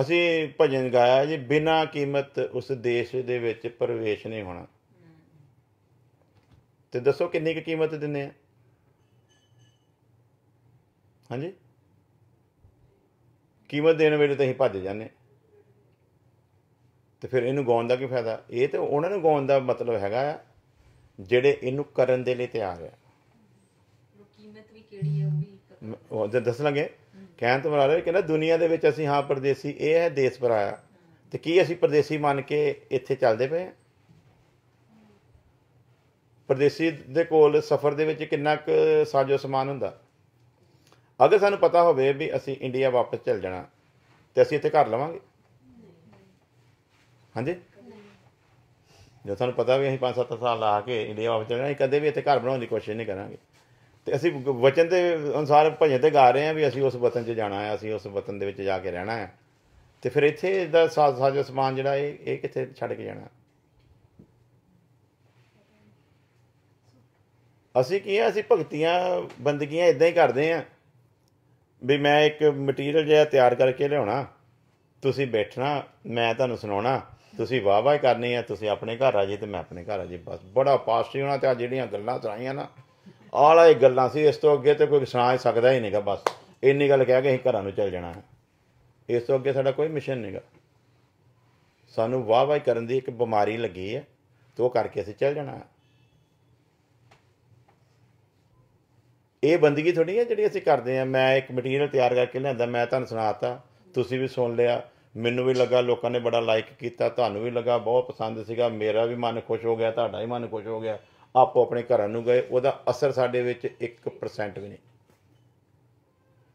ਅਸੀਂ ਭਜਨ ਗਾਇਆ ਜੀ ਬਿਨਾ ਕੀਮਤ ਉਸ ਦੇਸ਼ ਦੇ ਵਿੱਚ ਪ੍ਰਵੇਸ਼ ਨਹੀਂ ਹੋਣਾ ਤੇ ਦੱਸੋ ਕਿੰਨੀ ਕੁ ਕੀਮਤ ਦਿੰਨੇ ਆ ਹਾਂਜੀ ਕੀਮਤ ਦੇਣ ਵੇਲੇ ਤਾਂ ਅਸੀਂ ਭੱਜ ਜਾਂਦੇ ਤੇ ਫਿਰ ਇਹਨੂੰ ਗਾਉਣ ਦਾ ਕੀ ਫਾਇਦਾ ਇਹ ਤੇ ਉਹਨਾਂ ਨੂੰ ਗਾਉਣ ਦਾ ਮਤਲਬ ਹੈਗਾ ਆ ਜਿਹੜੇ ਇਹਨੂੰ ਕਰਨ ਦੇ ਲਈ ਤਿਆਰ ਆ ਕੀਮਤ ਵੀ ਕਿਹੜੀ ਹੈ ਉਹ ਵੀ ਉਹ ਦੱਸ ਲਾਂਗੇ ਕਹਿਣ ਤੋਂ ਮਤਲਬ ਕਹਿੰਦਾ ਦੁਨੀਆ ਦੇ ਵਿੱਚ ਅਸੀਂ ਹਾਂ ਪਰਦੇਸੀ ਇਹ ਹੈ ਦੇਸ ਪਰਾਇਆ ਤੇ ਕੀ ਅਸੀਂ ਪਰਦੇਸੀ ਮੰਨ ਕੇ ਇੱਥੇ ਚੱਲਦੇ ਪਏ ਹਾਂ ਪਰਦੇਸੀ ਦੇ ਕੋਲ ਸਫ਼ਰ ਦੇ ਵਿੱਚ ਕਿੰਨਾ ਕੁ ਸਾਜੋ ਸਮਾਨ ਹੁੰਦਾ ਅਗਰ ਸਾਨੂੰ ਪਤਾ ਹੋਵੇ ਵੀ ਅਸੀਂ ਇੰਡੀਆ ਵਾਪਸ ਚੱਲ ਜਾਣਾ ਤੇ ਅਸੀਂ ਇੱਥੇ ਘਰ ਲਵਾਂਗੇ ਹਾਂਜੀ ਜੇ ਤੁਹਾਨੂੰ ਪਤਾ ਵੀ ਅਸੀਂ 5-7 ਸਾਲ ਲਾ ਕੇ ਇੰਡੀਆ ਵਾਪਸ ਚੱਲ ਜਾਣਾ ਕਦੇ ਵੀ ਇੱਥੇ ਘਰ ਬਣਾਉਣ ਦੀ ਕੋਸ਼ਿਸ਼ ਨਹੀਂ ਕਰਾਂਗੇ ਤੇ ਅਸੀਂ ਵਚਨ ਦੇ ਅਨੁਸਾਰ ਭਜਨ ਤੇ ਗਾ ਰਹੇ ਹਾਂ ਵੀ ਅਸੀਂ ਉਸ ਵਤਨ 'ਚ ਜਾਣਾ ਹੈ ਅਸੀਂ ਉਸ ਵਤਨ ਦੇ ਵਿੱਚ ਜਾ ਕੇ ਰਹਿਣਾ ਹੈ ਤੇ ਫਿਰ ਇੱਥੇ ਦਾ ਸਾਜ ਸਾਜ ਸਮਾਨ ਜਿਹੜਾ ਇਹ ਇਹ ਕਿੱਥੇ ਛੱਡ ਕੇ ਜਾਣਾ ਅਸੀਂ ਕੀ ਆ ਅਸੀਂ ਭਗਤੀਆਂ ਬੰਦਗੀਆਂ ਇਦਾਂ ਹੀ ਕਰਦੇ ਆ ਵੀ ਮੈਂ ਇੱਕ ਮਟੀਰੀਅਲ ਜਿਹਾ ਤਿਆਰ ਕਰਕੇ ਲਿਆਉਣਾ ਤੁਸੀਂ ਬੈਠਣਾ ਮੈਂ ਤੁਹਾਨੂੰ ਸੁਣਾਉਣਾ ਤੁਸੀਂ ਵਾਹ ਵਾਹ ਕਰਨੀ ਆ ਤੁਸੀਂ ਆਪਣੇ ਘਰ ਆ ਜੇ ਤੇ ਮੈਂ ਆਪਣੇ ਘਰ ਆ ਜੇ ਬਸ ਬੜਾ ਪਾਜ਼ਿਟਿਵ ਹੋਣਾ ਤੇ ਆ ਜਿਹੜੀਆਂ ਗੱਲਾਂ ਸੁਣਾਈਆਂ ਨਾ ਆਲਾ ਇਹ ਗੱਲਾਂ ਸੀ ਇਸ ਤੋਂ ਅੱਗੇ ਤੇ ਕੋਈ ਸੁਣਾ ਸਕਦਾ ਹੀ ਨਹੀਂਗਾ ਬਸ ਇੰਨੀ ਗੱਲ ਕਹਿ ਕੇ ਅਸੀਂ ਘਰਾਂ ਨੂੰ ਚੱਲ ਜਾਣਾ ਹੈ ਇਸ ਤੋਂ ਅੱਗੇ ਸਾਡਾ ਕੋਈ ਮਿਸ਼ਨ ਨਹੀਂਗਾ ਸਾਨੂੰ ਵਾਹ ਵਾਹ ਕਰਨ ਦੀ ਇੱਕ ਬਿਮਾਰੀ ਲੱਗੀ ਹੈ ਤੇ ਉਹ ਕਰਕੇ ਅਸੀਂ ਚੱਲ ਜਾਣਾ ਹੈ ਇਹ ਬੰਦਗੀ ਥੋੜੀ ਹੈ ਜਿਹੜੀ ਅਸੀਂ ਕਰਦੇ ਆ ਮੈਂ ਇੱਕ ਮਟੀਰੀਅਲ ਤਿਆਰ ਕਰਕੇ ਲਿਆਂਦਾ ਮੈਂ ਤੁਹਾਨੂੰ ਸੁਣਾਤਾ ਤੁਸੀਂ ਵੀ ਸੁਣ ਲਿਆ ਮੈਨੂੰ ਵੀ ਲੱਗਾ ਲੋਕਾਂ ਨੇ ਬੜਾ ਲਾਈਕ ਕੀਤਾ ਤੁਹਾਨੂੰ ਵੀ ਲੱਗਾ ਬਹੁਤ ਪਸੰਦ ਸੀਗਾ ਮੇਰਾ ਵੀ ਮਨ ਖੁਸ਼ ਹੋ ਗਿਆ ਤੁਹਾਡਾ ਵੀ ਮਨ ਖੁਸ਼ ਹੋ ਗਿਆ ਆਪੋ ਆਪਣੇ ਘਰਾਂ ਨੂੰ ਗਏ ਉਹਦਾ ਅਸਰ ਸਾਡੇ ਵਿੱਚ 1% ਵੀ ਨਹੀਂ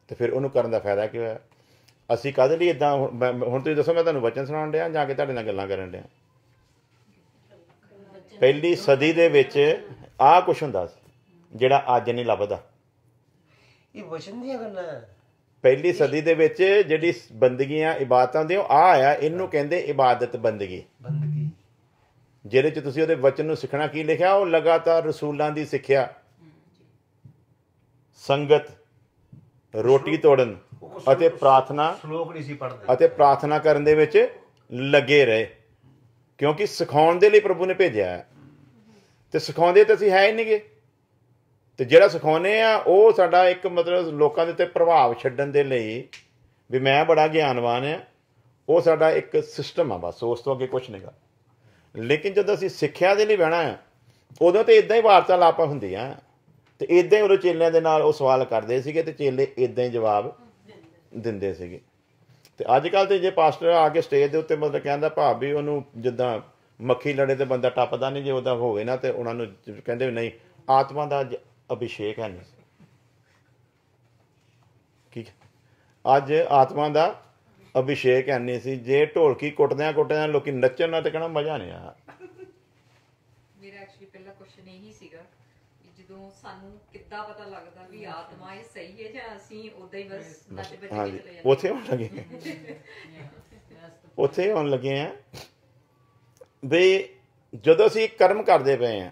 ਤੇ ਫਿਰ ਉਹਨੂੰ ਕਰਨ ਦਾ ਫਾਇਦਾ ਕੀ ਹੋਇਆ ਅਸੀਂ ਕਦੇ ਲਈ ਇਦਾਂ ਹੁਣ ਤੁਸੀਂ ਦੱਸੋ ਮੈਂ ਤੁਹਾਨੂੰ ਵਚਨ ਸੁਣਾਉਣ ਡਿਆ ਜਾਂ ਕਿ ਤੁਹਾਡੇ ਨਾਲ ਗੱਲਾਂ ਕਰਨ ਡਿਆ ਪਹਿਲੀ ਸਦੀ ਦੇ ਵਿੱਚ ਆਹ ਕੁਝ ਹੁੰਦਾ ਸੀ ਜਿਹੜਾ ਅੱਜ ਨਹੀਂ ਲੱਭਦਾ ਇਹ ਵਚਨ ਦੀਆਂ ਗੱਲਾਂ ਪਹਿਲੀ ਸਦੀ ਦੇ ਵਿੱਚ ਜਿਹੜੀ ਬੰਦਗੀਆਂ ਇਬਾਦਤਾਂ ਦੇ ਉਹ ਆ ਆਇਆ ਇਹਨੂੰ ਕਹਿੰਦੇ ਇਬਾਦਤ ਬੰਦਗੀ ਬੰਦਗੀ ਜਿਹਦੇ ਚ ਤੁਸੀਂ ਉਹਦੇ ਵਚਨ ਨੂੰ ਸਿੱਖਣਾ ਕੀ ਲਿਖਿਆ ਉਹ ਲਗਾਤਾਰ ਰਸੂਲਾਂ ਦੀ ਸਿੱਖਿਆ ਸੰਗਤ ਰੋਟੀ ਤੋੜਨ ਅਤੇ ਪ੍ਰਾਰਥਨਾ ਸ਼ਲੋਕ ਨਹੀਂ ਸੀ ਪੜਦੇ ਅਤੇ ਪ੍ਰਾਰਥਨਾ ਕਰਨ ਦੇ ਵਿੱਚ ਲੱਗੇ ਰਹੇ ਕਿਉਂਕਿ ਸਿਖਾਉਣ ਦੇ ਲਈ ਪ੍ਰਭੂ ਨੇ ਭੇਜਿਆ ਹੈ ਤੇ ਸਿਖਾਉਂਦੇ ਤਾਂ ਅਸੀਂ ਹੈ ਹੀ ਨਹੀਂਗੇ ਤੇ ਜਿਹੜਾ ਸਿਖਾਉਨੇ ਆ ਉਹ ਸਾਡਾ ਇੱਕ ਮਤਲਬ ਲੋਕਾਂ ਦੇ ਉੱਤੇ ਪ੍ਰਭਾਵ ਛੱਡਣ ਦੇ ਲਈ ਵੀ ਮੈਂ ਬੜਾ ਗਿਆਨਵਾਨ ਆ ਉਹ ਸਾਡਾ ਇੱਕ ਸਿਸਟਮ ਆ ਬਸ ਉਸ ਤੋਂ ਅੱਗੇ ਕੁਝ ਨਹੀਂਗਾ ਲੇਕਿਨ ਜਦੋਂ ਅਸੀਂ ਸਿੱਖਿਆ ਦੇ ਲਈ ਬਹਿਣਾ ਆ ਉਦੋਂ ਤੇ ਇਦਾਂ ਹੀ ਵਾਰਤਾ ਹੁੰਦੀ ਹੁੰਦੀਆਂ ਤੇ ਇਦਾਂ ਹੀ ਉਹ ਚੇਲਿਆਂ ਦੇ ਨਾਲ ਉਹ ਸਵਾਲ ਕਰਦੇ ਸੀਗੇ ਤੇ ਚੇਲੇ ਇਦਾਂ ਹੀ ਜਵਾਬ ਦਿੰਦੇ ਸੀਗੇ ਤੇ ਅੱਜ ਕੱਲ ਤੇ ਜੇ ਪਾਸਟਰ ਆ ਕੇ ਸਟੇਜ ਦੇ ਉੱਤੇ ਮਤਲਬ ਕਹਿੰਦਾ ਭਾਬੀ ਉਹਨੂੰ ਜਿੱਦਾਂ ਮੱਖੀ ਲੜੇ ਤੇ ਬੰਦਾ ਟੱਪਦਾ ਨਹੀਂ ਜੇ ਉਹਦਾ ਹੋਵੇ ਨਾ ਤੇ ਉਹਨਾਂ ਨੂੰ ਕਹਿੰਦੇ ਨਹੀਂ ਆਤਮਾ ਦਾ ਅਭਿਸ਼ੇਕ ਹੈ ਨਹੀਂ ਕੀ ਅੱਜ ਆਤਮਾ ਦਾ ਅਭਿਸ਼ੇਕ ਐਨੀ ਸੀ ਜੇ ਢੋਲਕੀ ਕੁੱਟਦਿਆਂ ਕੁੱਟਦਿਆਂ ਲੋਕੀ ਨੱਚਣ ਨਾਲ ਤੇ ਕਹਣਾ ਮਜ਼ਾ ਨਹੀਂ ਆ ਮੇਰਾ ਐਕਚੁਅਲੀ ਪਹਿਲਾ ਕੁਐਸਚਨ ਇਹੀ ਸੀਗਾ ਜਦੋਂ ਸਾਨੂੰ ਕਿੱਦਾਂ ਪਤਾ ਲੱਗਦਾ ਵੀ ਆਤਮਾ ਇਹ ਸਹੀ ਹੈ ਜਾਂ ਅਸੀਂ ਉਦਾਂ ਹੀ ਬਸ ਨੱਚ ਬੱਜ ਕੇ ਚਲੇ ਜਾਂਦੇ ਉੱਥੇ ਹੋਣ ਲੱਗੇ ਉੱਥੇ ਹੋਣ ਲੱਗੇ ਆ ਵੀ ਜਦੋਂ ਅਸੀਂ ਕਰਮ ਕਰਦੇ ਪਏ ਆ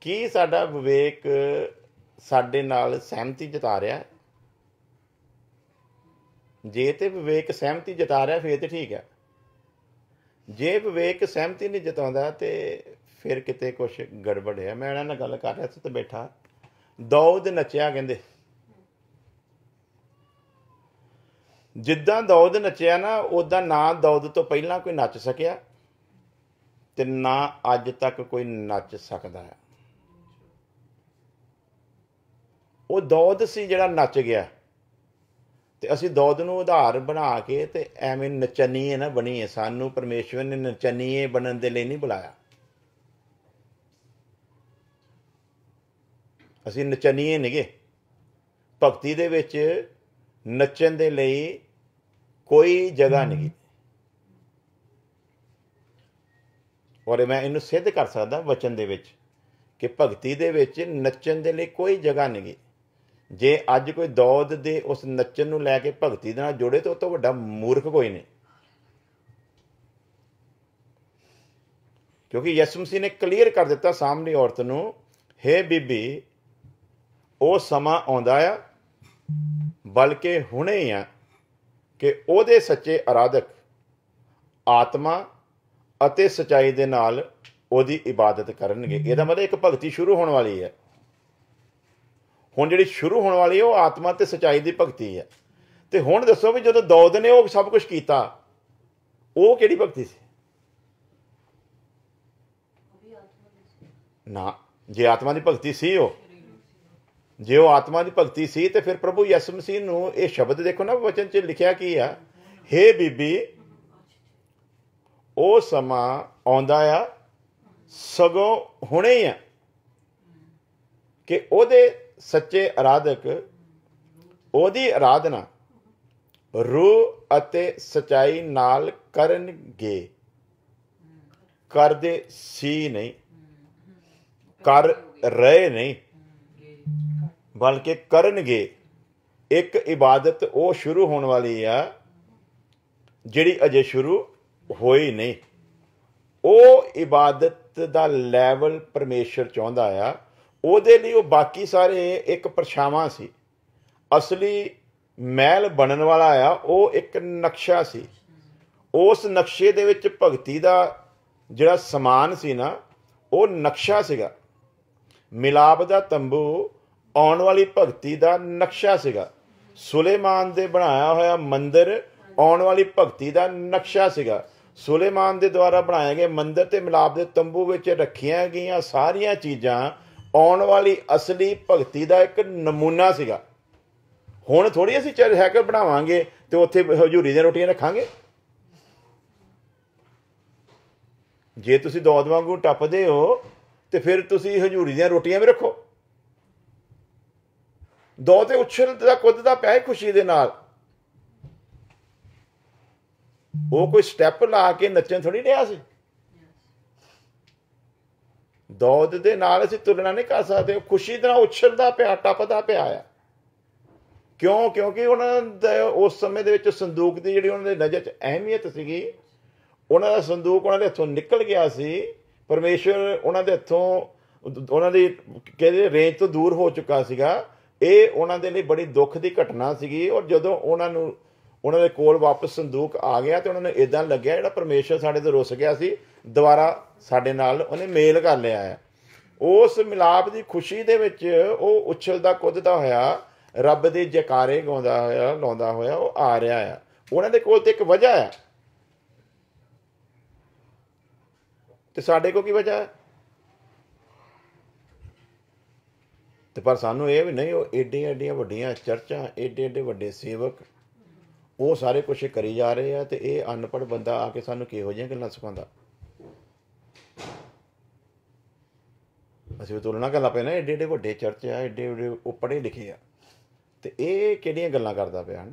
ਕੀ ਸਾਡਾ ਵਿਵੇਕ ਸਾਡੇ ਨਾਲ ਸਹਿਮਤੀ ਜਤਾ ਰਿਹਾ ਹੈ ਜੇ ਤੇ ਵਿਵੇਕ ਸਹਿਮਤੀ ਜਤਾ ਰਿਹਾ ਫੇਰ ਤੇ ਠੀਕ ਹੈ ਜੇ ਵਿਵੇਕ ਸਹਿਮਤੀ ਨਹੀਂ ਜਤਾਉਂਦਾ ਤੇ ਫਿਰ ਕਿਤੇ ਕੁਝ ਗੜਬੜ ਹੈ ਮੈਂ ਇਹਨਾਂ ਨਾਲ ਗੱਲ ਕਰ ਰਿਹਾ ਸੀ ਤੇ ਬੈਠਾ ਦੌਦ ਨੱਚਿਆ ਕਹਿੰਦੇ ਜਿੱਦਾਂ ਦੌਦ ਨੱਚਿਆ ਨਾ ਉਦਾਂ ਨਾ ਦੌਦ ਤੋਂ ਪਹਿਲਾਂ ਕੋਈ ਨੱਚ ਸਕਿਆ ਤੇ ਨਾ ਅੱਜ ਤੱਕ ਕੋਈ ਨੱਚ ਸਕਦਾ ਹੈ ਉਹ ਦੌਦ ਸੀ ਜਿਹੜਾ ਨੱਚ ਗਿਆ ਤੇ ਅਸੀਂ ਦਾਊਦ ਨੂੰ ਆਧਾਰ ਬਣਾ ਕੇ ਤੇ ਐਵੇਂ ਨਚਨੀਏ ਨਾ ਬਣੀਏ ਸਾਨੂੰ ਪਰਮੇਸ਼ਵਰ ਨੇ ਨਚਨੀਏ ਬਣਨ ਦੇ ਲਈ ਨਹੀਂ ਬੁਲਾਇਆ ਅਸੀਂ ਨਚਨੀਏ ਨਹੀਂਗੇ ਭਗਤੀ ਦੇ ਵਿੱਚ ਨੱਚਣ ਦੇ ਲਈ ਕੋਈ ਜਗ੍ਹਾ ਨਹੀਂ ਔਰ ਮੈਂ ਇਹਨੂੰ ਸਿੱਧ ਕਰ ਸਕਦਾ ਵਚਨ ਦੇ ਵਿੱਚ ਕਿ ਭਗਤੀ ਦੇ ਵਿੱਚ ਨੱਚਣ ਦੇ ਲਈ ਕੋਈ ਜਗ੍ਹਾ ਨਹੀਂ ਜੇ ਅੱਜ ਕੋਈ ਦੌਦ ਦੇ ਉਸ ਨੱਚਣ ਨੂੰ ਲੈ ਕੇ ਭਗਤੀ ਦੇ ਨਾਲ ਜੁੜੇ ਤਾਂ ਉਹ ਤੋਂ ਵੱਡਾ ਮੂਰਖ ਕੋਈ ਨਹੀਂ ਕਿਉਂਕਿ ਯਸਮਸੀ ਨੇ ਕਲੀਅਰ ਕਰ ਦਿੱਤਾ ਸਾਹਮਣੇ ਔਰਤ ਨੂੰ ਹੇ ਬੀਬੀ ਉਹ ਸਮਾਂ ਆਉਂਦਾ ਆ ਬਲਕਿ ਹੁਣੇ ਆ ਕਿ ਉਹਦੇ ਸੱਚੇ ਆਰਾਧਕ ਆਤਮਾ ਅਤੇ ਸਚਾਈ ਦੇ ਨਾਲ ਉਹਦੀ ਇਬਾਦਤ ਕਰਨਗੇ ਇਹਦਾ ਮਤਲਬ ਇੱਕ ਭਗਤੀ ਸ਼ੁਰੂ ਹੋਣ ਵਾਲੀ ਹੈ ਹੁਣ ਜਿਹੜੀ ਸ਼ੁਰੂ ਹੋਣ ਵਾਲੀ ਉਹ ਆਤਮਾ ਤੇ ਸਚਾਈ ਦੀ ਭਗਤੀ ਹੈ ਤੇ ਹੁਣ ਦੱਸੋ ਵੀ ਜਦੋਂ ਦੌਦ ਨੇ ਉਹ ਸਭ ਕੁਝ ਕੀਤਾ ਉਹ ਕਿਹੜੀ ਭਗਤੀ ਸੀ ਨਾ ਜੇ ਆਤਮਾ ਦੀ ਭਗਤੀ ਸੀ ਉਹ ਜੇ ਉਹ ਆਤਮਾ ਦੀ ਭਗਤੀ ਸੀ ਤੇ ਫਿਰ ਪ੍ਰਭੂ ਯਿਸੂ ਮਸੀਹ ਨੂੰ ਇਹ ਸ਼ਬਦ ਦੇਖੋ ਨਾ ਵਚਨ 'ਚ ਲਿਖਿਆ ਕੀ ਆ हे ਬੀਬੀ ਉਹ ਸਮਾਂ ਆਉਂਦਾ ਆ ਸਗੋਂ ਹੁਣੇ ਆ ਕਿ ਉਹਦੇ ਸੱਚੇ ਆਰਾਧਕ ਉਹਦੀ ਆਰਾਧਨਾ ਰੂਹ ਅਤੇ ਸਚਾਈ ਨਾਲ ਕਰਨਗੇ ਕਰਦੇ ਸੀ ਨਹੀਂ ਕਰ ਰਹੇ ਨਹੀਂ ਬਲਕਿ ਕਰਨਗੇ ਇੱਕ ਇਬਾਦਤ ਉਹ ਸ਼ੁਰੂ ਹੋਣ ਵਾਲੀ ਆ ਜਿਹੜੀ ਅਜੇ ਸ਼ੁਰੂ ਹੋਈ ਨਹੀਂ ਉਹ ਇਬਾਦਤ ਦਾ ਲੈਵਲ ਪਰਮੇਸ਼ਰ ਚਾਹੁੰਦਾ ਆ ਉਹਦੇ ਲਈ ਉਹ ਬਾਕੀ ਸਾਰੇ ਇੱਕ ਪਰਛਾਵਾਂ ਸੀ ਅਸਲੀ ਮਹਿਲ ਬਣਨ ਵਾਲਾ ਆ ਉਹ ਇੱਕ ਨਕਸ਼ਾ ਸੀ ਉਸ ਨਕਸ਼ੇ ਦੇ ਵਿੱਚ ਭਗਤੀ ਦਾ ਜਿਹੜਾ ਸਮਾਨ ਸੀ ਨਾ ਉਹ ਨਕਸ਼ਾ ਸੀਗਾ ਮਿਲਾਪ ਦਾ ਤੰਬੂ ਆਉਣ ਵਾਲੀ ਭਗਤੀ ਦਾ ਨਕਸ਼ਾ ਸੀਗਾ ਸੁਲੇਮਾਨ ਦੇ ਬਣਾਇਆ ਹੋਇਆ ਮੰਦਿਰ ਆਉਣ ਵਾਲੀ ਭਗਤੀ ਦਾ ਨਕਸ਼ਾ ਸੀਗਾ ਸੁਲੇਮਾਨ ਦੇ ਦੁਆਰਾ ਬਣਾਏ ਗਏ ਮੰਦਿਰ ਤੇ ਮਿਲਾਪ ਦੇ ਤੰਬੂ ਵਿੱਚ ਰੱਖੀਆਂ ਗਈਆਂ ਸਾਰੀਆਂ ਚੀਜ਼ਾਂ ਆਉਣ ਵਾਲੀ ਅਸਲੀ ਭਗਤੀ ਦਾ ਇੱਕ ਨਮੂਨਾ ਸੀਗਾ ਹੁਣ ਥੋੜੀ ਅਸੀਂ ਚੈਰ ਸਾਈਕਲ ਬਣਾਵਾਂਗੇ ਤੇ ਉੱਥੇ ਹਜੂਰੀ ਦੀਆਂ ਰੋਟੀਆਂ ਰੱਖਾਂਗੇ ਜੇ ਤੁਸੀਂ ਦੌਦ ਵਾਂਗੂ ਟੱਪਦੇ ਹੋ ਤੇ ਫਿਰ ਤੁਸੀਂ ਹਜੂਰੀ ਦੀਆਂ ਰੋਟੀਆਂ ਵੀ ਰੱਖੋ ਦੋ ਤੇ ਉਛਲ ਦਾ ਕੁੱਦ ਦਾ ਪਿਆ ਖੁਸ਼ੀ ਦੇ ਨਾਲ ਉਹ ਕੋਈ ਸਟੈਪ ਲਾ ਕੇ ਨੱਚਣ ਥੋੜੀ ਰਿਹਾ ਸੀ ਦੌਦ ਦੇ ਨਾਲ ਅਸੀਂ ਤੁਲਨਾ ਨਹੀਂ ਕਰ ਸਕਦੇ ਉਹ ਖੁਸ਼ੀ ਦਾ ਉਛਲਦਾ ਪਿਆ ਟੱਪਦਾ ਪਿਆ ਆ ਕਿਉਂ ਕਿਉਂਕਿ ਉਹਨਾਂ ਦੇ ਉਸ ਸਮੇਂ ਦੇ ਵਿੱਚ ਸੰਦੂਕ ਦੀ ਜਿਹੜੀ ਉਹਨਾਂ ਦੇ ਨਜ਼ਰ 'ਚ ਅਹਿਮੀਅਤ ਸੀਗੀ ਉਹਨਾਂ ਦਾ ਸੰਦੂਕ ਉਹਨਾਂ ਦੇ ਹੱਥੋਂ ਨਿਕਲ ਗਿਆ ਸੀ ਪਰਮੇਸ਼ਰ ਉਹਨਾਂ ਦੇ ਹੱਥੋਂ ਉਹਨਾਂ ਦੀ ਕਹਿੰਦੇ ਰੇਂਜ ਤੋਂ ਦੂਰ ਹੋ ਚੁੱਕਾ ਸੀਗਾ ਇਹ ਉਹਨਾਂ ਦੇ ਲਈ ਬੜੀ ਦੁੱਖ ਦੀ ਘਟਨਾ ਸੀਗੀ ਔਰ ਜਦੋਂ ਉਹਨਾਂ ਨੂੰ ਉਹਨਾਂ ਦੇ ਕੋਲ ਵਾਪਸ ਸੰਦੂਕ ਆ ਗਿਆ ਤੇ ਉਹਨਾਂ ਨੂੰ ਇਦਾਂ ਲੱਗਿਆ ਜਿਹੜਾ ਪਰਮੇਸ਼ਰ ਸਾਡੇ ਤੋਂ ਰੁੱਸ ਗਿਆ ਸੀ ਦੁਬਾਰਾ ਸਾਡੇ ਨਾਲ ਉਹਨੇ ਮੇਲ ਕਰ ਲਿਆ ਹੈ ਉਸ ਮਿਲਾਪ ਦੀ ਖੁਸ਼ੀ ਦੇ ਵਿੱਚ ਉਹ ਉਛਲਦਾ ਕੁੱਦਦਾ ਹੋਇਆ ਰੱਬ ਦੇ ਜਕਾਰੇ ਗਾਉਂਦਾ ਹੋਇਆ ਲਾਉਂਦਾ ਹੋਇਆ ਉਹ ਆ ਰਿਹਾ ਆ ਉਹਨਾਂ ਦੇ ਕੋਲ ਤੇ ਇੱਕ ਵਜ੍ਹਾ ਆ ਤੇ ਸਾਡੇ ਕੋਲ ਕੀ ਵਜ੍ਹਾ ਹੈ ਤੇ ਪਰ ਸਾਨੂੰ ਇਹ ਵੀ ਨਹੀਂ ਉਹ ਏਡੇ ਏਡੀਆਂ ਵੱਡੀਆਂ ਚਰਚਾਂ ਏਡੇ ਏਡੇ ਵੱਡੇ ਸੇਵਕ ਉਹ ਸਾਰੇ ਕੁਝ ਕਰੀ ਜਾ ਰਹੇ ਆ ਤੇ ਇਹ ਅਨਪੜ ਬੰਦਾ ਆ ਕੇ ਸਾਨੂੰ ਕਿਹੋ ਜਿਹੀਆਂ ਗੱਲਾਂ ਸਿਖਾਉਂਦਾ ਅਸੀਂ ਉਹ ਤੁਲਨਾ ਕਰਨਾ ਪੈਣਾ ਨਾ ਏਡੇ ਏਡੇ ਵੱਡੇ ਚਰਚ ਆ ਏਡੇ ਏਡੇ ਉਹ ਲਿਖੇ ਆ ਤੇ ਇਹ ਕਿਹੜੀਆਂ ਗੱਲਾਂ ਕਰਦਾ ਪਿਆ ਹਨ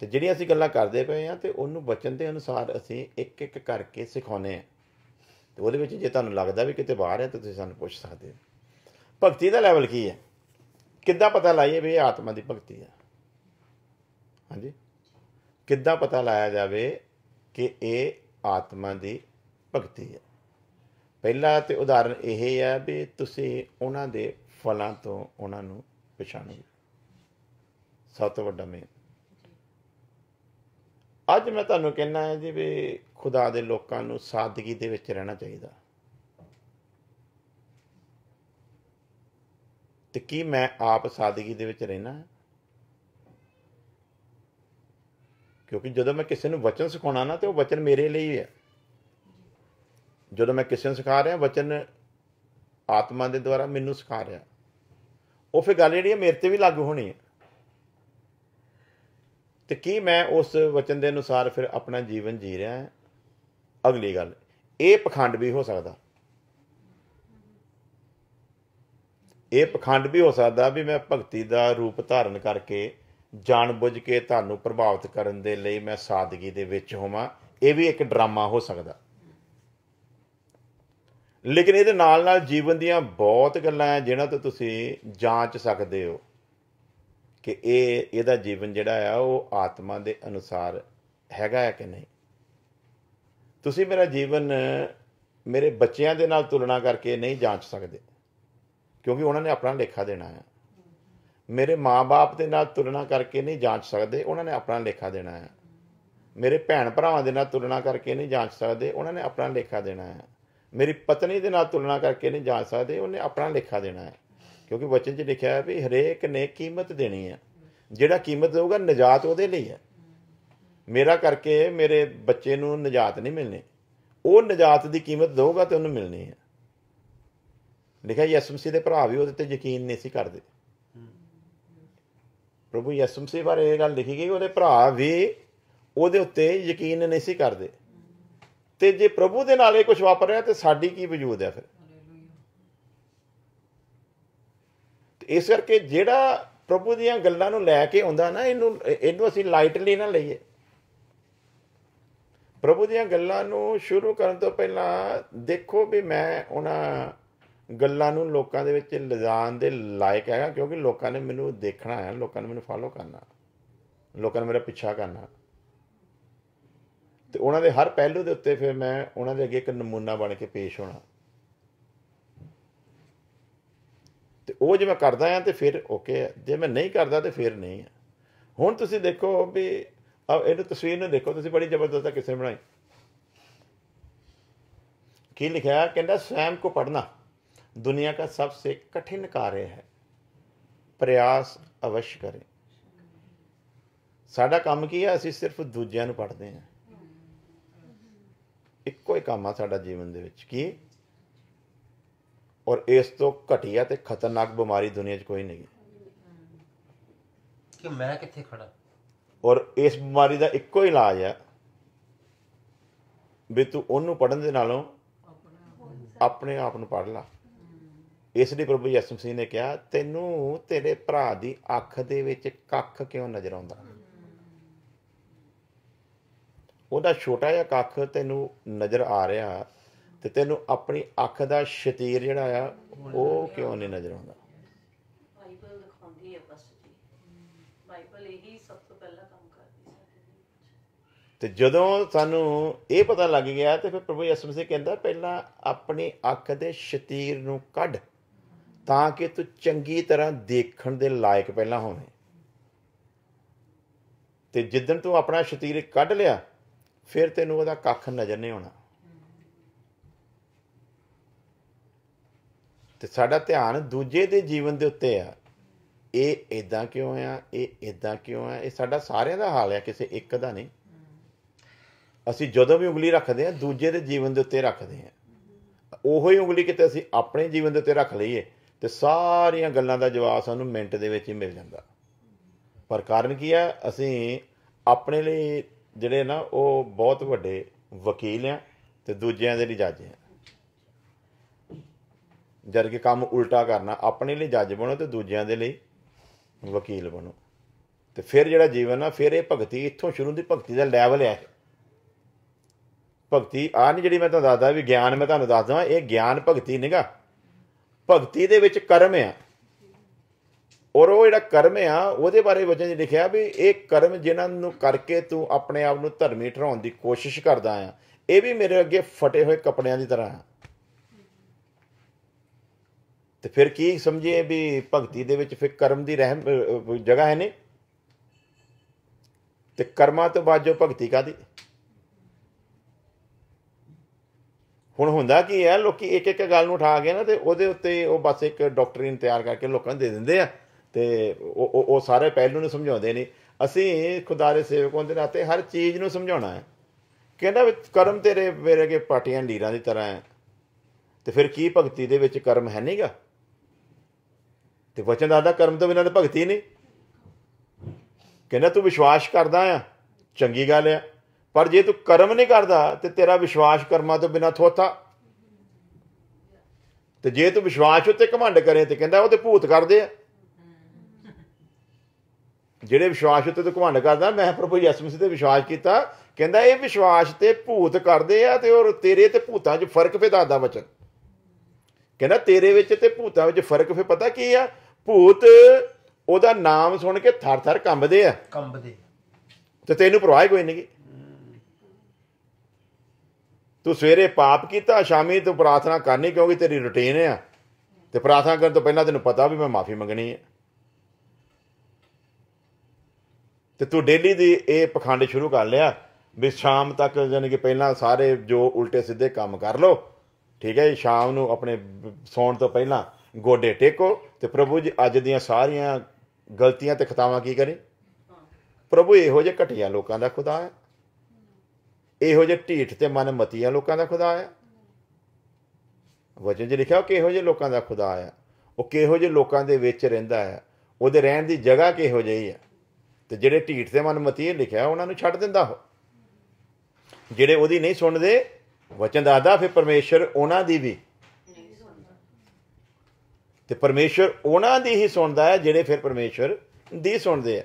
ਤੇ ਜਿਹੜੀਆਂ ਅਸੀਂ ਗੱਲਾਂ ਕਰਦੇ ਪਏ ਆ ਤੇ ਉਹਨੂੰ ਬਚਨ ਦੇ ਅਨੁਸਾਰ ਅਸੀਂ ਇੱਕ ਇੱਕ ਕਰਕੇ ਸਿਖਾਉਨੇ ਆ ਤੇ ਉਹਦੇ ਵਿੱਚ ਜੇ ਤੁਹਾਨੂੰ ਲੱਗਦਾ ਵੀ ਕਿਤੇ ਬਾਹਰ ਹੈ ਤਾਂ ਤੁਸੀਂ ਸਾਨੂੰ ਪੁੱਛ ਸਕਦੇ ਹੋ ਭਗਤੀ ਦਾ ਲੈਵਲ ਕੀ ਹੈ ਕਿੱਦਾਂ ਪਤਾ ਲਾਈਏ ਵੀ ਇਹ ਆਤਮਾ ਦੀ ਭਗਤੀ ਹੈ ਹਾਂਜੀ ਕਿੱਦਾਂ ਪਤਾ ਲਾਇਆ ਜਾਵੇ ਕਿ ਇਹ ਆਤਮਾ ਦੀ ਭਗਤੀ ਹੈ ਪਹਿਲਾ ਤੇ ਉਦਾਹਰਨ ਇਹ ਹੈ ਵੀ ਤੁਸੀਂ ਉਹਨਾਂ ਦੇ ਫਲਾਂ ਤੋਂ ਉਹਨਾਂ ਨੂੰ ਪਛਾਣੋਗੇ ਸਭ ਤੋਂ ਵੱਡਾ ਮੇਨ ਅੱਜ ਮੈਂ ਤੁਹਾਨੂੰ ਕਹਿਣਾ ਹੈ ਜੀ ਵੀ ਖੁਦਾ ਦੇ ਲੋਕਾਂ ਨੂੰ ਸਾਦਗੀ ਦੇ ਵਿੱਚ ਰਹਿਣਾ ਚਾਹੀਦਾ ਤੇ ਕੀ ਮੈਂ ਆਪ ਸਾਦਗੀ ਦੇ ਵਿੱਚ ਰਹਿਣਾ ਕਿਉਂਕਿ ਜਦੋਂ ਮੈਂ ਕਿਸੇ ਨੂੰ ਵਚਨ ਸਿਖਾਉਣਾ ਨਾ ਤੇ ਉਹ ਵਚਨ ਮੇਰੇ ਲਈ ਹੈ ਜਦੋਂ ਮੈਂ ਕਿਸੇ ਨੂੰ ਸਿਖਾ ਰਿਹਾ ਵਚਨ ਆਤਮਾ ਦੇ ਦੁਆਰਾ ਮੈਨੂੰ ਸਿਖਾ ਰਿਹਾ ਉਹ ਫਿਰ ਗੱਲ ਜਿਹੜੀ ਹੈ ਮੇਰੇ ਤੇ ਵੀ ਲਾਗੂ ਹੋਣੀ ਹੈ ਤੇ ਕੀ ਮੈਂ ਉਸ ਵਚਨ ਦੇ ਅਨੁਸਾਰ ਫਿਰ ਆਪਣਾ ਜੀਵਨ ਜੀ ਰਿਹਾ ਹਾਂ ਅਗਲੀ ਗੱਲ ਇਹ ਪਖੰਡ ਵੀ ਹੋ ਸਕਦਾ ਇਹ ਪਖੰਡ ਵੀ ਹੋ ਸਕਦਾ ਵੀ ਮੈਂ ਭਗਤੀ ਦਾ ਰੂਪ ਧਾਰਨ ਕਰਕੇ ਜਾਣ ਬੁੱਝ ਕੇ ਤੁਹਾਨੂੰ ਪ੍ਰਭਾਵਿਤ ਕਰਨ ਦੇ ਲਈ ਮੈਂ ਸਾਦਗੀ ਦੇ ਵਿੱਚ ਹੋਵਾਂ ਇਹ ਵੀ ਇੱਕ ਡਰਾਮਾ ਹੋ ਸਕਦਾ ਲੇਕਿਨ ਇਹਦੇ ਨਾਲ ਨਾਲ ਜੀਵਨ ਦੀਆਂ ਬਹੁਤ ਗੱਲਾਂ ਆ ਜਿਨ੍ਹਾਂ ਤੋਂ ਤੁਸੀਂ ਜਾਂਚ ਸਕਦੇ ਹੋ ਕਿ ਇਹ ਇਹਦਾ ਜੀਵਨ ਜਿਹੜਾ ਆ ਉਹ ਆਤਮਾ ਦੇ ਅਨੁਸਾਰ ਹੈਗਾ ਹੈ ਕਿ ਨਹੀਂ ਤੁਸੀਂ ਮੇਰਾ ਜੀਵਨ ਮੇਰੇ ਬੱਚਿਆਂ ਦੇ ਨਾਲ ਤੁਲਨਾ ਕਰਕੇ ਨਹੀਂ ਜਾਂਚ ਸਕਦੇ ਕਿਉਂਕਿ ਉਹਨਾਂ ਨੇ ਆਪਣਾ ਲੇਖਾ ਦੇਣਾ ਹੈ ਮੇਰੇ ਮਾਪੇ ਦੇ ਨਾਲ ਤੁਲਨਾ ਕਰਕੇ ਨਹੀਂ ਜਾਂਚ ਸਕਦੇ ਉਹਨਾਂ ਨੇ ਆਪਣਾ ਲੇਖਾ ਦੇਣਾ ਹੈ ਮੇਰੇ ਭੈਣ ਭਰਾਵਾਂ ਦੇ ਨਾਲ ਤੁਲਨਾ ਕਰਕੇ ਨਹੀਂ ਜਾਂਚ ਸਕਦੇ ਉਹਨਾਂ ਨੇ ਆਪਣਾ ਲੇਖਾ ਦੇਣਾ ਹੈ ਮੇਰੀ ਪਤਨੀ ਦੇ ਨਾਲ ਤੁਲਨਾ ਕਰਕੇ ਨਹੀਂ ਜਾ ਸਕਦੇ ਉਹਨੇ ਆਪਣਾ ਲਿਖਾ ਦੇਣਾ ਹੈ ਕਿਉਂਕਿ ਵਚਨ 'ਚ ਲਿਖਿਆ ਹੈ ਵੀ ਹਰੇਕ ਨੇ ਕੀਮਤ ਦੇਣੀ ਹੈ ਜਿਹੜਾ ਕੀਮਤ ਦੇਊਗਾ ਨਜਾਤ ਉਹਦੇ ਲਈ ਹੈ ਮੇਰਾ ਕਰਕੇ ਮੇਰੇ ਬੱਚੇ ਨੂੰ ਨਜਾਤ ਨਹੀਂ ਮਿਲਣੀ ਉਹ ਨਜਾਤ ਦੀ ਕੀਮਤ ਦੇਊਗਾ ਤੇ ਉਹਨੂੰ ਮਿਲਣੀ ਹੈ ਲਿਖਿਆ ਯਸਮਸੀ ਦੇ ਭਰਾ ਵੀ ਉਹਦੇ ਤੇ ਯਕੀਨ ਨਹੀਂ ਸੀ ਕਰਦੇ ਪ੍ਰਭੂ ਯਸਮਸੀ ਬਾਰੇ ਇਹ ਗੱਲ ਲਿਖੀ ਗਈ ਉਹਦੇ ਭਰਾ ਵੀ ਉਹਦੇ ਉੱਤੇ ਯਕੀਨ ਨਹੀਂ ਸੀ ਕਰਦੇ ਤੇ ਜੇ ਪ੍ਰਭੂ ਦੇ ਨਾਲ ਇਹ ਕੁਝ ਵਾਪਰ ਰਿਹਾ ਤੇ ਸਾਡੀ ਕੀ ਵਜੂਦ ਹੈ ਫਿਰ ਇਸ ਕਰਕੇ ਜਿਹੜਾ ਪ੍ਰਭੂ ਦੀਆਂ ਗੱਲਾਂ ਨੂੰ ਲੈ ਕੇ ਆਉਂਦਾ ਨਾ ਇਹਨੂੰ ਇਹਨੂੰ ਅਸੀਂ ਲਾਈਟਲੀ ਨਾ ਲਈਏ ਪ੍ਰਭੂ ਦੀਆਂ ਗੱਲਾਂ ਨੂੰ ਸ਼ੁਰੂ ਕਰਨ ਤੋਂ ਪਹਿਲਾਂ ਦੇਖੋ ਵੀ ਮੈਂ ਉਹਨਾਂ ਗੱਲਾਂ ਨੂੰ ਲੋਕਾਂ ਦੇ ਵਿੱਚ ਲਿਜਾਣ ਦੇ ਲਾਇਕ ਹੈਗਾ ਕਿਉਂਕਿ ਲੋਕਾਂ ਨੇ ਮੈਨੂੰ ਦੇਖਣਾ ਹੈ ਲੋਕਾਂ ਨੇ ਮੈਨੂੰ ਫਾਲੋ ਕਰਨਾ ਲੋਕਾਂ ਨੇ ਮੇਰਾ ਪਿੱਛਾ ਕਰਨਾ ਤੇ ਉਹਨਾਂ ਦੇ ਹਰ ਪਹਿਲੂ ਦੇ ਉੱਤੇ ਫਿਰ ਮੈਂ ਉਹਨਾਂ ਦੇ ਅੱਗੇ ਇੱਕ ਨਮੂਨਾ ਬਣ ਕੇ ਪੇਸ਼ ਹੋਣਾ ਤੇ ਉਹ ਜੇ ਮੈਂ ਕਰਦਾ ਆ ਤੇ ਫਿਰ ਓਕੇ ਹੈ ਜੇ ਮੈਂ ਨਹੀਂ ਕਰਦਾ ਤੇ ਫਿਰ ਨਹੀਂ ਹੈ ਹੁਣ ਤੁਸੀਂ ਦੇਖੋ ਵੀ ਆ ਇਹਨੂੰ ਤਸਵੀਰ ਨੂੰ ਦੇਖੋ ਤੁਸੀਂ ਬੜੀ ਜ਼ਬਰਦਸਤ ਕਿਸੇ ਬਣਾਈ ਕੀ ਲਿਖਿਆ ਕਹਿੰਦਾ ਸਵੈਮ ਕੋ ਪੜਨਾ ਦੁਨੀਆ ਦਾ ਸਭ ਤੋਂ ਕਠਿਨ कार्य ਹੈ ਪ੍ਰਯਾਸ ਅਵਸ਼ ਕਰੇ ਸਾਡਾ ਕੰਮ ਕੀ ਹੈ ਅਸੀਂ ਸਿਰਫ ਦੂਜਿਆਂ ਨੂੰ ਪੜਦੇ ਹਾਂ ਇੱਕੋ ਹੀ ਕੰਮ ਆ ਸਾਡਾ ਜੀਵਨ ਦੇ ਵਿੱਚ ਕੀ ਔਰ ਇਸ ਤੋਂ ਘਟੀਆ ਤੇ ਖਤਰਨਾਕ ਬਿਮਾਰੀ ਦੁਨੀਆ 'ਚ ਕੋਈ ਨਹੀਂ ਕਿ ਮੈਂ ਕਿੱਥੇ ਖੜਾ ਔਰ ਇਸ ਬਿਮਾਰੀ ਦਾ ਇੱਕੋ ਹੀ ਇਲਾਜ ਹੈ ਵੀ ਤੂੰ ਉਹਨੂੰ ਪੜਨ ਦੇ ਨਾਲੋਂ ਆਪਣੇ ਆਪ ਨੂੰ ਪੜ ਲੈ ਇਸ ਲਈ ਪ੍ਰਭੂ ਯਿਸੂ ਨੇ ਕਿਹਾ ਤੈਨੂੰ ਤੇਰੇ ਭਰਾ ਦੀ ਅੱਖ ਦੇ ਵਿੱਚ ਕੱਖ ਕਿਉਂ ਨਜ਼ਰ ਆਉਂਦਾ ਉਹਦਾ ਛੋਟਾ ਜਿਹਾ ਕੱਖ ਤੈਨੂੰ ਨਜ਼ਰ ਆ ਰਿਹਾ ਤੇ ਤੈਨੂੰ ਆਪਣੀ ਅੱਖ ਦਾ ਸ਼ਤੀਰ ਜਿਹੜਾ ਆ ਉਹ ਕਿਉਂ ਨਹੀਂ ਨਜ਼ਰ ਆਉਂਦਾ ਬਾਈਬਲ ਦਿਖਾਉਂਦੀ ਹੈ ਬਸ ਜੀ ਬਾਈਬਲ ਇਹੀ ਸਭ ਤੋਂ ਪਹਿਲਾਂ ਕੰਮ ਕਰਦੀ ਹੈ ਤੇ ਜਦੋਂ ਸਾਨੂੰ ਇਹ ਪਤਾ ਲੱਗ ਗਿਆ ਤੇ ਫਿਰ ਪ੍ਰਭੂ ਯਿਸੂ ਮਸੀਹ ਕਹਿੰਦਾ ਪਹਿਲਾਂ ਆਪਣੀ ਅੱਖ ਦੇ ਸ਼ਤੀਰ ਨੂੰ ਕੱਢ ਤਾਂ ਕਿ ਤੂੰ ਚੰਗੀ ਤਰ੍ਹਾਂ ਦੇਖਣ ਦੇ ਲਾਇਕ ਪਹਿਲਾਂ ਹੋਵੇਂ ਤੇ ਜਿੱਦਣ ਤੂੰ ਆਪਣਾ ਸ਼ਤੀਰ ਕੱਢ ਲਿਆ ਫਿਰ ਤੈਨੂੰ ਉਹਦਾ ਕੱਖ ਨਜ਼ਰ ਨਹੀਂ ਆਉਣਾ ਤੇ ਸਾਡਾ ਧਿਆਨ ਦੂਜੇ ਦੇ ਜੀਵਨ ਦੇ ਉੱਤੇ ਆ ਇਹ ਇਦਾਂ ਕਿਉਂ ਆ ਇਹ ਇਦਾਂ ਕਿਉਂ ਆ ਇਹ ਸਾਡਾ ਸਾਰਿਆਂ ਦਾ ਹਾਲ ਆ ਕਿਸੇ ਇੱਕ ਦਾ ਨਹੀਂ ਅਸੀਂ ਜਦੋਂ ਵੀ ਉਂਗਲੀ ਰੱਖਦੇ ਆ ਦੂਜੇ ਦੇ ਜੀਵਨ ਦੇ ਉੱਤੇ ਰੱਖਦੇ ਆ ਉਹੋ ਹੀ ਉਂਗਲੀ ਕਿਤੇ ਅਸੀਂ ਆਪਣੇ ਜੀਵਨ ਦੇ ਉੱਤੇ ਰੱਖ ਲਈਏ ਤੇ ਸਾਰੀਆਂ ਗੱਲਾਂ ਦਾ ਜਵਾਬ ਸਾਨੂੰ ਮਿੰਟ ਦੇ ਵਿੱਚ ਹੀ ਮਿਲ ਜਾਂਦਾ ਪਰ ਕਾਰਨ ਕੀ ਆ ਅਸੀਂ ਆਪਣੇ ਲਈ ਜਿਹੜੇ ਨਾ ਉਹ ਬਹੁਤ ਵੱਡੇ ਵਕੀਲ ਆ ਤੇ ਦੂਜਿਆਂ ਦੇ ਲਈ ਜੱਜ ਆ ਜਦ ਕਿ ਕੰਮ ਉਲਟਾ ਕਰਨਾ ਆਪਣੇ ਲਈ ਜੱਜ ਬਣੋ ਤੇ ਦੂਜਿਆਂ ਦੇ ਲਈ ਵਕੀਲ ਬਣੋ ਤੇ ਫਿਰ ਜਿਹੜਾ ਜੀਵਨ ਆ ਫਿਰ ਇਹ ਭਗਤੀ ਇੱਥੋਂ ਸ਼ੁਰੂ ਦੀ ਭਗਤੀ ਦਾ ਲੈਵਲ ਹੈ ਭਗਤੀ ਆ ਨਹੀਂ ਜਿਹੜੀ ਮੈਂ ਤੁਹਾਨੂੰ ਦੱਸਦਾ ਵੀ ਗਿਆਨ ਮੈਂ ਤੁਹਾਨੂੰ ਦੱਸਦਾ ਇਹ ਗਿਆਨ ਭਗਤੀ ਨਹੀਂਗਾ ਭਗਤੀ ਦੇ ਵਿੱਚ ਕਰਮ ਆ ਔਰ ਉਹ ਜਿਹੜਾ ਕਰਮ ਆ ਉਹਦੇ ਬਾਰੇ ਵਚਨ ਜੀ ਲਿਖਿਆ ਵੀ ਇਹ ਕਰਮ ਜਿਨ੍ਹਾਂ ਨੂੰ ਕਰਕੇ ਤੂੰ ਆਪਣੇ ਆਪ ਨੂੰ ਧਰਮੀ ਠਹਿਰਾਉਣ ਦੀ ਕੋਸ਼ਿਸ਼ ਕਰਦਾ ਆ ਇਹ ਵੀ ਮੇਰੇ ਅੱਗੇ ਫਟੇ ਹੋਏ ਕੱਪੜਿਆਂ ਦੀ ਤਰ੍ਹਾਂ ਆ ਤੇ ਫਿਰ ਕੀ ਸਮਝੀਏ ਵੀ ਭਗਤੀ ਦੇ ਵਿੱਚ ਫਿਰ ਕਰਮ ਦੀ ਰਹਿਮ ਜਗ੍ਹਾ ਹੈ ਨੇ ਤੇ ਕਰਮਾਂ ਤੋਂ ਬਾਅਦ ਜੋ ਭਗਤੀ ਕਾਦੀ ਹੁਣ ਹੁੰਦਾ ਕੀ ਹੈ ਲੋਕੀ ਇੱਕ ਇੱਕ ਗੱਲ ਨੂੰ ਉਠਾ ਕੇ ਨਾ ਤੇ ਉਹਦੇ ਉੱਤੇ ਉਹ ਬਸ ਇੱਕ ਡਾਕਟਰੀਨ ਤਿਆਰ ਕਰਕੇ ਲੋਕਾਂ ਨੂੰ ਦੇ ਦਿੰਦੇ ਆ ਤੇ ਉਹ ਉਹ ਸਾਰੇ ਪਹਿਲੂ ਨੂੰ ਸਮਝਾਉਂਦੇ ਨੇ ਅਸੀਂ ਖੁਦਾ ਦੇ ਸੇਵਕਾਂ ਦੇ ਨਾਤੇ ਹਰ ਚੀਜ਼ ਨੂੰ ਸਮਝਾਉਣਾ ਹੈ ਕਹਿੰਦਾ ਵਿੱਚ ਕਰਮ ਤੇਰੇ ਮੇਰੇ ਕੇ ਪਾਟੀਆਂ ਲੀਰਾਂ ਦੀ ਤਰ੍ਹਾਂ ਹੈ ਤੇ ਫਿਰ ਕੀ ਭਗਤੀ ਦੇ ਵਿੱਚ ਕਰਮ ਹੈ ਨਹੀਂਗਾ ਤੇ ਵਚਨ ਦਾ ਕਰਮ ਤੋਂ ਬਿਨਾਂ ਤਾਂ ਭਗਤੀ ਨਹੀਂ ਕਹਿੰਦਾ ਤੂੰ ਵਿਸ਼ਵਾਸ ਕਰਦਾ ਆ ਚੰਗੀ ਗੱਲ ਆ ਪਰ ਜੇ ਤੂੰ ਕਰਮ ਨਹੀਂ ਕਰਦਾ ਤੇ ਤੇਰਾ ਵਿਸ਼ਵਾਸ ਕਰਮਾਂ ਤੋਂ ਬਿਨਾਂ ਥੋਥਾ ਤੇ ਜੇ ਤੂੰ ਵਿਸ਼ਵਾਸ ਉੱਤੇ ਘਮੰਡ ਕਰੇ ਤੇ ਕਹਿੰਦਾ ਉਹ ਤੇ ਭੂਤ ਕਰਦੇ ਆ ਜਿਹੜੇ ਵਿਸ਼ਵਾਸ ਉੱਤੇ ਤੂੰ ਘਮੰਡ ਕਰਦਾ ਮੈਂ ਪ੍ਰਭੂ ਯਿਸੂ ਮਸੀਹ ਤੇ ਵਿਸ਼ਵਾਸ ਕੀਤਾ ਕਹਿੰਦਾ ਇਹ ਵਿਸ਼ਵਾਸ ਤੇ ਭੂਤ ਕਰਦੇ ਆ ਤੇ ਉਹ ਤੇਰੇ ਤੇ ਭੂਤਾਂ 'ਚ ਫਰਕ ਫੇ ਦੱਸਦਾ ਵਚਨ ਕਹਿੰਦਾ ਤੇਰੇ ਵਿੱਚ ਤੇ ਭੂਤਾਂ ਵਿੱਚ ਫਰਕ ਫੇ ਪਤਾ ਕੀ ਆ ਭੂਤ ਉਹਦਾ ਨਾਮ ਸੁਣ ਕੇ ਥਰ-ਥਰ ਕੰਬਦੇ ਆ ਕੰਬਦੇ ਤੇ ਤੈਨੂੰ ਪਰਵਾਹ ਕੋਈ ਨਹੀਂ ਤੂੰ ਸਵੇਰੇ ਪਾਪ ਕੀਤਾ ਸ਼ਾਮੀ ਤੂੰ ਪ੍ਰਾਰਥਨਾ ਕਰਨੀ ਕਿਉਂਕਿ ਤੇਰੀ ਰੁਟੀਨ ਆ ਤੇ ਪ੍ਰਾਰਥਨਾ ਕਰਨ ਤੋਂ ਪਹਿਲਾਂ ਤੈਨੂੰ ਪਤਾ ਵੀ ਮੈਂ ਮਾਫੀ ਮੰਗਣੀ ਹੈ ਤੇ ਤੂੰ ਡੇਲੀ ਦੀ ਇਹ ਪਖੰਡ ਸ਼ੁਰੂ ਕਰ ਲਿਆ ਵੀ ਸ਼ਾਮ ਤੱਕ ਯਾਨੀ ਕਿ ਪਹਿਲਾਂ ਸਾਰੇ ਜੋ ਉਲਟੇ ਸਿੱਧੇ ਕੰਮ ਕਰ ਲੋ ਠੀਕ ਹੈ ਸ਼ਾਮ ਨੂੰ ਆਪਣੇ ਸੌਣ ਤੋਂ ਪਹਿਲਾਂ ਗੋਡੇ ਟੇਕੋ ਤੇ ਪ੍ਰਭੂ ਜੀ ਅੱਜ ਦੀਆਂ ਸਾਰੀਆਂ ਗਲਤੀਆਂ ਤੇ ਖਤਾਵਾਂ ਕੀ ਕਰੇ ਪ੍ਰਭੂ ਇਹੋ ਜਿਹੇ ਘਟੀਆਂ ਲੋਕਾਂ ਦਾ ਖੁਦਾ ਹੈ ਇਹੋ ਜਿਹੇ ਢੀਠ ਤੇ ਮਨ ਮਤੀਆਂ ਲੋਕਾਂ ਦਾ ਖੁਦਾ ਹੈ ਵਚਨ ਜੀ ਲਿਖਿਆ ਕਿ ਇਹੋ ਜਿਹੇ ਲੋਕਾਂ ਦਾ ਖੁਦਾ ਹੈ ਉਹ ਕਿਹੋ ਜਿਹੇ ਲੋਕਾਂ ਦੇ ਵਿੱਚ ਰਹਿੰਦਾ ਹੈ ਉਹਦੇ ਰਹਿਣ ਦੀ ਜਗ੍ਹਾ ਕਿਹੋ ਜਿਹੀ ਹੈ ਤੇ ਜਿਹੜੇ ਢੀਠ ਤੇ ਮਨ ਲਿਖਿਆ ਉਹਨਾਂ ਨੂੰ ਛੱਡ ਦਿੰਦਾ ਹੋ ਜਿਹੜੇ ਉਹਦੀ ਨਹੀਂ ਸੁਣਦੇ ਵਚਨ ਦਾਦਾ ਫਿਰ ਪਰਮੇਸ਼ਰ ਉਹਨਾਂ ਦੀ ਵੀ ਤੇ ਪਰਮੇਸ਼ਰ ਉਹਨਾਂ ਦੀ ਹੀ ਸੁਣਦਾ ਹੈ ਜਿਹੜੇ ਫਿਰ ਪਰਮੇਸ਼ਰ ਦੀ ਸੁਣਦੇ ਆ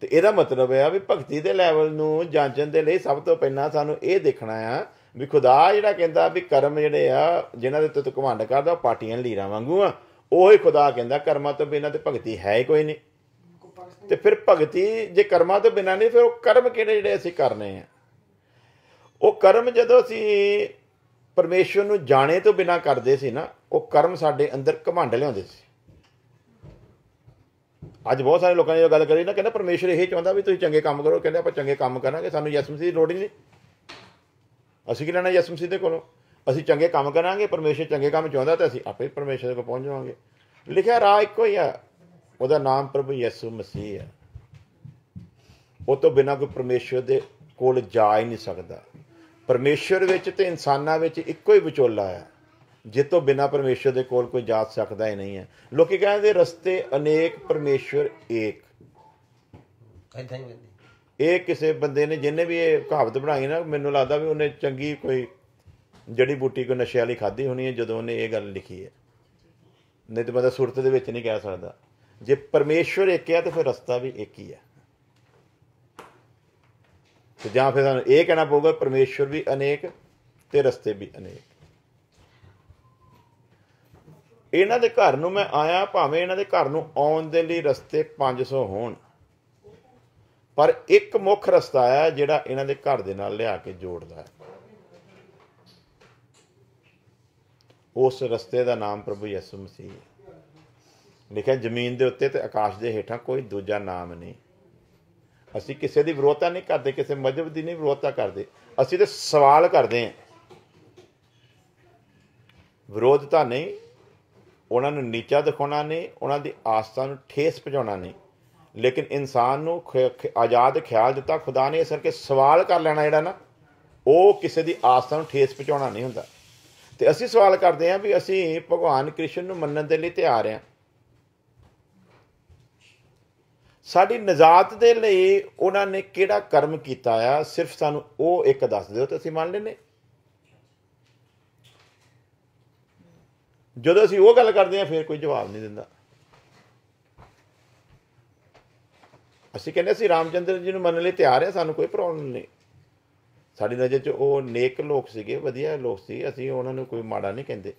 ਤੇ ਇਹਦਾ ਮਤਲਬ ਹੈ ਵੀ ਭਗਤੀ ਦੇ ਲੈਵਲ ਨੂੰ ਜਾਂਚਣ ਦੇ ਲਈ ਸਭ ਤੋਂ ਪਹਿਲਾਂ ਸਾਨੂੰ ਇਹ ਦੇਖਣਾ ਆ ਵੀ ਖੁਦਾ ਜਿਹੜਾ ਕਹਿੰਦਾ ਵੀ ਕਰਮ ਜਿਹੜੇ ਆ ਜਿਨ੍ਹਾਂ ਦੇ ਤੂੰ ਘਮੰਡ ਕਰਦਾ ਪਾਟੀਆਂ ਲੀਰਾਂ ਵਾਂਗੂ ਆ ਉਹ ਹੀ ਖੁਦਾ ਕਹਿੰਦਾ ਕਰਮਾਂ ਤੋਂ ਬਿਨਾਂ ਤੇ ਭਗਤੀ ਹੈ ਹੀ ਕੋਈ ਨਹੀਂ ਤੇ ਫਿਰ ਭਗਤੀ ਜੇ ਕਰਮਾਂ ਤੋਂ ਬਿਨਾਂ ਨਹੀਂ ਫਿਰ ਉਹ ਕਰਮ ਕਿਹੜੇ ਜਿਹੜੇ ਅਸੀਂ ਕਰਨੇ ਆ ਉਹ ਕਰਮ ਜਦੋਂ ਅਸੀਂ ਪਰਮੇਸ਼ਵਰ ਨੂੰ ਜਾਣੇ ਤੋਂ ਬਿਨਾਂ ਕਰਦੇ ਸੀ ਨਾ ਉਹ ਕਰਮ ਸਾਡੇ ਅੰਦਰ ਘਮੰਡ ਲਿਆਉਂਦੇ ਸੀ ਅੱਜ ਬਹੁਤ ਸਾਰੇ ਲੋਕਾਂ ਨੇ ਇਹ ਗੱਲ ਕਰੀ ਨਾ ਕਹਿੰਦਾ ਪਰਮੇਸ਼ਰ ਇਹ ਚਾਹੁੰਦਾ ਵੀ ਤੁਸੀਂ ਚੰਗੇ ਕੰਮ ਕਰੋ ਕਹਿੰਦੇ ਆਪਾਂ ਚੰਗੇ ਕੰਮ ਕਰਾਂਗੇ ਸਾਨੂੰ ਯਸਮਸੀ ਦੀ ਲੋੜ ਹੀ ਨਹੀਂ ਅਸੀਂ ਕੀ ਲੈਣਾ ਯਸਮਸੀ ਦੇ ਕੋਲੋਂ ਅਸੀਂ ਚੰਗੇ ਕੰਮ ਕਰਾਂਗੇ ਪਰਮੇਸ਼ਰ ਚੰਗੇ ਕੰਮ ਚਾਹੁੰਦਾ ਤਾਂ ਅਸੀਂ ਆਪੇ ਪਰਮੇਸ਼ਰ ਕੋਲ ਪਹੁੰਚ ਜਾਵਾਂਗੇ ਲਿਖਿਆ ਰਾਹ ਇੱਕੋ ਹੀ ਆ ਉਹਦਾ ਨਾਮ ਪ੍ਰਭੂ ਯਿਸੂ ਮਸੀਹ ਹੈ ਉਹ ਤੋਂ ਬਿਨਾ ਕੋਈ ਪਰਮੇਸ਼ਰ ਦੇ ਕੋਲ ਜਾ ਹੀ ਨਹੀਂ ਸਕਦਾ ਪਰਮੇਸ਼ਰ ਵਿੱਚ ਤੇ ਇਨਸਾਨਾਂ ਵਿੱਚ ਇੱਕੋ ਹੀ ਵਿਚੋਲਾ ਹੈ ਜਿਸ ਤੋਂ ਬਿਨਾ ਪਰਮੇਸ਼ਰ ਦੇ ਕੋਲ ਕੋਈ ਜਾ ਸਕਦਾ ਹੀ ਨਹੀਂ ਹੈ ਲੋਕੀ ਕਹਿੰਦੇ ਰਸਤੇ ਅਨੇਕ ਪਰਮੇਸ਼ਰ ਏਕ ਇਹ ਕਿਸੇ ਬੰਦੇ ਨੇ ਜਿੰਨੇ ਵੀ ਇਹ ਕਹਾਵਤ ਬਣਾਈ ਨਾ ਮੈਨੂੰ ਲੱਗਦਾ ਵੀ ਉਹਨੇ ਚੰਗੀ ਕੋਈ ਜੜੀ ਬੂਟੀ ਕੋ ਨਸ਼ੇ ਵਾਲੀ ਖਾਦੀ ਹੋਣੀ ਹੈ ਜਦੋਂ ਉਹਨੇ ਇਹ ਗੱਲ ਲਿਖੀ ਹੈ ਨਹੀਂ ਤਾਂ ਬੰਦਾ ਸੁਰਤ ਦੇ ਵਿੱਚ ਨਹੀਂ ਕਹਿ ਸਕਦਾ ਜੇ ਪਰਮੇਸ਼ਵਰ ਇੱਕ ਹੈ ਤਾਂ ਫਿਰ ਰਸਤਾ ਵੀ ਇੱਕ ਹੀ ਹੈ ਤੇ ਜਾਂ ਫਿਰ ਸਾਨੂੰ ਇਹ ਕਹਿਣਾ ਪਊਗਾ ਪਰਮੇਸ਼ਵਰ ਵੀ ਅਨੇਕ ਤੇ ਰਸਤੇ ਵੀ ਅਨੇਕ ਇਹਨਾਂ ਦੇ ਘਰ ਨੂੰ ਮੈਂ ਆਇਆ ਭਾਵੇਂ ਇਹਨਾਂ ਦੇ ਘਰ ਨੂੰ ਆਉਣ ਦੇ ਲਈ ਰਸਤੇ 500 ਹੋਣ ਪਰ ਇੱਕ ਮੁੱਖ ਰਸਤਾ ਆ ਜਿਹੜਾ ਇਹਨਾਂ ਦੇ ਘਰ ਦੇ ਨਾਲ ਲਿਆ ਕੇ ਜੋੜਦਾ ਹੈ ਉਸ ਰਸਤੇ ਦਾ ਨਾਮ ਪ੍ਰਭੂ ਯਿਸੂ ਮਸੀਹ ਹੈ ਲਿਖਿਆ ਜ਼ਮੀਨ ਦੇ ਉੱਤੇ ਤੇ ਆਕਾਸ਼ ਦੇ ਹੇਠਾਂ ਕੋਈ ਦੂਜਾ ਨਾਮ ਨਹੀਂ ਅਸੀਂ ਕਿਸੇ ਦੀ ਵਿਰੋਧਤਾ ਨਹੀਂ ਕਰਦੇ ਕਿਸੇ ਮਜਬ ਦੀ ਨਹੀਂ ਵਿਰੋਧਤਾ ਕਰਦੇ ਅਸੀਂ ਤੇ ਸਵਾਲ ਕਰਦੇ ਹਾਂ ਵਿਰੋਧਤਾ ਨਹੀਂ ਉਹਨਾਂ ਨੂੰ ਨੀਚਾ ਦਿਖਾਉਣਾ ਨਹੀਂ ਉਹਨਾਂ ਦੀ ਆਸਥਾ ਨੂੰ ਠੇਸ ਪਹੁੰਚਾਉਣਾ ਨਹੀਂ ਲੇਕਿਨ ਇਨਸਾਨ ਨੂੰ ਆਜ਼ਾਦ ਖਿਆਲ ਦਿੱਤਾ ਖੁਦਾ ਨੇ ਇਸ ਕਰਕੇ ਸਵਾਲ ਕਰ ਲੈਣਾ ਜਿਹੜਾ ਨਾ ਉਹ ਕਿਸੇ ਦੀ ਆਸਥਾ ਨੂੰ ਠੇਸ ਪਹੁੰਚਾਉਣਾ ਨਹੀਂ ਹੁੰਦਾ ਤੇ ਅਸੀਂ ਸਵਾਲ ਕਰਦੇ ਹਾਂ ਵੀ ਅਸੀਂ ਭਗਵਾਨ ਕ੍ਰਿਸ਼ਨ ਨੂੰ ਮੰਨਣ ਦੇ ਲਈ ਤਿਆਰ ਹਾਂ ਸਾਡੀ ਨਜਾਤ ਦੇ ਲਈ ਉਹਨਾਂ ਨੇ ਕਿਹੜਾ ਕਰਮ ਕੀਤਾ ਆ ਸਿਰਫ ਸਾਨੂੰ ਉਹ ਇੱਕ ਦੱਸ ਦਿਓ ਤੇ ਅਸੀਂ ਮੰਨ ਲੈਨੇ ਜਦੋਂ ਅਸੀਂ ਉਹ ਗੱਲ ਕਰਦੇ ਆ ਫਿਰ ਕੋਈ ਜਵਾਬ ਨਹੀਂ ਦਿੰਦਾ ਅਸੀਂ ਕਹਿੰਦੇ ਸੀ ਰਾਮਚੰਦਰ ਜੀ ਨੂੰ ਮੰਨਣ ਲਈ ਤਿਆਰ ਆ ਸਾਨੂੰ ਕੋਈ ਪ੍ਰੋਬਲਮ ਨਹੀਂ ਸਾਡੀ ਨਜ਼ਰ 'ਚ ਉਹ ਨੇਕ ਲੋਕ ਸੀਗੇ ਵਧੀਆ ਲੋਕ ਸੀ ਅਸੀਂ ਉਹਨਾਂ ਨੂੰ ਕੋਈ ਮਾੜਾ ਨਹੀਂ ਕਹਿੰਦੇ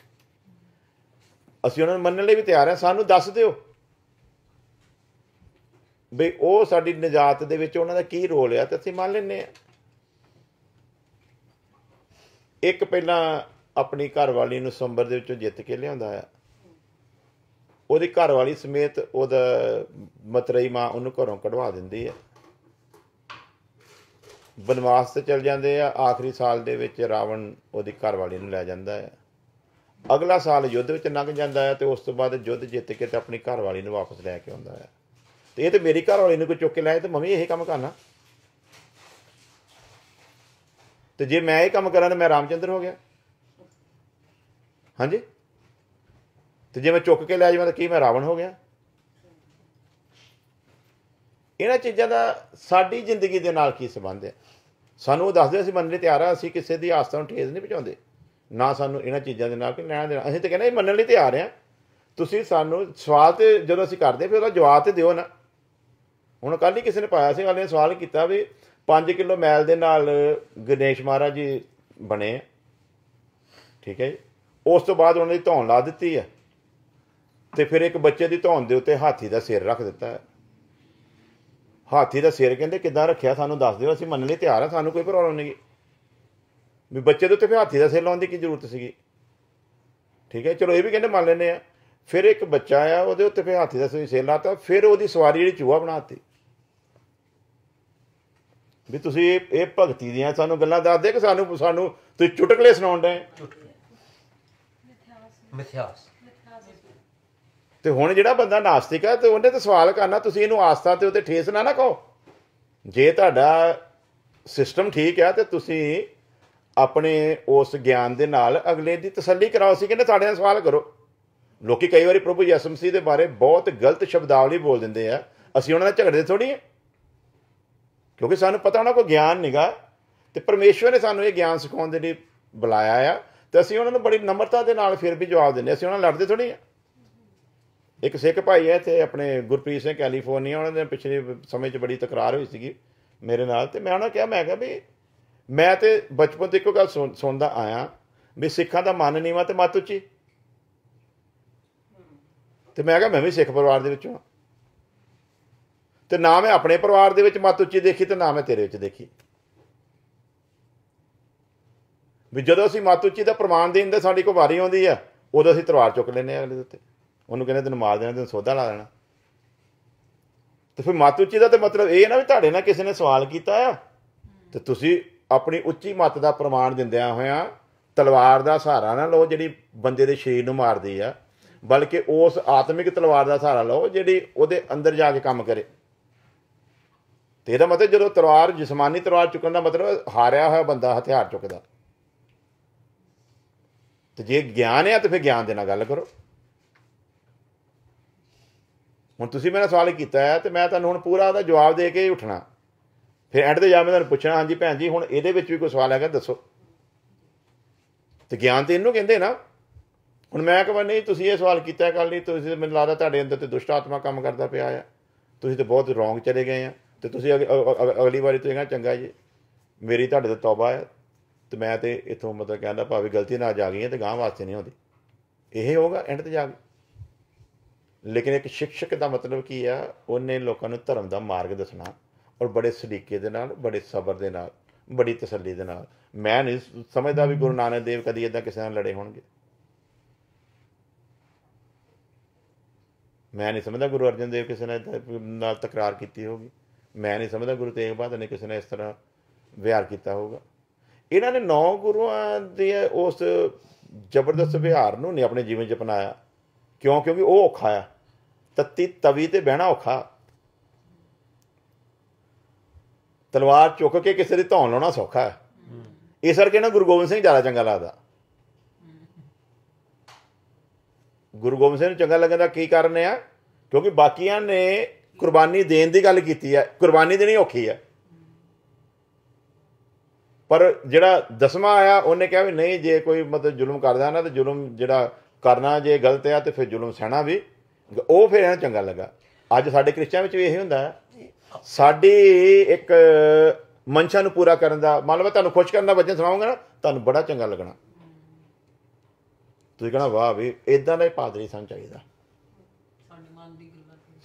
ਅਸੀਂ ਉਹਨਾਂ ਨੂੰ ਮੰਨਣ ਲਈ ਵੀ ਤਿਆਰ ਆ ਸਾਨੂੰ ਦੱਸ ਦਿਓ ਵੀ ਉਹ ਸਾਡੀ ਨਜਾਤ ਦੇ ਵਿੱਚ ਉਹਨਾਂ ਦਾ ਕੀ ਰੋਲ ਆ ਤੇ ਅਸੀਂ ਮੰਨ ਲੈਨੇ ਆ ਇੱਕ ਪਹਿਲਾਂ ਆਪਣੀ ਘਰਵਾਲੀ ਨੂੰ ਸੰਬਰ ਦੇ ਵਿੱਚੋਂ ਜਿੱਤ ਕੇ ਲਿਆਉਂਦਾ ਆ ਉਹਦੀ ਘਰਵਾਲੀ ਸਮੇਤ ਉਹਦਾ ਮਤਰਈ ਮਾਂ ਉਹਨੂੰ ਘਰੋਂ ਕਢਵਾ ਦਿੰਦੀ ਆ ਬਨਵਾਸ ਤੇ ਚਲ ਜਾਂਦੇ ਆ ਆਖਰੀ ਸਾਲ ਦੇ ਵਿੱਚ ਰਾਵਣ ਉਹਦੀ ਘਰਵਾਲੀ ਨੂੰ ਲੈ ਜਾਂਦਾ ਹੈ ਅਗਲਾ ਸਾਲ ਯੁੱਧ ਵਿੱਚ ਲੰਘ ਜਾਂਦਾ ਹੈ ਤੇ ਉਸ ਤੋਂ ਬਾਅਦ ਯੁੱਧ ਜਿੱਤ ਕੇ ਤੇ ਆਪਣੀ ਘਰਵਾਲੀ ਨੂੰ ਵਾਪਸ ਲੈ ਕੇ ਆਉਂਦਾ ਹੈ ਤੇ ਇਹ ਤੇ ਮੇਰੀ ਘਰ ਵਾਲੇ ਨੂੰ ਕੋਈ ਚੁੱਕ ਕੇ ਲਾਇਆ ਤੇ ਮੈਂ ਵੀ ਇਹ ਕੰਮ ਕਰਨਾ ਤੇ ਜੇ ਮੈਂ ਇਹ ਕੰਮ ਕਰਾਂ ਤਾਂ ਮੈਂ ਰਾਮਚੰਦਰ ਹੋ ਗਿਆ ਹਾਂਜੀ ਤੇ ਜੇ ਮੈਂ ਚੁੱਕ ਕੇ ਲੈ ਜਾਵਾਂ ਤਾਂ ਕੀ ਮੈਂ ਰਾਵਣ ਹੋ ਗਿਆ ਇਹਨਾਂ ਚੀਜ਼ਾਂ ਦਾ ਸਾਡੀ ਜ਼ਿੰਦਗੀ ਦੇ ਨਾਲ ਕੀ ਸੰਬੰਧ ਹੈ ਸਾਨੂੰ ਉਹ ਦੱਸਦੇ ਅਸੀਂ ਮੰਨਣ ਲਈ ਤਿਆਰ ਆ ਅਸੀਂ ਕਿਸੇ ਦੀ ਆਸਤਾਂ ਨੂੰ ਠੇਸ ਨਹੀਂ ਪਹੁੰਚਾਉਂਦੇ ਨਾ ਸਾਨੂੰ ਇਹਨਾਂ ਚੀਜ਼ਾਂ ਦੇ ਨਾਲ ਕੋਈ ਲੈਣਾ ਦੇਣਾ ਅਸੀਂ ਤਾਂ ਕਹਿੰਦੇ ਮੰਨਣ ਲਈ ਤਿਆਰ ਆ ਤੁਸੀਂ ਸਾਨੂੰ ਸਵਾਲ ਤੇ ਜਦੋਂ ਅਸੀਂ ਕਰਦੇ ਫਿਰ ਉਹਦਾ ਜਵਾਬ ਤੇ ਦਿਓ ਨਾ ਹੁਣ ਕੱਲ ਹੀ ਕਿਸੇ ਨੇ ਪਾਇਆ ਸੀ ਵਾਲੇ ਸਵਾਲ ਕੀਤਾ ਵੀ 5 ਕਿਲੋ ਮੈਲ ਦੇ ਨਾਲ ਗਣੇਸ਼ ਮਹਾਰਾਜ ਜੀ ਬਣੇ ਠੀਕ ਹੈ ਉਸ ਤੋਂ ਬਾਅਦ ਉਹਨਾਂ ਦੀ ਧੌਣ ਲਾ ਦਿੱਤੀ ਹੈ ਤੇ ਫਿਰ ਇੱਕ ਬੱਚੇ ਦੀ ਧੌਣ ਦੇ ਉੱਤੇ ਹਾਥੀ ਦਾ ਸਿਰ ਰੱਖ ਦਿੱਤਾ ਹੈ ਹਾਥੀ ਦਾ ਸਿਰ ਕਹਿੰਦੇ ਕਿੱਦਾਂ ਰੱਖਿਆ ਸਾਨੂੰ ਦੱਸ ਦਿਓ ਅਸੀਂ ਮੰਨਣ ਲਈ ਤਿਆਰ ਆ ਸਾਨੂੰ ਕੋਈ ਪ੍ਰੋਬਲਮ ਨਹੀਂ ਵੀ ਬੱਚੇ ਦੇ ਉੱਤੇ ਫਿਰ ਹਾਥੀ ਦਾ ਸਿਰ ਲਾਉਣ ਦੀ ਕੀ ਜ਼ਰੂਰਤ ਸੀਗੀ ਠੀਕ ਹੈ ਚਲੋ ਇਹ ਵੀ ਕਹਿੰਦੇ ਮੰਨ ਲੈਨੇ ਆ ਫਿਰ ਇੱਕ ਬੱਚਾ ਆ ਉਹਦੇ ਉੱਤੇ ਫਿਰ ਹਾਥੀ ਦਾ ਸਿਰ ਲਾਤਾ ਫਿਰ ਉਹਦੀ ਸਵਾਰੀ ਜਿਹੜੀ ਚੂਹਾ ਬਣਾਤੀ ਵੀ ਤੁਸੀਂ ਇਹ ਭਗਤੀ ਦੀਆਂ ਸਾਨੂੰ ਗੱਲਾਂ ਦੱਸਦੇ ਕਿ ਸਾਨੂੰ ਸਾਨੂੰ ਤੁਸੀਂ ਚੁਟਕਲੇ ਸੁਣਾਉਣ ਦੇ ਮਿਥਿਆਸ ਤੇ ਹੁਣ ਜਿਹੜਾ ਬੰਦਾ ਨਾਸਤਿਕ ਹੈ ਤੇ ਉਹਨੇ ਤਾਂ ਸਵਾਲ ਕਰਨਾ ਤੁਸੀਂ ਇਹਨੂੰ ਆਸਥਾ ਤੇ ਉਹਤੇ ਠੇਸ ਨਾ ਨਾ ਕਹੋ ਜੇ ਤੁਹਾਡਾ ਸਿਸਟਮ ਠੀਕ ਹੈ ਤੇ ਤੁਸੀਂ ਆਪਣੇ ਉਸ ਗਿਆਨ ਦੇ ਨਾਲ ਅਗਲੇ ਦੀ ਤਸੱਲੀ ਕਰਾਓ ਸੀ ਕਹਿੰਦੇ ਸਾਡੇ ਨਾਲ ਸਵਾਲ ਕਰੋ ਲੋਕੀ ਕਈ ਵਾਰੀ ਪ੍ਰਭੂ ਜੀ ਅਸਮਸੀ ਦੇ ਬਾਰੇ ਬਹੁਤ ਗਲਤ ਸ਼ਬਦਾਵਲੀ ਬੋਲ ਦਿੰਦੇ ਆ ਅਸੀਂ ਉਹਨਾਂ ਨਾਲ ਝਗੜਦੇ ਥੋੜੀ ਆ ਕਿਉਂਕਿ ਸਾਨੂੰ ਪਤਾ ਉਹਨਾਂ ਕੋਲ ਗਿਆਨ ਨਿਗਾ ਤੇ ਪਰਮੇਸ਼ਵਰ ਨੇ ਸਾਨੂੰ ਇਹ ਗਿਆਨ ਸਿਖਾਉਣ ਦੇ ਲਈ ਬੁਲਾਇਆ ਆ ਤੇ ਅਸੀਂ ਉਹਨਾਂ ਨੂੰ ਬੜੀ ਨਮਰਤਾ ਦੇ ਨਾਲ ਫਿਰ ਵੀ ਜਵਾਬ ਦਿੰਦੇ ਅਸੀਂ ਉਹਨਾਂ ਨਾਲ ਲੜਦੇ ਥੋੜੀ ਆ ਇੱਕ ਸਿੱਖ ਭਾਈ ਹੈ ਤੇ ਆਪਣੇ ਗੁਰਪ੍ਰੀਤ ਸਿੰਘ ਕੈਲੀਫੋਰਨੀਆ ਉਹਨਾਂ ਦੇ ਪਿਛਲੇ ਸਮੇਂ 'ਚ ਬੜੀ ਤਕਰਾਰ ਹੋਈ ਸੀਗੀ ਮੇਰੇ ਨਾਲ ਤੇ ਮੈਂ ਉਹਨਾਂ ਕਿਹਾ ਮੈਂ ਕਿਹਾ ਵੀ ਮੈਂ ਤੇ ਬਚਪਨ ਤੋਂ ਇੱਕੋ ਗੱਲ ਸੁਣਦਾ ਆਇਆ ਵੀ ਸਿੱਖਾਂ ਦਾ ਮਨ ਨੀਵਾ ਤੇ ਮਤ ਉੱਚੀ ਤੇ ਮੈਂ ਕਿਹਾ ਮੈਂ ਵੀ ਸਿੱਖ ਪਰਿਵਾਰ ਦੇ ਵਿੱਚੋਂ ਤੇ ਨਾ ਮੈਂ ਆਪਣੇ ਪਰਿਵਾਰ ਦੇ ਵਿੱਚ ਮਤ ਉੱਚੀ ਦੇਖੀ ਤੇ ਨਾ ਮੈਂ ਤੇਰੇ ਵਿੱਚ ਦੇਖੀ ਵੀ ਜਦੋਂ ਅਸੀਂ ਮਤ ਉੱਚੀ ਦਾ ਪ੍ਰਮਾਣ ਦੇਣ ਦਾ ਸਾਡੀ ਕੋ ਵਾਰੀ ਆਉਂਦੀ ਆ ਉਦੋਂ ਅਸੀਂ ਤਲਵਾਰ ਚੁੱਕ ਲੈਨੇ ਆ ਅਗਲੇ ਦੇ ਉੱਤੇ ਉਹਨੂੰ ਕਹਿੰਦੇ ਤੈਨੂੰ ਮਾਰ ਦੇਣਾ ਤੈਨੂੰ ਸੋਧਾ ਲਾ ਦੇਣਾ ਤੇ ਫਿਰ ਮਤ ਉੱਚੀ ਦਾ ਤੇ ਮਤਲਬ ਇਹ ਨਾ ਵੀ ਤੁਹਾਡੇ ਨਾਲ ਕਿਸੇ ਨੇ ਸਵਾਲ ਕੀਤਾ ਆ ਤੇ ਤੁਸੀਂ ਆਪਣੀ ਉੱਚੀ ਮਤ ਦਾ ਪ੍ਰਮਾਣ ਦਿੰਦਿਆਂ ਹੋਇਆਂ ਤਲਵਾਰ ਦਾ ਸਹਾਰਾ ਨਾ ਲਓ ਜਿਹੜੀ ਬੰਦੇ ਦੇ ਸਰੀਰ ਨੂੰ ਮਾਰਦੀ ਆ ਬਲਕਿ ਉਸ ਆਤਮਿਕ ਤਲਵਾਰ ਦਾ ਸਹਾਰਾ ਲਓ ਜਿਹੜੀ ਉਹਦੇ ਅੰਦਰ ਜਾ ਕੇ ਕੰਮ ਕਰੇ ਤੇ ਇਹਦਾ ਮਤਲਬ ਜਦੋਂ ਤਲਵਾਰ ਜਿਸਮਾਨੀ ਤਲਵਾਰ ਚੁੱਕਣ ਦਾ ਮਤਲਬ ਹਾਰਿਆ ਹੋਇਆ ਬੰਦਾ ਹਥਿਆਰ ਚੁੱਕਦਾ ਤੇ ਜੇ ਗਿਆਨ ਹੈ ਤਾਂ ਫਿਰ ਗਿਆਨ ਦੇ ਨਾਲ ਗੱਲ ਕਰੋ ਹੁਣ ਤੁਸੀਂ ਮੇਰਾ ਸਵਾਲ ਕੀਤਾ ਹੈ ਤੇ ਮੈਂ ਤੁਹਾਨੂੰ ਹੁਣ ਪੂਰਾ ਉਹਦਾ ਜਵਾਬ ਦੇ ਕੇ ਉੱਠਣਾ ਫਿਰ ਐਂਡ ਤੇ ਜਾ ਮੈਂ ਤੁਹਾਨੂੰ ਪੁੱਛਣਾ ਹਾਂਜੀ ਭੈਣ ਜੀ ਹੁਣ ਇਹਦੇ ਵਿੱਚ ਵੀ ਕੋਈ ਸਵਾਲ ਹੈਗਾ ਦੱਸੋ ਤੇ ਗਿਆਨ ਤੇ ਇਹਨੂੰ ਕਹਿੰਦੇ ਨਾ ਹੁਣ ਮੈਂ ਕਹਾਂ ਨਹੀਂ ਤੁਸੀਂ ਇਹ ਸਵਾਲ ਕੀਤਾ ਕੱਲ ਨਹੀਂ ਤੁਸੀਂ ਮੈਨੂੰ ਲੱਗਦਾ ਤੁਹਾਡੇ ਅੰਦਰ ਤੇ ਦੁਸ਼ਟ ਆਤਮਾ ਕੰਮ ਕਰਦਾ ਪਿਆ ਆ ਤੁਸੀਂ ਤੇ ਬਹੁਤ ਰੋਂਗ ਚਲੇ ਗਏ ਆ ਤੇ ਤੁਸੀਂ ਅਗਲੀ ਵਾਰੀ ਤੋਂ ਇਹਨਾਂ ਚੰਗਾ ਜੀ ਮੇਰੀ ਤੁਹਾਡੇ ਤੋਂ ਤੌਬਾ ਹੈ ਤੇ ਮੈਂ ਤੇ ਇਥੋਂ ਮਤਲਬ ਕਹਿੰਦਾ ਭਾਵੇਂ ਗਲਤੀ ਨਾਲ ਜਾ ਗਈ ਤੇ ਗਾਂ ਵਾਸਤੇ ਨਹੀਂ ਹੁੰਦੀ ਇਹ ਹੋਗਾ ਐਂਡ ਤੇ ਜਾ ਕੇ ਲੇਕਿਨ ਇੱਕ ਸ਼ਿਕਸ਼ਕ ਦਾ ਮਤਲਬ ਕੀ ਆ ਉਹਨੇ ਲੋਕਾਂ ਨੂੰ ਧਰਮ ਦਾ ਮਾਰਗ ਦੱਸਣਾ ਔਰ ਬੜੇ ਸਲੀਕੇ ਦੇ ਨਾਲ ਬੜੇ ਸਬਰ ਦੇ ਨਾਲ ਬੜੀ ਤਸੱਲੀ ਦੇ ਨਾਲ ਮੈਂ ਨਹੀਂ ਸਮਝਦਾ ਵੀ ਗੁਰੂ ਨਾਨਕ ਦੇਵ ਕਦੀ ਇਦਾਂ ਕਿਸੇ ਨਾਲ ਲੜੇ ਹੋਣਗੇ ਮੈਂ ਨਹੀਂ ਸਮਝਦਾ ਗੁਰੂ ਅਰਜਨ ਦੇਵ ਕਿਸੇ ਨਾਲ ਨਾਲ ਤਕਰਾਰ ਕੀਤੀ ਹੋਗੀ ਮੈਂ ਨਹੀਂ ਸਮਝਦਾ ਗੁਰੂ ਤੇਗ ਬਹਾਦਰ ਨੇ ਕਿਸੇ ਨੇ ਇਸ ਤਰ੍ਹਾਂ ਵਿਹਾਰ ਕੀਤਾ ਹੋਗਾ ਇਹਨਾਂ ਨੇ ਨੌ ਗੁਰੂਆਂ ਦੇ ਉਸ ਜ਼ਬਰਦਸਤ ਵਿਹਾਰ ਨੂੰ ਨਹੀਂ ਆਪਣੇ ਜੀਵਨ 'ਚ ਅਪਣਾਇਆ ਕਿਉਂ ਕਿਉਂਕਿ ਉਹ ਔਖਾ ਆ ਤਤੀ ਤਵੀ ਤੇ ਬਹਿਣਾ ਔਖਾ ਤਲਵਾਰ ਚੁੱਕ ਕੇ ਕਿਸੇ ਦੀ ਧੌਣ ਲਾਉਣਾ ਸੌਖਾ ਹੈ ਇਸ ਕਰਕੇ ਨਾ ਗੁਰੂ ਗੋਬਿੰਦ ਸਿੰਘ ਜ਼ਿਆਦਾ ਚੰਗਾ ਲੱਗਦਾ ਗੁਰੂ ਗੋਬਿੰਦ ਸਿੰਘ ਨੂੰ ਚੰਗਾ ਲੱਗਦਾ ਕੀ ਕਾਰਨ ਆ ਕਿਉਂਕਿ ਬਾਕੀਆਂ ਨੇ ਕੁਰਬਾਨੀ ਦੇਣ ਦੀ ਗੱਲ ਕੀਤੀ ਹੈ ਕੁਰਬਾਨੀ ਦੇਣੀ ਔਖੀ ਹੈ ਪਰ ਜਿਹੜਾ ਦਸਵਾਂ ਆਇਆ ਉਹਨੇ ਕਿਹਾ ਵੀ ਨਹੀਂ ਜੇ ਕੋਈ ਮਤਲਬ ਜ਼ੁਲਮ ਕਰਦਾ ਨਾ ਤੇ ਜ਼ੁਲਮ ਜਿਹੜਾ ਕਰਨਾ ਜੇ ਗਲਤ ਆ ਤੇ ਫਿਰ ਜ਼ੁਲਮ ਸਹਿਣਾ ਵੀ ਉਹ ਫਿਰ ਇਹ ਚੰਗਾ ਲੱਗਾ ਅੱਜ ਸਾਡੇ ਕ੍ਰਿਸਚੀਅਨ ਵਿੱਚ ਵੀ ਇਹ ਹੁੰਦਾ ਸਾਡੀ ਇੱਕ ਮਨਸ਼ਾ ਨੂੰ ਪੂਰਾ ਕਰਨ ਦਾ ਮਤਲਬ ਤੁਹਾਨੂੰ ਖੁਸ਼ ਕਰਨ ਦਾ ਵਜਨ ਸੁਣਾਉਂਗਾ ਨਾ ਤੁਹਾਨੂੰ ਬੜਾ ਚੰਗਾ ਲੱਗਣਾ ਤੁਸੀਂ ਕਹਣਾ ਵਾਹ ਵੀ ਇਦਾਂ ਦਾ ਹੀ ਪਾਦਰੀ ਸਾਨੂੰ ਚਾਹੀਦਾ ਸਾਡੇ ਮਨ ਦੀ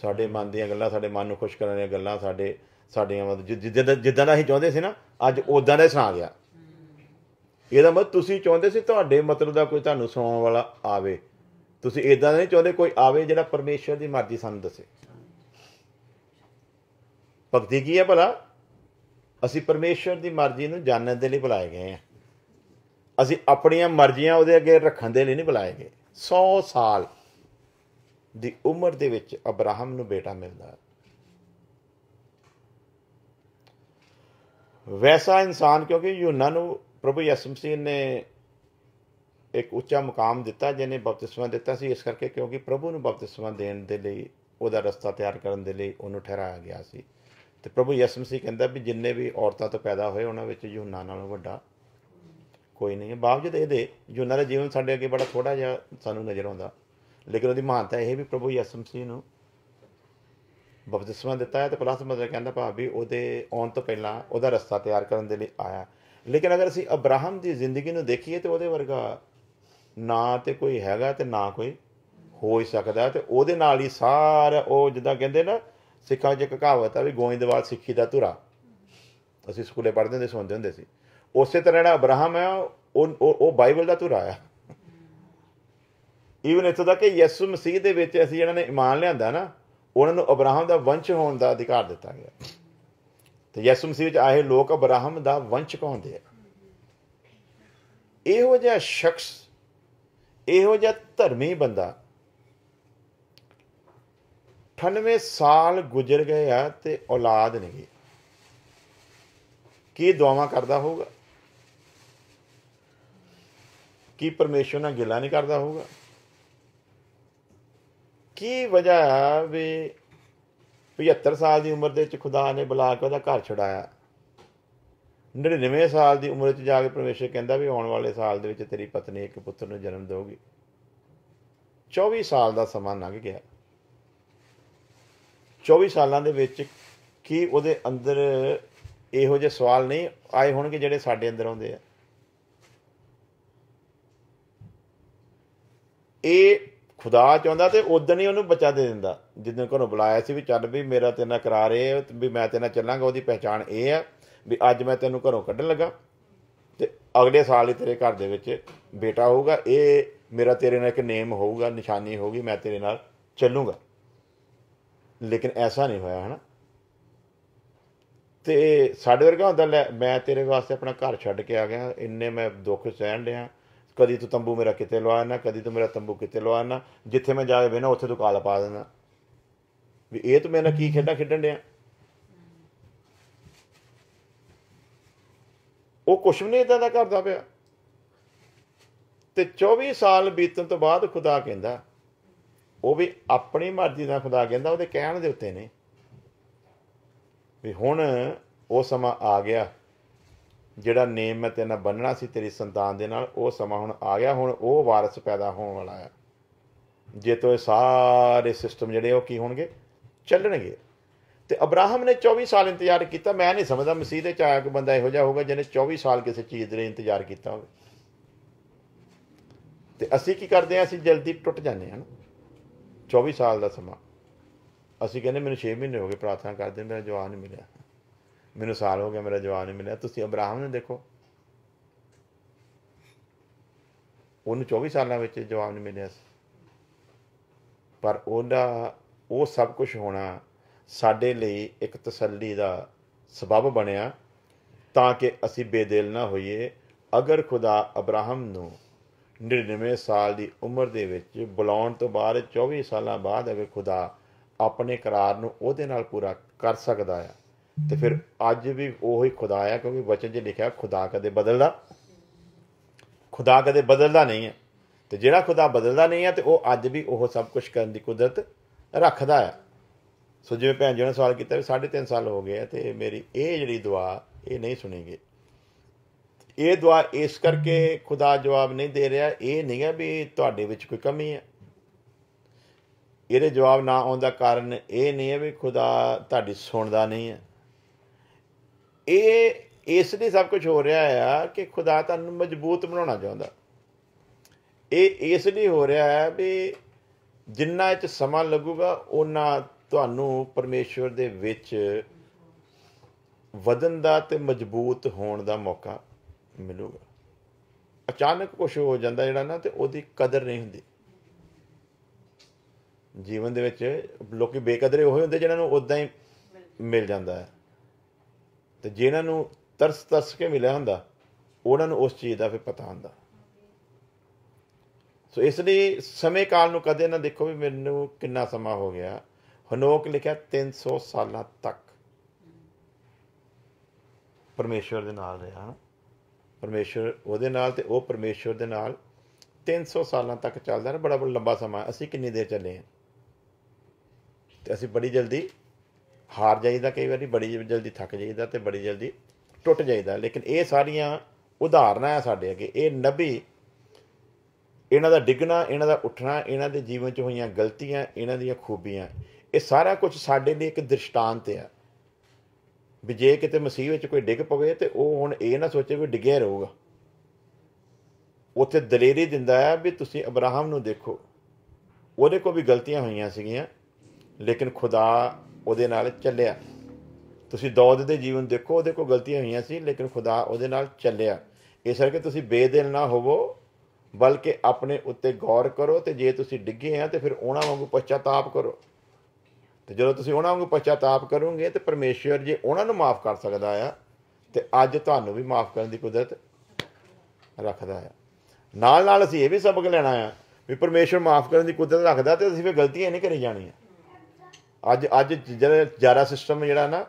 ਸਾਡੇ ਮਨ ਦੀਆਂ ਗੱਲਾਂ ਸਾਡੇ ਮਨ ਨੂੰ ਖੁਸ਼ ਕਰਨ ਦੀਆਂ ਗੱਲਾਂ ਸਾਡੇ ਸਾਡੀਆਂ ਮਤ ਜਿੱਦਾਂ ਦਾ ਅਸੀਂ ਚਾਹੁੰਦੇ ਸੀ ਨਾ ਅੱਜ ਉਦਾਂ ਦਾ ਸੁਣਾ ਗਿਆ ਇਹਦਾ ਮਤ ਤੁਸੀਂ ਚਾਹੁੰਦੇ ਸੀ ਤੁਹਾਡੇ ਮਤਲਬ ਦਾ ਕੋਈ ਤੁਹਾਨੂੰ ਸੁਣਾਉਣ ਵਾਲਾ ਆਵੇ ਤੁਸੀਂ ਇਦਾਂ ਨਹੀਂ ਚਾਹੁੰਦੇ ਕੋਈ ਆਵੇ ਜਿਹੜਾ ਪਰਮੇਸ਼ਰ ਦੀ ਮਰਜ਼ੀ ਸਾਨੂੰ ਦੱਸੇ ਭਗਤੀ ਕੀ ਹੈ ਭਲਾ ਅਸੀਂ ਪਰਮੇਸ਼ਰ ਦੀ ਮਰਜ਼ੀ ਨੂੰ ਜਾਣਨ ਦੇ ਲਈ ਬੁਲਾਏ ਗਏ ਹਾਂ ਅਸੀਂ ਆਪਣੀਆਂ ਮਰਜ਼ੀਆਂ ਉਹਦੇ ਅੱਗੇ ਰੱਖਣ ਦੇ ਲਈ ਨਹੀਂ ਬੁਲਾਏ ਗਏ 100 ਸਾਲ ਦੀ ਉਮਰ ਦੇ ਵਿੱਚ ਅਬਰਾਹਮ ਨੂੰ ਬੇਟਾ ਮਿਲਦਾ ਹੈ ਵੈਸਾ ਇਨਸਾਨ ਕਿਉਂਕਿ ਯੂਨਾ ਨੂੰ ਪ੍ਰਭੂ ਯਿਸੂ ਮਸੀਹ ਨੇ ਇੱਕ ਉੱਚਾ ਮਕਾਮ ਦਿੱਤਾ ਜਿਹਨੇ ਬਪਤਿਸਮਾ ਦਿੱਤਾ ਸੀ ਇਸ ਕਰਕੇ ਕਿਉਂਕਿ ਪ੍ਰਭੂ ਨੂੰ ਬਪਤਿਸਮਾ ਦੇਣ ਦੇ ਲਈ ਉਹਦਾ ਰਸਤਾ ਤਿਆਰ ਕਰਨ ਦੇ ਲਈ ਉਹਨੂੰ ਠਹਿਰਾਇਆ ਗਿਆ ਸੀ ਤੇ ਪ੍ਰਭੂ ਯਿਸੂ ਮਸੀਹ ਕਹਿੰਦਾ ਵੀ ਜਿੰਨੇ ਵੀ ਔਰਤਾਂ ਤੋਂ ਪੈਦਾ ਹੋਏ ਉਹਨਾਂ ਵਿੱਚ ਯੂਨਾ ਨਾਲੋਂ ਵੱਡਾ ਕੋਈ ਨਹੀਂ ਹੈ ਬਾਵਜੂਦ ਇਹਦੇ ਯੂਨਾ ਦਾ ਜੀਵਨ ਸਾਡੇ ਅੱਗੇ ਬੜਾ ਥੋੜਾ ਜਿਹਾ ਸਾਨੂੰ ਨਜ਼ਰ ਆਉਂਦਾ ਲੇਕਿਨ ਉਹਦੀ ਮਹਾਨਤਾ ਇਹ ਵੀ ਪ੍ਰਭੂ ਯਸਮ ਮਸੀਹ ਨੂੰ ਬਪਤਿਸਮਾ ਦਿੱਤਾ ਹੈ ਤੇ ਪਲਸ ਮਦਰ ਕਹਿੰਦਾ ਭਾਵ ਵੀ ਉਹਦੇ ਆਉਣ ਤੋਂ ਪਹਿਲਾਂ ਉਹਦਾ ਰਸਤਾ ਤਿਆਰ ਕਰਨ ਦੇ ਲਈ ਆਇਆ ਲੇਕਿਨ ਅਗਰ ਅਸੀਂ ਅਬਰਾਹਮ ਦੀ ਜ਼ਿੰਦਗੀ ਨੂੰ ਦੇਖੀਏ ਤੇ ਉਹਦੇ ਵਰਗਾ ਨਾ ਤੇ ਕੋਈ ਹੈਗਾ ਤੇ ਨਾ ਕੋਈ ਹੋ ਹੀ ਸਕਦਾ ਤੇ ਉਹਦੇ ਨਾਲ ਹੀ ਸਾਰਾ ਉਹ ਜਿੱਦਾਂ ਕਹਿੰਦੇ ਨਾ ਸਿੱਖਾਂ 'ਚ ਇੱਕ ਕਹਾਵਤ ਆ ਵੀ ਗੋਇੰਦਵਾਲ ਸਿੱਖੀ ਦਾ ਧੁਰਾ ਅਸੀਂ ਸਕੂਲੇ ਪੜ੍ਹਦੇ ਹੁੰਦੇ ਸੁਣਦੇ ਹੁੰਦੇ ਸੀ ਉਸੇ ਤਰ੍ਹਾਂ ਜਿਹੜਾ ਅਬਰਾਹਮ ਹੈ ਉਹ ਉਹ ਬਾਈਬਲ ਦਾ ਧੁਰਾ ਆ ਈਵਨ ਇਥੋਂ ਤੱਕ ਕਿ ਯਿਸੂ ਮਸੀਹ ਦੇ ਵਿੱਚ ਅਸੀਂ ਜਿਹਨਾਂ ਨੇ ਈਮਾਨ ਲਿਆਂਦਾ ਨਾ ਉਹਨਾਂ ਨੂੰ ਅਬਰਾਹਮ ਦਾ ਵੰਸ਼ ਹੋਣ ਦਾ ਅਧਿਕਾਰ ਦਿੱਤਾ ਗਿਆ ਤੇ ਯਿਸੂ ਮਸੀਹ ਵਿੱਚ ਆਏ ਲੋਕ ਅਬਰਾਹਮ ਦਾ ਵੰਸ਼ ਕਹਾਉਂਦੇ ਆ ਇਹੋ ਜਿਹਾ ਸ਼ਖਸ ਇਹੋ ਜਿਹਾ ਧਰਮੀ ਬੰਦਾ 98 ਸਾਲ ਗੁਜ਼ਰ ਗਏ ਆ ਤੇ ਔਲਾਦ ਨਹੀਂ ਗਈ ਕੀ ਦੁਆਵਾਂ ਕਰਦਾ ਹੋਊਗਾ ਕੀ ਪਰਮੇਸ਼ਵਰ ਨਾਲ ਗਿਲਾ ਨਹੀਂ ਕਰਦਾ ਹੋਊਗਾ ਕੀ ਵਜ੍ਹਾ ਹੈ ਵੀ 75 ਸਾਲ ਦੀ ਉਮਰ ਦੇ ਵਿੱਚ ਖੁਦਾ ਨੇ ਬੁਲਾ ਕੇ ਉਹਦਾ ਘਰ ਛੁਡਾਇਆ 99 ਸਾਲ ਦੀ ਉਮਰ ਵਿੱਚ ਜਾ ਕੇ ਪਰਮੇਸ਼ਰ ਕਹਿੰਦਾ ਵੀ ਆਉਣ ਵਾਲੇ ਸਾਲ ਦੇ ਵਿੱਚ ਤੇਰੀ ਪਤਨੀ ਇੱਕ ਪੁੱਤਰ ਨੂੰ ਜਨਮ ਦੇਊਗੀ 24 ਸਾਲ ਦਾ ਸਮਾਂ ਲੰਘ ਗਿਆ 24 ਸਾਲਾਂ ਦੇ ਵਿੱਚ ਕੀ ਉਹਦੇ ਅੰਦਰ ਇਹੋ ਜਿਹੇ ਸਵਾਲ ਨਹੀਂ ਆਏ ਹੋਣਗੇ ਜਿਹੜੇ ਸਾਡੇ ਅੰਦਰ ਆਉਂਦੇ ਆ ਇਹ ਖੁਦਾ ਚਾਹੁੰਦਾ ਤੇ ਉਦਣ ਹੀ ਉਹਨੂੰ ਬਚਾ ਦੇ ਦਿੰਦਾ ਜਿੱਦਣ ਘਰੋਂ ਬੁਲਾਇਆ ਸੀ ਵੀ ਚੱਲ ਵੀ ਮੇਰਾ ਤੇਰੇ ਨਾਲ ਕਰਾਰ ਇਹ ਵੀ ਮੈਂ ਤੇਰੇ ਨਾਲ ਚੱਲਾਂਗਾ ਉਹਦੀ ਪਹਿਚਾਣ ਇਹ ਆ ਵੀ ਅੱਜ ਮੈਂ ਤੈਨੂੰ ਘਰੋਂ ਕੱਢਣ ਲੱਗਾ ਤੇ ਅਗਲੇ ਸਾਲ ਹੀ ਤੇਰੇ ਘਰ ਦੇ ਵਿੱਚ ਬੇਟਾ ਹੋਊਗਾ ਇਹ ਮੇਰਾ ਤੇਰੇ ਨਾਲ ਇੱਕ ਨੇਮ ਹੋਊਗਾ ਨਿਸ਼ਾਨੀ ਹੋਊਗੀ ਮੈਂ ਤੇਰੇ ਨਾਲ ਚੱਲੂਗਾ ਲੇਕਿਨ ਐਸਾ ਨਹੀਂ ਹੋਇਆ ਹਨਾ ਤੇ ਸਾਡੇ ਵਰਗਾ ਹੁੰਦਾ ਲੈ ਮੈਂ ਤੇਰੇ ਵਾਸਤੇ ਆਪਣਾ ਘਰ ਛੱਡ ਕੇ ਆ ਗਿਆ ਇੰਨੇ ਮੈਂ ਦੁੱਖ ਸਹਿਣ ਲਿਆ ਕਦੀ ਤੂੰ ਤੰਬੂ ਮੇਰਾ ਕਿਤੇ ਲਵਾ ਕਦੀ ਤੂੰ ਮੇਰਾ ਤੰਬੂ ਕਿਤੇ ਲਵਾ ਜਿੱਥੇ ਮੈਂ ਜਾ ਕੇ ਉੱਥੇ ਤੂੰ ਕਾਲਾ ਪਾ ਦੇਣਾ ਵੀ ਇਹ ਤੂੰ ਮੇਰਾ ਕੀ ਖੇਡਾਂ ਖੇਡਣ ਡਿਆ ਉਹ ਕੁਛ ਵੀ ਨਹੀਂ ਇਦਾਂ ਦਾ ਕਰਦਾ ਪਿਆ ਤੇ 24 ਸਾਲ ਬੀਤਣ ਤੋਂ ਬਾਅਦ ਖੁਦਾ ਕਹਿੰਦਾ ਉਹ ਵੀ ਆਪਣੀ ਮਰਜ਼ੀ ਨਾਲ ਖੁਦਾ ਕਹਿੰਦਾ ਉਹਦੇ ਕਹਿਣ ਦੇ ਉੱਤੇ ਨੇ ਵੀ ਹੁਣ ਉਹ ਸਮਾਂ ਆ ਗਿਆ ਜਿਹੜਾ ਨੇਮ ਮੈਂ ਤੇਰੇ ਨਾਲ ਬੰਨਣਾ ਸੀ ਤੇਰੀ ਸੰਤਾਨ ਦੇ ਨਾਲ ਉਹ ਸਮਾਂ ਹੁਣ ਆ ਗਿਆ ਹੁਣ ਉਹ ਵਾਰਿਸ ਪੈਦਾ ਹੋਣ ਵਾਲਾ ਹੈ ਜੇ ਤੋ ਇਹ ਸਾਰੇ ਸਿਸਟਮ ਜਿਹੜੇ ਉਹ ਕੀ ਹੋਣਗੇ ਚੱਲਣਗੇ ਤੇ ਅਬਰਾਹਮ ਨੇ 24 ਸਾਲ ਇੰਤਜ਼ਾਰ ਕੀਤਾ ਮੈਂ ਨਹੀਂ ਸਮਝਦਾ ਮਸੀਹ ਦੇ ਚਾਇਆ ਕੋ ਬੰਦਾ ਇਹੋ ਜਿਹਾ ਹੋਗਾ ਜਿਹਨੇ 24 ਸਾਲ ਕਿਸੇ ਚੀਜ਼ ਦੇ ਲਈ ਇੰਤਜ਼ਾਰ ਕੀਤਾ ਹੋਵੇ ਤੇ ਅਸੀਂ ਕੀ ਕਰਦੇ ਆ ਅਸੀਂ ਜਲਦੀ ਟੁੱਟ ਜਾਂਦੇ ਹਾਂ 24 ਸਾਲ ਦਾ ਸਮਾਂ ਅਸੀਂ ਕਹਿੰਦੇ ਮੈਨੂੰ 6 ਮਹੀਨੇ ਹੋ ਗਏ ਪ੍ਰਾਰਥਨਾ ਕਰਦੇ ਮੇਰਾ ਜਵਾਬ ਨਹੀਂ ਮਿਲਿਆ ਮੈਨੂੰ ਸਾਲ ਹੋ ਗਿਆ ਮੇਰਾ ਜਵਾਬ ਨਹੀਂ ਮਿਲਿਆ ਤੁਸੀਂ ਅਬਰਾਹਮ ਨੂੰ ਦੇਖੋ ਉਹਨੂੰ 24 ਸਾਲਾਂ ਵਿੱਚ ਜਵਾਬ ਨਹੀਂ ਮਿਲਿਆ ਸੀ ਪਰ ਉਹਦਾ ਉਹ ਸਭ ਕੁਝ ਹੋਣਾ ਸਾਡੇ ਲਈ ਇੱਕ ਤਸੱਲੀ ਦਾ ਸਬਬ ਬਣਿਆ ਤਾਂ ਕਿ ਅਸੀਂ ਬੇਦਿਲ ਨਾ ਹੋਈਏ ਅਗਰ ਖੁਦਾ ਅਬਰਾਹਮ ਨੂੰ 99 ਸਾਲ ਦੀ ਉਮਰ ਦੇ ਵਿੱਚ ਬੁਲਾਉਣ ਤੋਂ ਬਾਅਦ 24 ਸਾਲਾਂ ਬਾਅਦ ਅਗਰ ਖੁਦਾ ਆਪਣੇ ਕਰਾਰ ਨੂੰ ਉਹਦੇ ਨਾਲ ਪੂਰਾ ਕਰ ਸਕਦਾ ਹੈ ਤੇ ਫਿਰ ਅੱਜ ਵੀ ਉਹੀ ਖੁਦਾ ਆ ਕਿਉਂਕਿ ਵਚਨ 'ਚ ਲਿਖਿਆ ਖੁਦਾ ਕਦੇ ਬਦਲਦਾ ਖੁਦਾ ਕਦੇ ਬਦਲਦਾ ਨਹੀਂ ਹੈ ਤੇ ਜਿਹੜਾ ਖੁਦਾ ਬਦਲਦਾ ਨਹੀਂ ਹੈ ਤੇ ਉਹ ਅੱਜ ਵੀ ਉਹ ਸਭ ਕੁਝ ਕਰਨ ਦੀ ਕੁਦਰਤ ਰੱਖਦਾ ਹੈ ਸੋ ਜਿਵੇਂ ਭੈਣ ਜੀ ਨੇ ਸਵਾਲ ਕੀਤਾ ਵੀ 3.5 ਸਾਲ ਹੋ ਗਏ ਤੇ ਮੇਰੀ ਇਹ ਜਿਹੜੀ ਦੁਆ ਇਹ ਨਹੀਂ ਸੁਣੀ ਇਹ ਦੁਆ ਇਸ ਕਰਕੇ ਖੁਦਾ ਜਵਾਬ ਨਹੀਂ ਦੇ ਰਿਹਾ ਇਹ ਨਹੀਂ ਹੈ ਵੀ ਤੁਹਾਡੇ ਵਿੱਚ ਕੋਈ ਕਮੀ ਹੈ ਇਹਦੇ ਜਵਾਬ ਨਾ ਆਉਣ ਦਾ ਕਾਰਨ ਇਹ ਨਹੀਂ ਹੈ ਵੀ ਖੁਦਾ ਤੁਹਾਡੀ ਸੁਣਦਾ ਨਹੀਂ ਹੈ ਇਹ ਇਸ ਲਈ ਸਭ ਕੁਝ ਹੋ ਰਿਹਾ ਆ ਕਿ ਖੁਦਾ ਤੁਹਾਨੂੰ ਮਜ਼ਬੂਤ ਬਣਾਉਣਾ ਚਾਹੁੰਦਾ ਇਹ ਇਸ ਲਈ ਹੋ ਰਿਹਾ ਹੈ ਵੀ ਜਿੰਨਾ ਚ ਸਮਾਂ ਲੱਗੂਗਾ ਉਹਨਾਂ ਤੁਹਾਨੂੰ ਪਰਮੇਸ਼ਵਰ ਦੇ ਵਿੱਚ ਵਧਨ ਦਾ ਤੇ ਮਜ਼ਬੂਤ ਹੋਣ ਦਾ ਮੌਕਾ ਮਿਲੂਗਾ ਅਚਾਨਕ ਕੁਝ ਹੋ ਜਾਂਦਾ ਜਿਹੜਾ ਨਾ ਤੇ ਉਹਦੀ ਕਦਰ ਨਹੀਂ ਹੁੰਦੀ ਜੀਵਨ ਦੇ ਵਿੱਚ ਲੋਕੀ ਬੇਕਦਰੇ ਹੋਏ ਹੁੰਦੇ ਜਿਨ੍ਹਾਂ ਨੂੰ ਉਦਾਂ ਹੀ ਮਿਲ ਜਾਂਦਾ ਹੈ ਤੇ ਜਿਹਨਾਂ ਨੂੰ ਤਰਸ ਤਰਸ ਕੇ ਮਿਲਿਆ ਹੁੰਦਾ ਉਹਨਾਂ ਨੂੰ ਉਸ ਚੀਜ਼ ਦਾ ਫਿਰ ਪਤਾ ਹੁੰਦਾ ਸੋ ਇਸ ਲਈ ਸਮੇਂ ਕਾਲ ਨੂੰ ਕਦੇ ਨਾ ਦੇਖੋ ਵੀ ਮੈਨੂੰ ਕਿੰਨਾ ਸਮਾਂ ਹੋ ਗਿਆ ਹਨੋਕ ਲਿਖਿਆ 300 ਸਾਲਾਂ ਤੱਕ ਪਰਮੇਸ਼ਵਰ ਦੇ ਨਾਲ ਰਿਹਾ ਪਰਮੇਸ਼ਵਰ ਉਹਦੇ ਨਾਲ ਤੇ ਉਹ ਪਰਮੇਸ਼ਵਰ ਦੇ ਨਾਲ 300 ਸਾਲਾਂ ਤੱਕ ਚੱਲਦਾ ਰਿਹਾ ਬੜਾ ਬੜਾ ਲੰਬਾ ਸਮਾਂ ਅਸੀਂ ਕਿੰਨੀ ਦੇਰ ਚੱਲੇ ਹਾਂ ਤੇ ਅਸੀਂ ਬੜੀ ਜਲਦੀ ਹਾਰ ਜਾਈਦਾ ਕਈ ਵਾਰੀ ਬੜੀ ਜਲਦੀ ਥੱਕ ਜਾਈਦਾ ਤੇ ਬੜੀ ਜਲਦੀ ਟੁੱਟ ਜਾਈਦਾ ਲੇਕਿਨ ਇਹ ਸਾਰੀਆਂ ਉਦਾਹਰਨਾਂ ਆ ਸਾਡੇ ਅੱਗੇ ਇਹ ਨਬੀ ਇਹਨਾਂ ਦਾ ਡਿੱਗਣਾ ਇਹਨਾਂ ਦਾ ਉੱਠਣਾ ਇਹਨਾਂ ਦੇ ਜੀਵਨ 'ਚ ਹੋਈਆਂ ਗਲਤੀਆਂ ਇਹਨਾਂ ਦੀਆਂ ਖੂਬੀਆਂ ਇਹ ਸਾਰਾ ਕੁਝ ਸਾਡੇ ਲਈ ਇੱਕ ਦ੍ਰਿਸ਼ਟਾਂਤ ਆ ਵੀ ਜੇ ਕਿਤੇ ਮਸੀਹ ਵਿੱਚ ਕੋਈ ਡਿੱਗ ਪਵੇ ਤੇ ਉਹ ਹੁਣ ਇਹ ਨਾ ਸੋਚੇ ਵੀ ਡਿੱਗਿਆ ਰਹੂਗਾ ਉੱਥੇ ਦਲੇਰੀ ਦਿੰਦਾ ਹੈ ਵੀ ਤੁਸੀਂ ਅਬਰਾਹਮ ਨੂੰ ਦੇਖੋ ਉਹਦੇ ਕੋਲ ਵੀ ਗਲਤੀਆਂ ਹੋਈਆਂ ਸੀਗੀਆਂ ਲੇਕਿਨ ਖੁਦਾ ਉਹਦੇ ਨਾਲ ਚੱਲਿਆ ਤੁਸੀਂ ਦੌਦ ਦੇ ਜੀਵਨ ਦੇਖੋ ਉਹਦੇ ਕੋਲ ਗਲਤੀਆਂ ਹੋਈਆਂ ਸੀ ਲੇਕਿਨ ਖੁਦਾ ਉਹਦੇ ਨਾਲ ਚੱਲਿਆ ਇਸ ਕਰਕੇ ਤੁਸੀਂ ਬੇਦਿਲ ਨਾ ਹੋਵੋ ਬਲਕਿ ਆਪਣੇ ਉੱਤੇ ਗੌਰ ਕਰੋ ਤੇ ਜੇ ਤੁਸੀਂ ਡਿੱਗੇ ਆ ਤੇ ਫਿਰ ਉਹਨਾਂ ਵਾਂਗੂ ਪਛਤਾਪ ਕਰੋ ਤੇ ਜਦੋਂ ਤੁਸੀਂ ਉਹਨਾਂ ਵਾਂਗੂ ਪਛਤਾਪ ਕਰੋਗੇ ਤੇ ਪਰਮੇਸ਼ਵਰ ਜੇ ਉਹਨਾਂ ਨੂੰ ਮਾਫ ਕਰ ਸਕਦਾ ਆ ਤੇ ਅੱਜ ਤੁਹਾਨੂੰ ਵੀ ਮਾਫ ਕਰਨ ਦੀ ਕੁਦਰਤ ਰੱਖਦਾ ਆ ਨਾਲ ਨਾਲ ਅਸੀਂ ਇਹ ਵੀ ਸਬਕ ਲੈਣਾ ਆ ਵੀ ਪਰਮੇਸ਼ਵਰ ਮਾਫ ਕਰਨ ਦੀ ਕੁਦਰਤ ਰੱਖਦਾ ਤੇ ਅਸੀਂ ਫਿਰ ਗਲਤੀਆਂ ਨਹੀਂ ਕਰੀ ਜਾਣੀਆਂ ਅੱਜ ਅੱਜ ਜਿਹੜਾ ਜਾਰਾ ਸਿਸਟਮ ਜਿਹੜਾ ਨਾ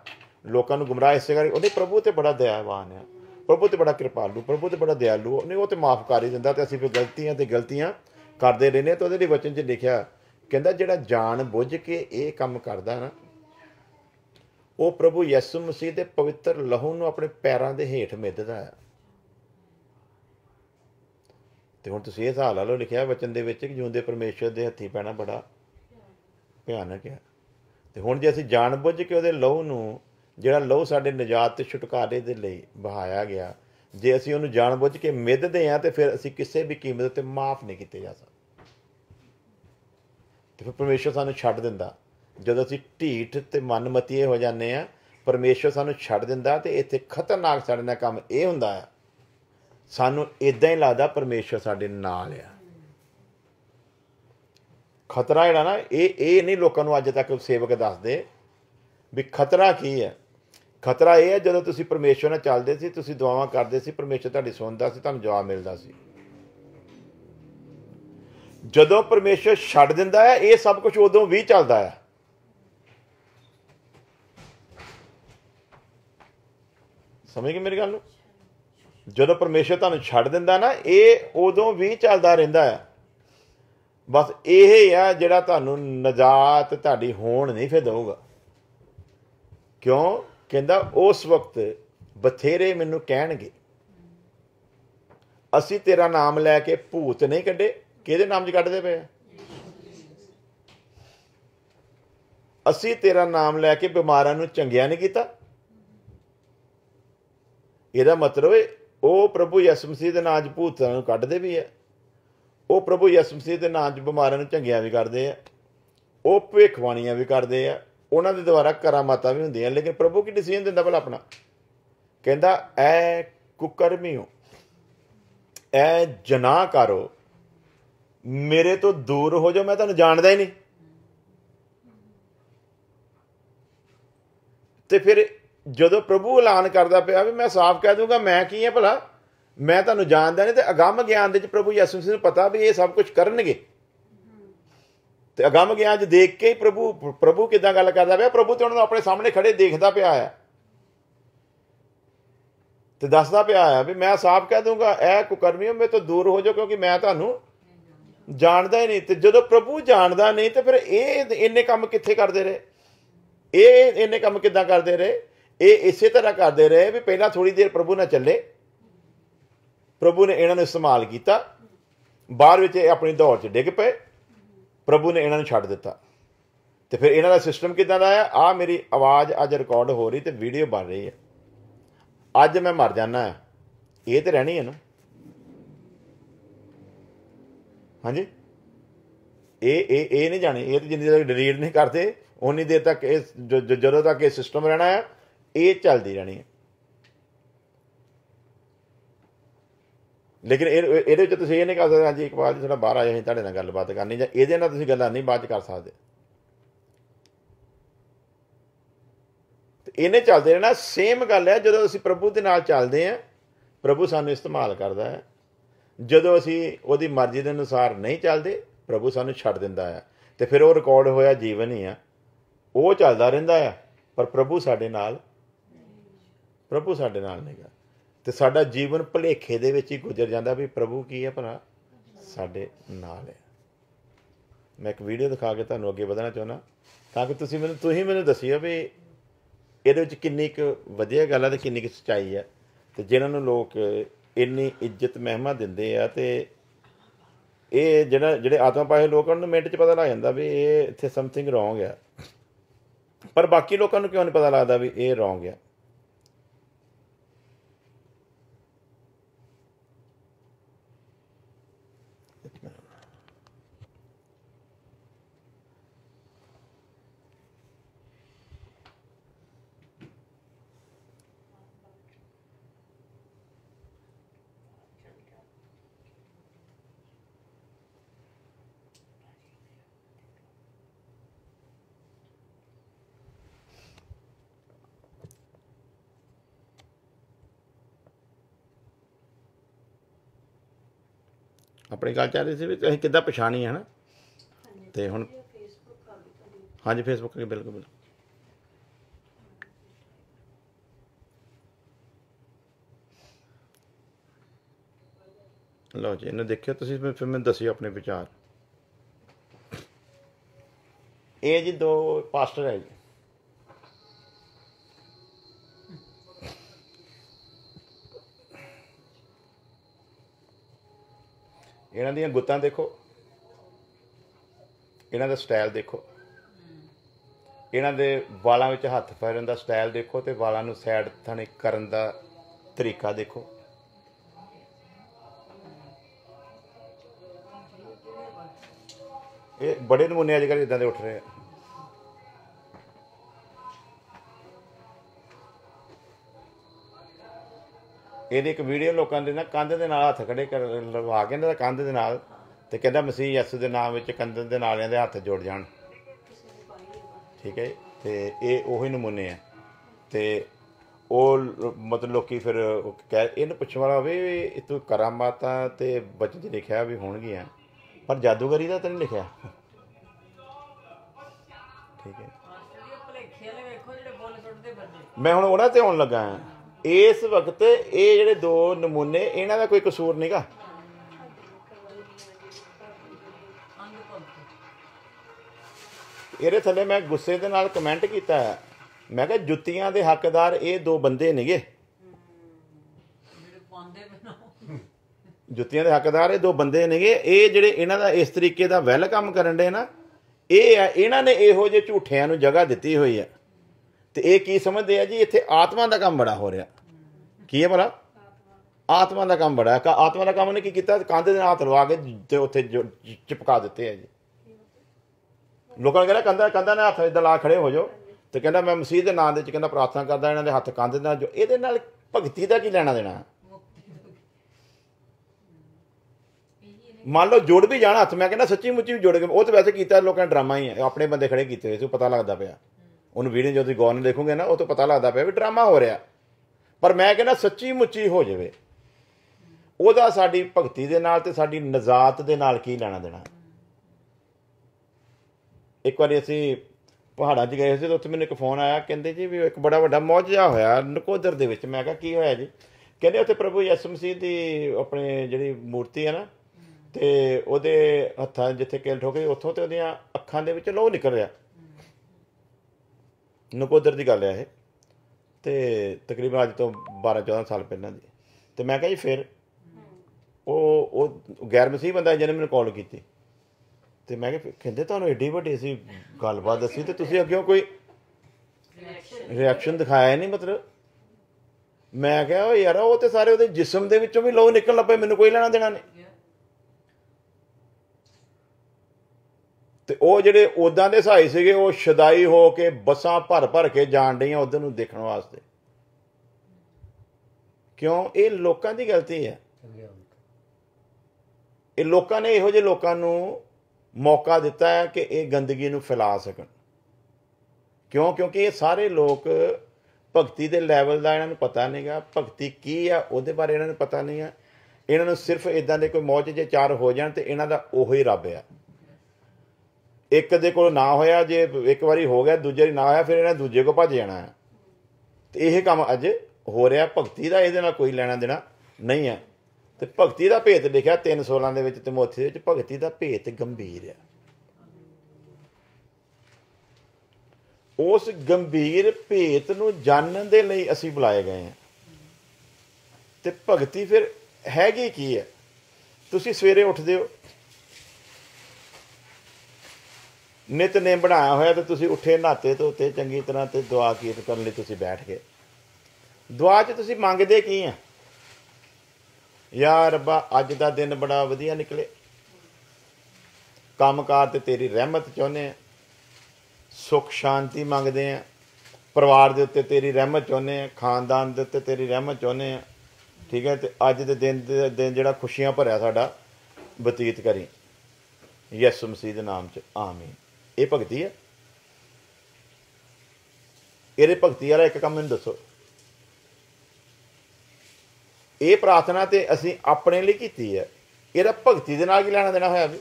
ਲੋਕਾਂ ਨੂੰ ਗੁੰਮਰਾਹ ਇਸੇ ਕਰਕੇ ਉਹਨੇ ਪ੍ਰਭੂ ਤੇ ਬੜਾ ਦਇਆਵਾਨ ਆ ਪ੍ਰਭੂ ਤੇ ਬੜਾ ਕਿਰਪਾਲੂ ਪ੍ਰਭੂ ਤੇ ਬੜਾ ਦਇਆਲੂ ਉਹਨੇ ਉਹ ਤੇ ਮਾਫ ਕਰ ਹੀ ਦਿੰਦਾ ਤੇ ਅਸੀਂ ਫਿਰ ਗਲਤੀਆਂ ਤੇ ਗਲਤੀਆਂ ਕਰਦੇ ਰਹਿੰਦੇ ਤਾਂ ਉਹਦੇ ਲਈ ਵਚਨ 'ਚ ਲਿਖਿਆ ਕਹਿੰਦਾ ਜਿਹੜਾ ਜਾਣ ਬੁੱਝ ਕੇ ਇਹ ਕੰਮ ਕਰਦਾ ਨਾ ਉਹ ਪ੍ਰਭੂ ਯਿਸੂ ਮਸੀਹ ਦੇ ਪਵਿੱਤਰ ਲਹੂ ਨੂੰ ਆਪਣੇ ਪੈਰਾਂ ਦੇ ਹੇਠ ਮਿੱਧਦਾ ਹੈ ਤੇ ਹੁਣ ਤੁਸੀਂ ਇਹ ਹਾਲ ਆ ਲਿਖਿਆ ਵਚਨ ਦੇ ਵਿੱਚ ਕਿ ਜਿਉਂਦੇ ਪਰਮੇਸ਼ਰ ਦੇ ਹੱਥੀ ਪੈਣਾ ਬੜਾ ਭਿਆਨਕ ਹੈ ਤੇ ਹੁਣ ਜੇ ਅਸੀਂ ਜਾਣਬੁੱਝ ਕੇ ਉਹਦੇ ਲਹੂ ਨੂੰ ਜਿਹੜਾ ਲਹੂ ਸਾਡੇ ਨਜਾਤ ਤੇ ਛੁਟਕਾਰੇ ਦੇ ਲਈ ਬਹਾਇਆ ਗਿਆ ਜੇ ਅਸੀਂ ਉਹਨੂੰ ਜਾਣਬੁੱਝ ਕੇ ਮਿੱਧਦੇ ਆ ਤੇ ਫਿਰ ਅਸੀਂ ਕਿਸੇ ਵੀ ਕੀਮਤ ਤੇ ਮਾਫ ਨਹੀਂ ਕੀਤੇ ਜਾ ਸਕਦੇ ਤੇ ਫਿਰ ਪਰਮੇਸ਼ਰ ਸਾਨੂੰ ਛੱਡ ਦਿੰਦਾ ਜਦੋਂ ਅਸੀਂ ਢੀਠ ਤੇ ਮਨਮਤੀਏ ਹੋ ਜਾਂਦੇ ਆ ਪਰਮੇਸ਼ਰ ਸਾਨੂੰ ਛੱਡ ਦਿੰਦਾ ਤੇ ਇੱਥੇ ਖਤਰਨਾਕ ਸਾਡੇ ਨਾਲ ਕੰਮ ਇਹ ਹੁੰਦਾ ਆ ਸਾਨੂੰ ਇਦਾਂ ਹੀ ਲੱਗਦਾ ਪਰਮੇਸ਼ਰ ਸਾਡੇ ਨਾਲ ਆ ਖਤਰਾ ਜਿਹੜਾ ਨਾ ਇਹ ਇਹ ਨਹੀਂ ਲੋਕਾਂ ਨੂੰ ਅੱਜ ਤੱਕ ਸੇਵਕ ਦੱਸਦੇ ਵੀ ਖਤਰਾ ਕੀ ਹੈ ਖਤਰਾ ਇਹ ਹੈ ਜਦੋਂ ਤੁਸੀਂ ਪਰਮੇਸ਼ਵਰ ਨਾਲ ਚੱਲਦੇ ਸੀ ਤੁਸੀਂ ਦੁਆਵਾਂ ਕਰਦੇ ਸੀ ਪਰਮੇਸ਼ਵਰ ਤੁਹਾਡੀ ਸੁਣਦਾ ਸੀ ਤੁਹਾਨੂੰ ਜਵਾਬ ਮਿਲਦਾ ਸੀ ਜਦੋਂ ਪਰਮੇਸ਼ਵਰ ਛੱਡ ਦਿੰਦਾ ਹੈ ਇਹ ਸਭ ਕੁਝ ਉਦੋਂ ਵੀ ਚੱਲਦਾ ਹੈ ਸਮਝ ਗਏ ਮੇਰੀ ਗੱਲ ਨੂੰ ਜਦੋਂ ਪਰਮੇਸ਼ਵਰ ਤੁਹਾਨੂੰ ਛੱਡ ਦਿੰਦਾ ਨਾ ਇਹ ਉਦੋਂ ਵੀ ਚੱਲਦਾ ਰਹਿੰਦਾ ਹੈ ਬਸ ਇਹ ਆ ਜਿਹੜਾ ਤੁਹਾਨੂੰ ਨਜਾਤ ਤੁਹਾਡੀ ਹੋਣ ਨਹੀਂ ਫੇ ਦਊਗਾ ਕਿਉਂ ਕਹਿੰਦਾ ਉਸ ਵਕਤ ਬਥੇਰੇ ਮੈਨੂੰ ਕਹਿਣਗੇ ਅਸੀਂ ਤੇਰਾ ਨਾਮ ਲੈ ਕੇ ਭੂਤ ਨਹੀਂ ਕੱਢੇ ਕਿਹਦੇ ਨਾਮ 'ਚ ਕੱਢਦੇ ਪਏ ਅਸੀਂ ਤੇਰਾ ਨਾਮ ਲੈ ਕੇ ਬਿਮਾਰਾਂ ਨੂੰ ਚੰਗਿਆ ਨਹੀਂ ਕੀਤਾ ਇਹਦਾ ਮਤਲਬ ਉਹ ਪ੍ਰਭੂ ਯਸਮਸੀ ਦੇ ਨਾਮ 'ਚ ਭੂਤਾਂ ਨੂੰ ਕੱਢਦੇ ਵੀ ਆ ਉਹ ਪ੍ਰਭੂ ਯਿਸੂ ਮਸੀਹ ਦੇ ਨਾਮ 'ਚ ਬਿਮਾਰਾਂ ਨੂੰ ਚੰਗਿਆ ਵੀ ਕਰਦੇ ਆ ਉਹ ਭੇਖਵਾਨੀਆਂ ਵੀ ਕਰਦੇ ਆ ਉਹਨਾਂ ਦੇ ਦੁਆਰਾ ਕਰਾਮਾਤਾਂ ਵੀ ਹੁੰਦੀਆਂ ਲੇਕਿਨ ਪ੍ਰਭੂ ਕੀ ਡਿਸੀਜਨ ਦਿੰਦਾ ਭਲਾ ਆਪਣਾ ਕਹਿੰਦਾ ਐ ਕੁਕਰਮਿਓ ਐ ਜਨਾਹ ਕਰੋ ਮੇਰੇ ਤੋਂ ਦੂਰ ਹੋ ਜਾਓ ਮੈਂ ਤੁਹਾਨੂੰ ਜਾਣਦਾ ਹੀ ਨਹੀਂ ਤੇ ਫਿਰ ਜਦੋਂ ਪ੍ਰਭੂ ਐਲਾਨ ਕਰਦਾ ਪਿਆ ਵੀ ਮੈਂ ਸਾਫ਼ ਕਹਿ ਦੂੰਗਾ ਮੈਂ ਕੀ ਹਾਂ ਭਲਾ ਮੈਂ ਤੁਹਾਨੂੰ ਜਾਣਦਾ ਨਹੀਂ ਤੇ ਅਗੰਮ ਗਿਆਨ ਦੇ ਵਿੱਚ ਪ੍ਰਭੂ ਯਿਸੂ ਮਸੀਹ ਨੂੰ ਪਤਾ ਵੀ ਇਹ ਸਭ ਕੁਝ ਕਰਨਗੇ ਤੇ ਅਗੰਮ ਗਿਆਨ 'ਚ ਦੇਖ ਕੇ ਹੀ ਪ੍ਰਭੂ ਪ੍ਰਭੂ ਕਿਦਾਂ ਗੱਲ ਕਰਦਾ ਪਿਆ ਪ੍ਰਭੂ ਤੇ ਉਹਨਾਂ ਨੂੰ ਆਪਣੇ ਸਾਹਮਣੇ ਖੜੇ ਦੇਖਦਾ ਪਿਆ ਆ ਤੇ ਦੱਸਦਾ ਪਿਆ ਆ ਵੀ ਮੈਂ ਸਾਫ਼ ਕਹਿ ਦੂੰਗਾ ਐ ਕੁਕਰਮੀਓ ਮੇ ਤੋਂ ਦੂਰ ਹੋ ਜਾਓ ਕਿਉਂਕਿ ਮੈਂ ਤੁਹਾਨੂੰ ਜਾਣਦਾ ਹੀ ਨਹੀਂ ਤੇ ਜਦੋਂ ਪ੍ਰਭੂ ਜਾਣਦਾ ਨਹੀਂ ਤੇ ਫਿਰ ਇਹ ਇੰਨੇ ਕੰਮ ਕਿੱਥੇ ਕਰਦੇ ਰਹੇ ਇਹ ਇੰਨੇ ਕੰਮ ਕਿੱਦਾਂ ਕਰਦੇ ਰਹੇ ਇਹ ਇਸੇ ਤਰ੍ਹਾਂ ਕਰਦੇ ਰਹੇ ਵੀ ਪਹਿਲਾਂ ਥੋੜੀ ਦੇਰ ਪ੍ਰਭੂ ਨਾਲ ਚੱਲੇ ਪ੍ਰਭੂ ਨੇ ਇਹਨਾਂ ਨੂੰ ਸੰਭਾਲ ਕੀਤਾ ਬਾਅਦ ਵਿੱਚ ਇਹ ਆਪਣੀ ਦੌੜ 'ਚ ਡਿੱਗ ਪਏ ਪ੍ਰਭੂ ਨੇ ਇਹਨਾਂ ਨੂੰ ਛੱਡ ਦਿੱਤਾ ਤੇ ਫਿਰ ਇਹਨਾਂ ਦਾ ਸਿਸਟਮ ਕਿਦਾਂ ਦਾ ਆ ਆ ਮੇਰੀ ਆਵਾਜ਼ ਅੱਜ ਰਿਕਾਰਡ ਹੋ ਰਹੀ ਤੇ ਵੀਡੀਓ ਬਣ ਰਹੀ ਹੈ ਅੱਜ ਮੈਂ ਮਰ ਜਾਣਾ ਹੈ ਇਹ ਤੇ ਰਹਿਣੀ ਹੈ ਨਾ ਹਾਂਜੀ ਇਹ ਇਹ ਇਹ ਨਹੀਂ ਜਾਣੇ ਇਹ ਤੇ ਜਿੰਨੀ ਦੇਰ ਡਿਲੀਟ ਨਹੀਂ ਕਰਦੇ ਉਨੀ ਦੇਰ ਤੱਕ ਇਹ ਜਦੋਂ ਤੱਕ ਇਹ ਸਿਸਟਮ ਰਹਿਣਾ ਹੈ ਇਹ ਚੱਲਦੀ ਰਹਿਣੀ ਹੈ ਲੇਕਿਨ ਇਹ ਇਹਦੇ ਵਿੱਚ ਤੁਸੀਂ ਇਹ ਨਹੀਂ ਕਰ ਸਕਦੇ ਹਾਂਜੀ ਇਕਬਾਲ ਜੀ ਥੋੜਾ ਬਾਹਰ ਆਏ ਅਸੀਂ ਤੁਹਾਡੇ ਨਾਲ ਗੱਲਬਾਤ ਕਰਨੀ ਜਾਂ ਇਹਦੇ ਨਾਲ ਤੁਸੀਂ ਗੱਲਾਂ ਨਹੀਂ ਬਾਅਦ ਚ ਕਰ ਸਕਦੇ ਤੇ ਇਹਨੇ ਚੱਲਦੇ ਰਹਿਣਾ ਸੇਮ ਗੱਲ ਹੈ ਜਦੋਂ ਅਸੀਂ ਪ੍ਰਭੂ ਦੇ ਨਾਲ ਚੱਲਦੇ ਆਂ ਪ੍ਰਭੂ ਸਾਨੂੰ ਇਸਤੇਮਾਲ ਕਰਦਾ ਹੈ ਜਦੋਂ ਅਸੀਂ ਉਹਦੀ ਮਰਜ਼ੀ ਦੇ ਅਨੁਸਾਰ ਨਹੀਂ ਚੱਲਦੇ ਪ੍ਰਭੂ ਸਾਨੂੰ ਛੱਡ ਦਿੰਦਾ ਹੈ ਤੇ ਫਿਰ ਉਹ ਰਿਕਾਰਡ ਹੋਇਆ ਜੀਵਨ ਹੀ ਆ ਉਹ ਚੱਲਦਾ ਰਹਿੰਦਾ ਆ ਪਰ ਪ੍ਰਭੂ ਸਾਡੇ ਨਾਲ ਪ੍ਰਭੂ ਸਾਡੇ ਨਾਲ ਨਹੀਂਗਾ ਤੇ ਸਾਡਾ ਜੀਵਨ ਭਲੇਖੇ ਦੇ ਵਿੱਚ ਹੀ ਗੁਜ਼ਰ ਜਾਂਦਾ ਵੀ ਪ੍ਰਭੂ ਕੀ ਹੈ ਭਰਾ ਸਾਡੇ ਨਾਲ ਹੈ ਮੈਂ ਇੱਕ ਵੀਡੀਓ ਦਿਖਾ ਕੇ ਤੁਹਾਨੂੰ ਅੱਗੇ ਵਧਣਾ ਚਾਹੁੰਦਾ ਤਾਂ ਕਿ ਤੁਸੀਂ ਮੈਨੂੰ ਤੁਸੀਂ ਮੈਨੂੰ ਦੱਸਿਓ ਵੀ ਇਹਦੇ ਵਿੱਚ ਕਿੰਨੀ ਕੁ ਵਧੀਆ ਗੱਲ ਹੈ ਤੇ ਕਿੰਨੀ ਕੁ ਸਚਾਈ ਹੈ ਤੇ ਜਿਨ੍ਹਾਂ ਨੂੰ ਲੋਕ ਇੰਨੀ ਇੱਜ਼ਤ ਮਹਿਮਾ ਦਿੰਦੇ ਆ ਤੇ ਇਹ ਜਿਹੜਾ ਜਿਹੜੇ ਆਤਮਾ ਪਾਏ ਲੋਕਾਂ ਨੂੰ ਮਿੰਟ 'ਚ ਪਤਾ ਲੱਗ ਜਾਂਦਾ ਵੀ ਇਹ ਇੱਥੇ ਸਮਥਿੰਗ ਰੋਂਗ ਹੈ ਪਰ ਬਾਕੀ ਲੋਕਾਂ ਨੂੰ ਕਿਉਂ ਨਹੀਂ ਪਤਾ ਲੱਗਦਾ ਵੀ ਇਹ ਰੋਂਗ ਹੈ ਆਪਣੀ ਗੱਲ ਚੱਲ ਰਹੀ ਸੀ ਵੀ ਅਸੀਂ ਕਿੱਦਾਂ ਪਛਾਣੀ ਹੈ ਨਾ ਤੇ ਹੁਣ ਹਾਂਜੀ ਫੇਸਬੁੱਕ ਤੇ ਬਿਲਕੁਲ ਬਿਲਕੁਲ ਲੋ ਜੀ ਇਹਨੂੰ ਦੇਖਿਓ ਤੁਸੀਂ ਫਿਰ ਮੈਨੂੰ ਦੱਸਿਓ ਆਪਣੇ ਵਿਚਾਰ ਇਹ ਜੀ ਦੋ ਪਾਸਟਰ ਹੈ ਜੀ ਇਹਨਾਂ ਦੀਆਂ ਗੁੱਤਾਂ ਦੇਖੋ ਇਹਨਾਂ ਦਾ ਸਟਾਈਲ ਦੇਖੋ ਇਹਨਾਂ ਦੇ ਵਾਲਾਂ ਵਿੱਚ ਹੱਥ ਫੇਰਨ ਦਾ ਸਟਾਈਲ ਦੇਖੋ ਤੇ ਵਾਲਾਂ ਨੂੰ ਸਾਈਡ ਥਣੇ ਕਰਨ ਦਾ ਤਰੀਕਾ ਦੇਖੋ ਇਹ ਬੜੇ ਨਮੂਨੇ ਅੱਜ ਕੱਲ ਇਦਾਂ ਦੇ ਉੱਠ ਰਹੇ ਆ ਇਹਦੀ ਇੱਕ ਵੀਡੀਓ ਲੋਕਾਂ ਦੇ ਨਾਲ ਕੰਧ ਦੇ ਨਾਲ ਹੱਥ ਖੜੇ ਕਰ ਲਵਾ ਕੇ ਇਹਨਾਂ ਦਾ ਕੰਧ ਦੇ ਨਾਲ ਤੇ ਕਹਿੰਦਾ ਮਸੀਹ ਯਸੂ ਦੇ ਨਾਮ ਵਿੱਚ ਕੰਧ ਦੇ ਨਾਲ ਇਹਦੇ ਹੱਥ ਜੋੜ ਜਾਣ ਠੀਕ ਹੈ ਤੇ ਇਹ ਉਹੀ ਨਮੂਨੇ ਆ ਤੇ ਉਹ ਮਤਲਬ ਲੋਕੀ ਫਿਰ ਕਹਿ ਇਹਨੂੰ ਪੁੱਛਣ ਵਾਲਾ ਹੋਵੇ ਇਹ ਤੂੰ ਕਰਾਮਾਤਾ ਤੇ ਬਚਨ ਚ ਲਿਖਿਆ ਵੀ ਹੋਣਗੀਆਂ ਪਰ ਜਾਦੂਗਰੀ ਦਾ ਤਾਂ ਨਹੀਂ ਲਿਖਿਆ ਠੀਕ ਹੈ ਮੈਂ ਹੁਣ ਉਹਨਾਂ ਤੇ ਆਉਣ ਲੱਗਾ ਹਾਂ ਇਸ ਵਕਤ ਇਹ ਜਿਹੜੇ ਦੋ ਨਮੂਨੇ ਇਹਨਾਂ ਦਾ ਕੋਈ ਕਸੂਰ ਨਹੀਂਗਾ ਇਹਦੇ ਥੱਲੇ ਮੈਂ ਗੁੱਸੇ ਦੇ ਨਾਲ ਕਮੈਂਟ ਕੀਤਾ ਮੈਂ ਕਿਹਾ ਜੁੱਤੀਆਂ ਦੇ ਹੱਕਦਾਰ ਇਹ ਦੋ ਬੰਦੇ ਨੇਗੇ ਜੁੱਤੀਆਂ ਦੇ ਹੱਕਦਾਰ ਇਹ ਦੋ ਬੰਦੇ ਨੇਗੇ ਇਹ ਜਿਹੜੇ ਇਹਨਾਂ ਦਾ ਇਸ ਤਰੀਕੇ ਦਾ ਵੈਲਕਮ ਕਰਨ ਦੇ ਨਾ ਇਹ ਇਹਨਾਂ ਨੇ ਇਹੋ ਜਿਹੇ ਝੂਠਿਆਂ ਨੂੰ ਜਗ੍ਹਾ ਦਿੱਤੀ ਹੋਈ ਹੈ ਤੇ ਇਹ ਕੀ ਸਮਝਦੇ ਆ ਜੀ ਇੱਥੇ ਆਤਮਾ ਦਾ ਕੰਮ ਬੜਾ ਹੋ ਰਿਹਾ ਕੀ ਹੈ ਭਲਾ ਆਤਮਾ ਦਾ ਕੰਮ ਬੜਾ ਹੈ ਆਤਮਾ ਦਾ ਕੰਮ ਨੇ ਕੀ ਕੀਤਾ ਕਾਂਦੇ ਦੇ ਨਾਲ ਲਵਾ ਕੇ ਤੇ ਉੱਥੇ ਚਿਪਕਾ ਦਿੱਤੇ ਆ ਜੀ ਲੋਕਾਂ ਨੇ ਕਹਿੰਦਾ ਕੰਦਾ ਕੰਦਾ ਨੇ ਹੱਥ ਇਦਾਂ ਲਾ ਖੜੇ ਹੋ ਜਾਓ ਤੇ ਕਹਿੰਦਾ ਮੈਂ ਮਸੀਹ ਦੇ ਨਾਮ ਦੇ ਵਿੱਚ ਕਹਿੰਦਾ ਪ੍ਰਾਰਥਨਾ ਕਰਦਾ ਇਹਨਾਂ ਦੇ ਹੱਥ ਕੰਧ ਦੇ ਨਾਲ ਜੋ ਇਹਦੇ ਨਾਲ ਭਗਤੀ ਦਾ ਕੀ ਲੈਣਾ ਦੇਣਾ ਮੰਨ ਲਓ ਜੁੜ ਵੀ ਜਾਣਾ ਹੱਥ ਮੈਂ ਕਹਿੰਦਾ ਸੱਚੀ ਮੁੱਚੀ ਵੀ ਜੁੜ ਗਏ ਉਹ ਤਾਂ ਵੈਸੇ ਕੀਤਾ ਲੋਕਾਂ ਨੇ ਡਰਾਮਾ ਹੀ ਆ ਆਪਣੇ ਬੰਦੇ ਖੜੇ ਕੀਤੇ ਹੋਏ ਸੀ ਪਤਾ ਲੱਗਦਾ ਪਿਆ ਉਹਨੂੰ ਵੀਡੀਓ ਜਦੋਂ ਤੁਸੀਂ ਗੌਰ ਨਾਲ ਦੇਖੋਗੇ ਨਾ ਉਹ ਤੋਂ ਪਤਾ ਲੱਗਦਾ ਪਿਆ ਵੀ ਡਰਾਮਾ ਹੋ ਰਿਹਾ ਪਰ ਮੈਂ ਕਹਿੰਦਾ ਸੱਚੀ ਮੁੱਚੀ ਹੋ ਜਾਵੇ ਉਹਦਾ ਸਾਡੀ ਭਗਤੀ ਦੇ ਨਾਲ ਤੇ ਸਾਡੀ ਨਜ਼ਾਤ ਦੇ ਨਾਲ ਕੀ ਲੈਣਾ ਦੇਣਾ ਇੱਕ ਵਾਰੀ ਅਸੀਂ ਪਹਾੜਾਂ 'ਚ ਗਏ ਸੀ ਤੇ ਉੱਥੇ ਮੈਨੂੰ ਇੱਕ ਫੋਨ ਆਇਆ ਕਹਿੰਦੇ ਜੀ ਵੀ ਇੱਕ ਬੜਾ ਵੱਡਾ ਮੌਜਾ ਹੋਇਆ ਨਕੋਦਰ ਦੇ ਵਿੱਚ ਮੈਂ ਕਿਹਾ ਕੀ ਹੋਇਆ ਜੀ ਕਹਿੰਦੇ ਉੱਥੇ ਪ੍ਰਭੂ ਯਿਸੂ ਮਸੀਹ ਦੀ ਆਪਣੇ ਜਿਹੜੀ ਮੂਰਤੀ ਹੈ ਨਾ ਤੇ ਉਹਦੇ ਹੱਥਾਂ ਜਿੱਥੇ ਕਿਲ ਠੋਕੇ ਉੱਥੋਂ ਤੇ ਉਹਦੀਆਂ ਅੱਖਾਂ ਦੇ ਵਿੱਚ ਲੋਹ ਨਿਕਲ ਰਿਹਾ ਨਕੋਦਰ ਦੀ ਗੱਲ ਹੈ ਇਹ ਤੇ ਤਕਰੀਬਨ ਅੱਜ ਤੋਂ 12 14 ਸਾਲ ਪਹਿਲਾਂ ਦੀ ਤੇ ਮੈਂ ਕਿਹਾ ਜੀ ਫਿਰ ਉਹ ਉਹ ਗੈਰ ਮਸੀਹ ਬੰਦਾ ਜਿਹਨੇ ਮੈਨੂੰ ਕਾਲ ਕੀਤੀ ਤੇ ਮੈਂ ਕਿਹਾ ਕਹਿੰਦੇ ਤੁਹਾਨੂੰ ਏਡੀ ਵੱਡੀ ਸੀ ਗੱਲਬਾਤ ਦੱਸੀ ਤੇ ਤੁਸੀਂ ਅੱਗੇ ਕੋਈ ਰਿਐਕਸ਼ਨ ਦਿਖਾਇਆ ਨਹੀਂ ਮਤਲਬ ਮੈਂ ਕਿਹਾ ਓ ਯਾਰ ਉਹ ਤੇ ਸਾਰੇ ਉਹਦੇ ਜਿਸਮ ਦੇ ਵਿੱਚੋਂ ਵੀ ਲੋ ਨਿਕਲਣ ਲੱਪੇ ਮੈਨੂੰ ਕੋਈ ਲੈਣਾ ਦੇਣਾ ਨਹੀਂ ਤੇ ਉਹ ਜਿਹੜੇ ਉਦਾਂ ਦੇ ਸਹਾਈ ਸੀਗੇ ਉਹ ਸ਼ਦਾਈ ਹੋ ਕੇ ਬੱਸਾਂ ਭਰ ਭਰ ਕੇ ਜਾਣ ਡਈਆਂ ਉਧਰ ਨੂੰ ਦੇਖਣ ਵਾਸਤੇ ਕਿਉਂ ਇਹ ਲੋਕਾਂ ਦੀ ਗਲਤੀ ਹੈ ਇਹ ਲੋਕਾਂ ਨੇ ਇਹੋ ਜਿਹੇ ਲੋਕਾਂ ਨੂੰ ਮੌਕਾ ਦਿੱਤਾ ਹੈ ਕਿ ਇਹ ਗੰਦਗੀ ਨੂੰ ਫੈਲਾ ਸਕਣ ਕਿਉਂ ਕਿਉਂਕਿ ਇਹ ਸਾਰੇ ਲੋਕ ਭਗਤੀ ਦੇ ਲੈਵਲ ਦਾ ਇਹਨਾਂ ਨੂੰ ਪਤਾ ਨਹੀਂਗਾ ਭਗਤੀ ਕੀ ਆ ਉਹਦੇ ਬਾਰੇ ਇਹਨਾਂ ਨੂੰ ਪਤਾ ਨਹੀਂ ਆ ਇਹਨਾਂ ਨੂੰ ਸਿਰਫ ਇਦਾਂ ਦੇ ਕੋਈ ਮੌਜ ਜੇ ਚਾਰ ਹੋ ਜਾਣ ਤੇ ਇਹਨਾਂ ਦਾ ਉਹੀ ਰੱਬ ਆ ਇੱਕ ਦੇ ਕੋਲ ਨਾ ਹੋਇਆ ਜੇ ਇੱਕ ਵਾਰੀ ਹੋ ਗਿਆ ਦੂਜੇ ਨਹੀਂ ਨਾ ਫਿਰ ਇਹਨੇ ਦੂਜੇ ਕੋ ਭੱਜ ਜਾਣਾ ਹੈ ਤੇ ਇਹ ਕੰਮ ਅੱਜ ਹੋ ਰਿਹਾ ਭਗਤੀ ਦਾ ਇਹਦੇ ਨਾਲ ਕੋਈ ਲੈਣਾ ਦੇਣਾ ਨਹੀਂ ਹੈ ਤੇ ਭਗਤੀ ਦਾ ਭੇਤ ਲਿਖਿਆ 316 ਦੇ ਵਿੱਚ ਤੇ ਮੋਥੀ ਦੇ ਵਿੱਚ ਭਗਤੀ ਦਾ ਭੇਤ ਗੰਭੀਰ ਹੈ ਉਸ ਗੰਭੀਰ ਭੇਤ ਨੂੰ ਜਾਣਨ ਦੇ ਲਈ ਅਸੀਂ ਬੁਲਾਏ ਗਏ ਹਾਂ ਤੇ ਭਗਤੀ ਫਿਰ ਹੈਗੀ ਕੀ ਹੈ ਤੁਸੀਂ ਸਵੇਰੇ ਉੱਠਦੇ ਹੋ ਨਿਤਨੇਮ ਬਣਾਇਆ ਹੋਇਆ ਤੇ ਤੁਸੀਂ ਉੱਠੇ ਨਹਾਤੇ ਤੇ ਉੱਤੇ ਚੰਗੀ ਤਰ੍ਹਾਂ ਤੇ ਦੁਆ ਕੀਤ ਕਰਨ ਲਈ ਤੁਸੀਂ ਬੈਠ ਗਏ ਦੁਆ 'ਚ ਤੁਸੀਂ ਮੰਗਦੇ ਕੀ ਆ ਯਾ ਰੱਬਾ ਅੱਜ ਦਾ ਦਿਨ ਬੜਾ ਵਧੀਆ ਨਿਕਲੇ ਕੰਮਕਾਰ ਤੇ ਤੇਰੀ ਰਹਿਮਤ ਚਾਹੁੰਦੇ ਆ ਸੁਖ ਸ਼ਾਂਤੀ ਮੰਗਦੇ ਆ ਪਰਿਵਾਰ ਦੇ ਉੱਤੇ ਤੇਰੀ ਰਹਿਮਤ ਚਾਹੁੰਦੇ ਆ ਖਾਨਦਾਨ ਦੇ ਉੱਤੇ ਤੇਰੀ ਰਹਿਮਤ ਚਾਹੁੰਦੇ ਆ ਠੀਕ ਹੈ ਤੇ ਅੱਜ ਦੇ ਦਿਨ ਦੇ ਦਿਨ ਜਿਹੜਾ ਖੁਸ਼ੀਆਂ ਭਰਿਆ ਸਾਡਾ ਬਤੀਤ ਕਰੀ ਯਿਸੂ ਮਸੀਹ ਦੇ ਨਾਮ 'ਚ ਆਮੀਨ ਇਹ ਭਗਤੀ ਹੈ ਇਹਦੇ ਭਗਤੀ ਵਾਲਾ ਇੱਕ ਕੰਮ ਮੈਨੂੰ ਦੱਸੋ ਇਹ ਪ੍ਰਾਰਥਨਾ ਤੇ ਅਸੀਂ ਆਪਣੇ ਲਈ ਕੀਤੀ ਹੈ ਇਹਦਾ ਭਗਤੀ ਦੇ ਨਾਲ ਕੀ ਲੈਣਾ ਦੇਣਾ ਹੋਇਆ ਵੀ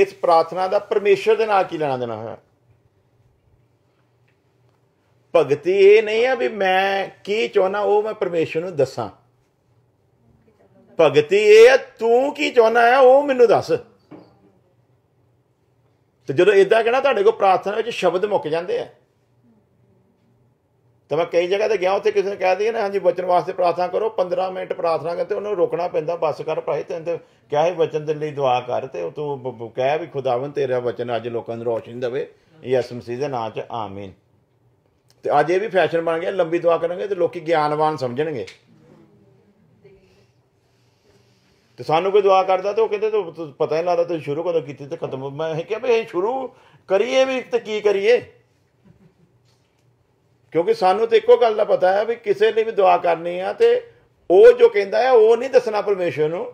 ਇਸ ਪ੍ਰਾਰਥਨਾ ਦਾ ਪਰਮੇਸ਼ਰ ਦੇ ਨਾਲ ਕੀ ਲੈਣਾ ਦੇਣਾ ਹੋਇਆ ਭਗਤੀ ਇਹ ਨਹੀਂ ਆ ਵੀ ਮੈਂ ਕੀ ਚਾਹਨਾ ਉਹ ਮੈਂ ਪਰਮੇਸ਼ਰ ਨੂੰ ਦੱਸਾਂ ਭਗਤੀ ਇਹ ਆ ਤੂੰ ਕੀ ਚਾਹਨਾ ਹੈ ਉਹ ਮੈਨੂੰ ਦੱਸ ਤੇ ਜਦੋਂ ਇਦਾਂ ਕਹਿਣਾ ਤੁਹਾਡੇ ਕੋਲ ਪ੍ਰਾਰਥਨਾ ਵਿੱਚ ਸ਼ਬਦ ਮੁੱਕ ਜਾਂਦੇ ਆ ਤਾਂ ਮੈਂ ਕਈ ਜਗ੍ਹਾ ਤੇ ਗਿਆ ਉੱਥੇ ਕਿਸੇ ਨੇ ਕਹਿ ਦਈਏ ਨਾ ਹਾਂਜੀ ਬਚਨ ਵਾਸਤੇ ਪ੍ਰਾਰਥਨਾ ਕਰੋ 15 ਮਿੰਟ ਪ੍ਰਾਰਥਨਾ ਕਰਦੇ ਉਹਨੂੰ ਰੋਕਣਾ ਪੈਂਦਾ ਬਸ ਕਰ ਭਾਈ ਤੈਨੂੰ ਤੇ ਕਿਹਾ ਹੈ ਬਚਨ ਦੇ ਲਈ ਦੁਆ ਕਰ ਤੇ ਉਹ ਤੂੰ ਕਹਿ ਵੀ ਖੁਦਾਵੰ ਤੇਰਾ ਬਚਨ ਅੱਜ ਲੋਕਾਂ ਨੂੰ ਰੋਸ਼ਨੀ ਦੇਵੇ ਯਿਸੂ ਮਸੀਹ ਦੇ ਨਾਂ 'ਚ ਆਮੀਨ ਤੇ ਅੱਜ ਇਹ ਵੀ ਫੈਸ਼ਨ ਬਣ ਗਿਆ ਲੰਬੀ ਦੁਆ ਕਰਾਂਗੇ ਤੇ ਲੋਕੀ ਗਿਆਨਵਾਨ ਸਮਝਣਗੇ ਤੇ ਸਾਨੂੰ ਕੋਈ ਦੁਆ ਕਰਦਾ ਤੇ ਉਹ ਕਹਿੰਦੇ ਤੂੰ ਪਤਾ ਹੀ ਲੱਗਦਾ ਤੂੰ ਸ਼ੁਰੂ ਕਦੋਂ ਕੀਤੀ ਤੇ ਖਤਮ ਮੈਂ ਇਹ ਕਿਹਾ ਵੀ ਇਹ ਸ਼ੁਰੂ ਕਰੀਏ ਵੀ ਤੇ ਕੀ ਕਰੀਏ ਕਿਉਂਕਿ ਸਾਨੂੰ ਤੇ ਇੱਕੋ ਗੱਲ ਦਾ ਪਤਾ ਹੈ ਵੀ ਕਿਸੇ ਨੇ ਵੀ ਦੁਆ ਕਰਨੀ ਆ ਤੇ ਉਹ ਜੋ ਕਹਿੰਦਾ ਹੈ ਉਹ ਨਹੀਂ ਦੱਸਣਾ ਪਰਮੇਸ਼ਰ ਨੂੰ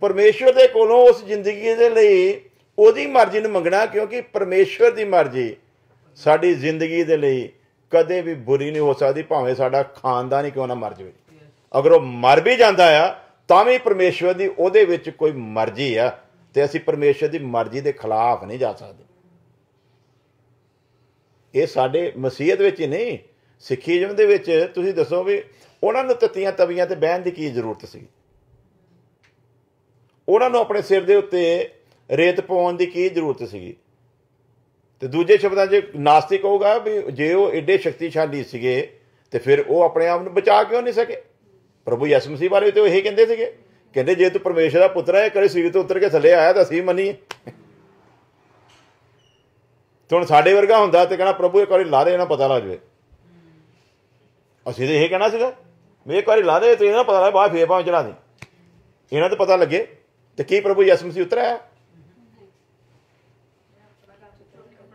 ਪਰਮੇਸ਼ਰ ਦੇ ਕੋਲੋਂ ਉਸ ਜ਼ਿੰਦਗੀ ਦੇ ਲਈ ਉਹਦੀ ਮਰਜ਼ੀ ਨੂੰ ਮੰਗਣਾ ਕਿਉਂਕਿ ਪਰਮੇਸ਼ਰ ਦੀ ਮਰਜ਼ੀ ਸਾਡੀ ਜ਼ਿੰਦਗੀ ਦੇ ਲਈ ਕਦੇ ਵੀ ਬੁਰੀ ਨਹੀਂ ਹੋ ਸਕਦੀ ਭਾਵੇਂ ਸਾਡਾ ਖਾਨਦਾਨ ਹੀ ਕਿਉਂ ਨਾ ਮਰ ਜਾਵੇ ਅਗਰ ਉਹ ਮਰ ਵੀ ਜਾਂਦਾ ਆ ਤਾਂ ਵੀ ਪਰਮੇਸ਼ਵਰ ਦੀ ਉਹਦੇ ਵਿੱਚ ਕੋਈ ਮਰਜ਼ੀ ਆ ਤੇ ਅਸੀਂ ਪਰਮੇਸ਼ਵਰ ਦੀ ਮਰਜ਼ੀ ਦੇ ਖਿਲਾਫ ਨਹੀਂ ਜਾ ਸਕਦੇ ਇਹ ਸਾਡੇ ਮਸੀਹਤ ਵਿੱਚ ਹੀ ਨਹੀਂ ਸਿੱਖੀਜ਼ਮ ਦੇ ਵਿੱਚ ਤੁਸੀਂ ਦੱਸੋ ਵੀ ਉਹਨਾਂ ਨੂੰ ਤਤੀਆਂ ਤਵੀਆਂ ਤੇ ਬਹਿਣ ਦੀ ਕੀ ਜ਼ਰੂਰਤ ਸੀ ਉਹਨਾਂ ਨੂੰ ਆਪਣੇ ਸਿਰ ਦੇ ਉੱਤੇ ਰੇਤ ਪਾਉਣ ਦੀ ਕੀ ਜ਼ਰੂਰਤ ਸੀ ਤੇ ਦੂਜੇ ਸ਼ਬਦਾਂ 'ਚ ਨਾਸਤਿਕ ਹੋਊਗਾ ਵੀ ਜੇ ਉਹ ਐਡੇ ਸ਼ਕਤੀਸ਼ਾਲੀ ਸੀਗੇ ਤੇ ਫਿਰ ਉਹ ਆਪਣੇ ਆਪ ਨੂੰ ਬਚਾ ਕਿਉਂ ਨਹੀਂ ਸਕੇ ਪ੍ਰਭੂ ਯਿਸੂ ਮਸੀਹ ਬਾਰੇ ਤੇ ਉਹ ਇਹ ਕਹਿੰਦੇ ਸੀਗੇ ਕਹਿੰਦੇ ਜੇ ਤੂੰ ਪਰਮੇਸ਼ਰ ਦਾ ਪੁੱਤਰ ਹੈ ਕਦੇ ਸਰੀਰ ਤੋਂ ਉਤਰ ਕੇ ਥੱਲੇ ਆਇਆ ਤਾਂ ਅਸੀਂ ਮੰਨੀਏ ਹੁਣ ਸਾਡੇ ਵਰਗਾ ਹੁੰਦਾ ਤੇ ਕਹਣਾ ਪ੍ਰਭੂ ਇੱਕ ਵਾਰੀ ਲਾ ਦੇ ਨਾ ਪਤਾ ਲੱਗ ਜਵੇ ਅਸੀਂ ਤੇ ਇਹ ਕਹਿਣਾ ਸੀਗਾ ਮੈਂ ਇੱਕ ਵਾਰੀ ਲਾ ਦੇ ਤੇ ਇਹਨਾਂ ਪਤਾ ਲੱਗ ਬਾਅਦ ਫੇਰ ਪਾਉਂ ਚੜਾ ਦੇ ਇਹਨਾਂ ਤੇ ਪਤਾ ਲੱਗੇ ਤੇ ਕੀ ਪ੍ਰਭੂ ਯਿਸੂ ਮਸੀਹ ਉਤਰਿਆ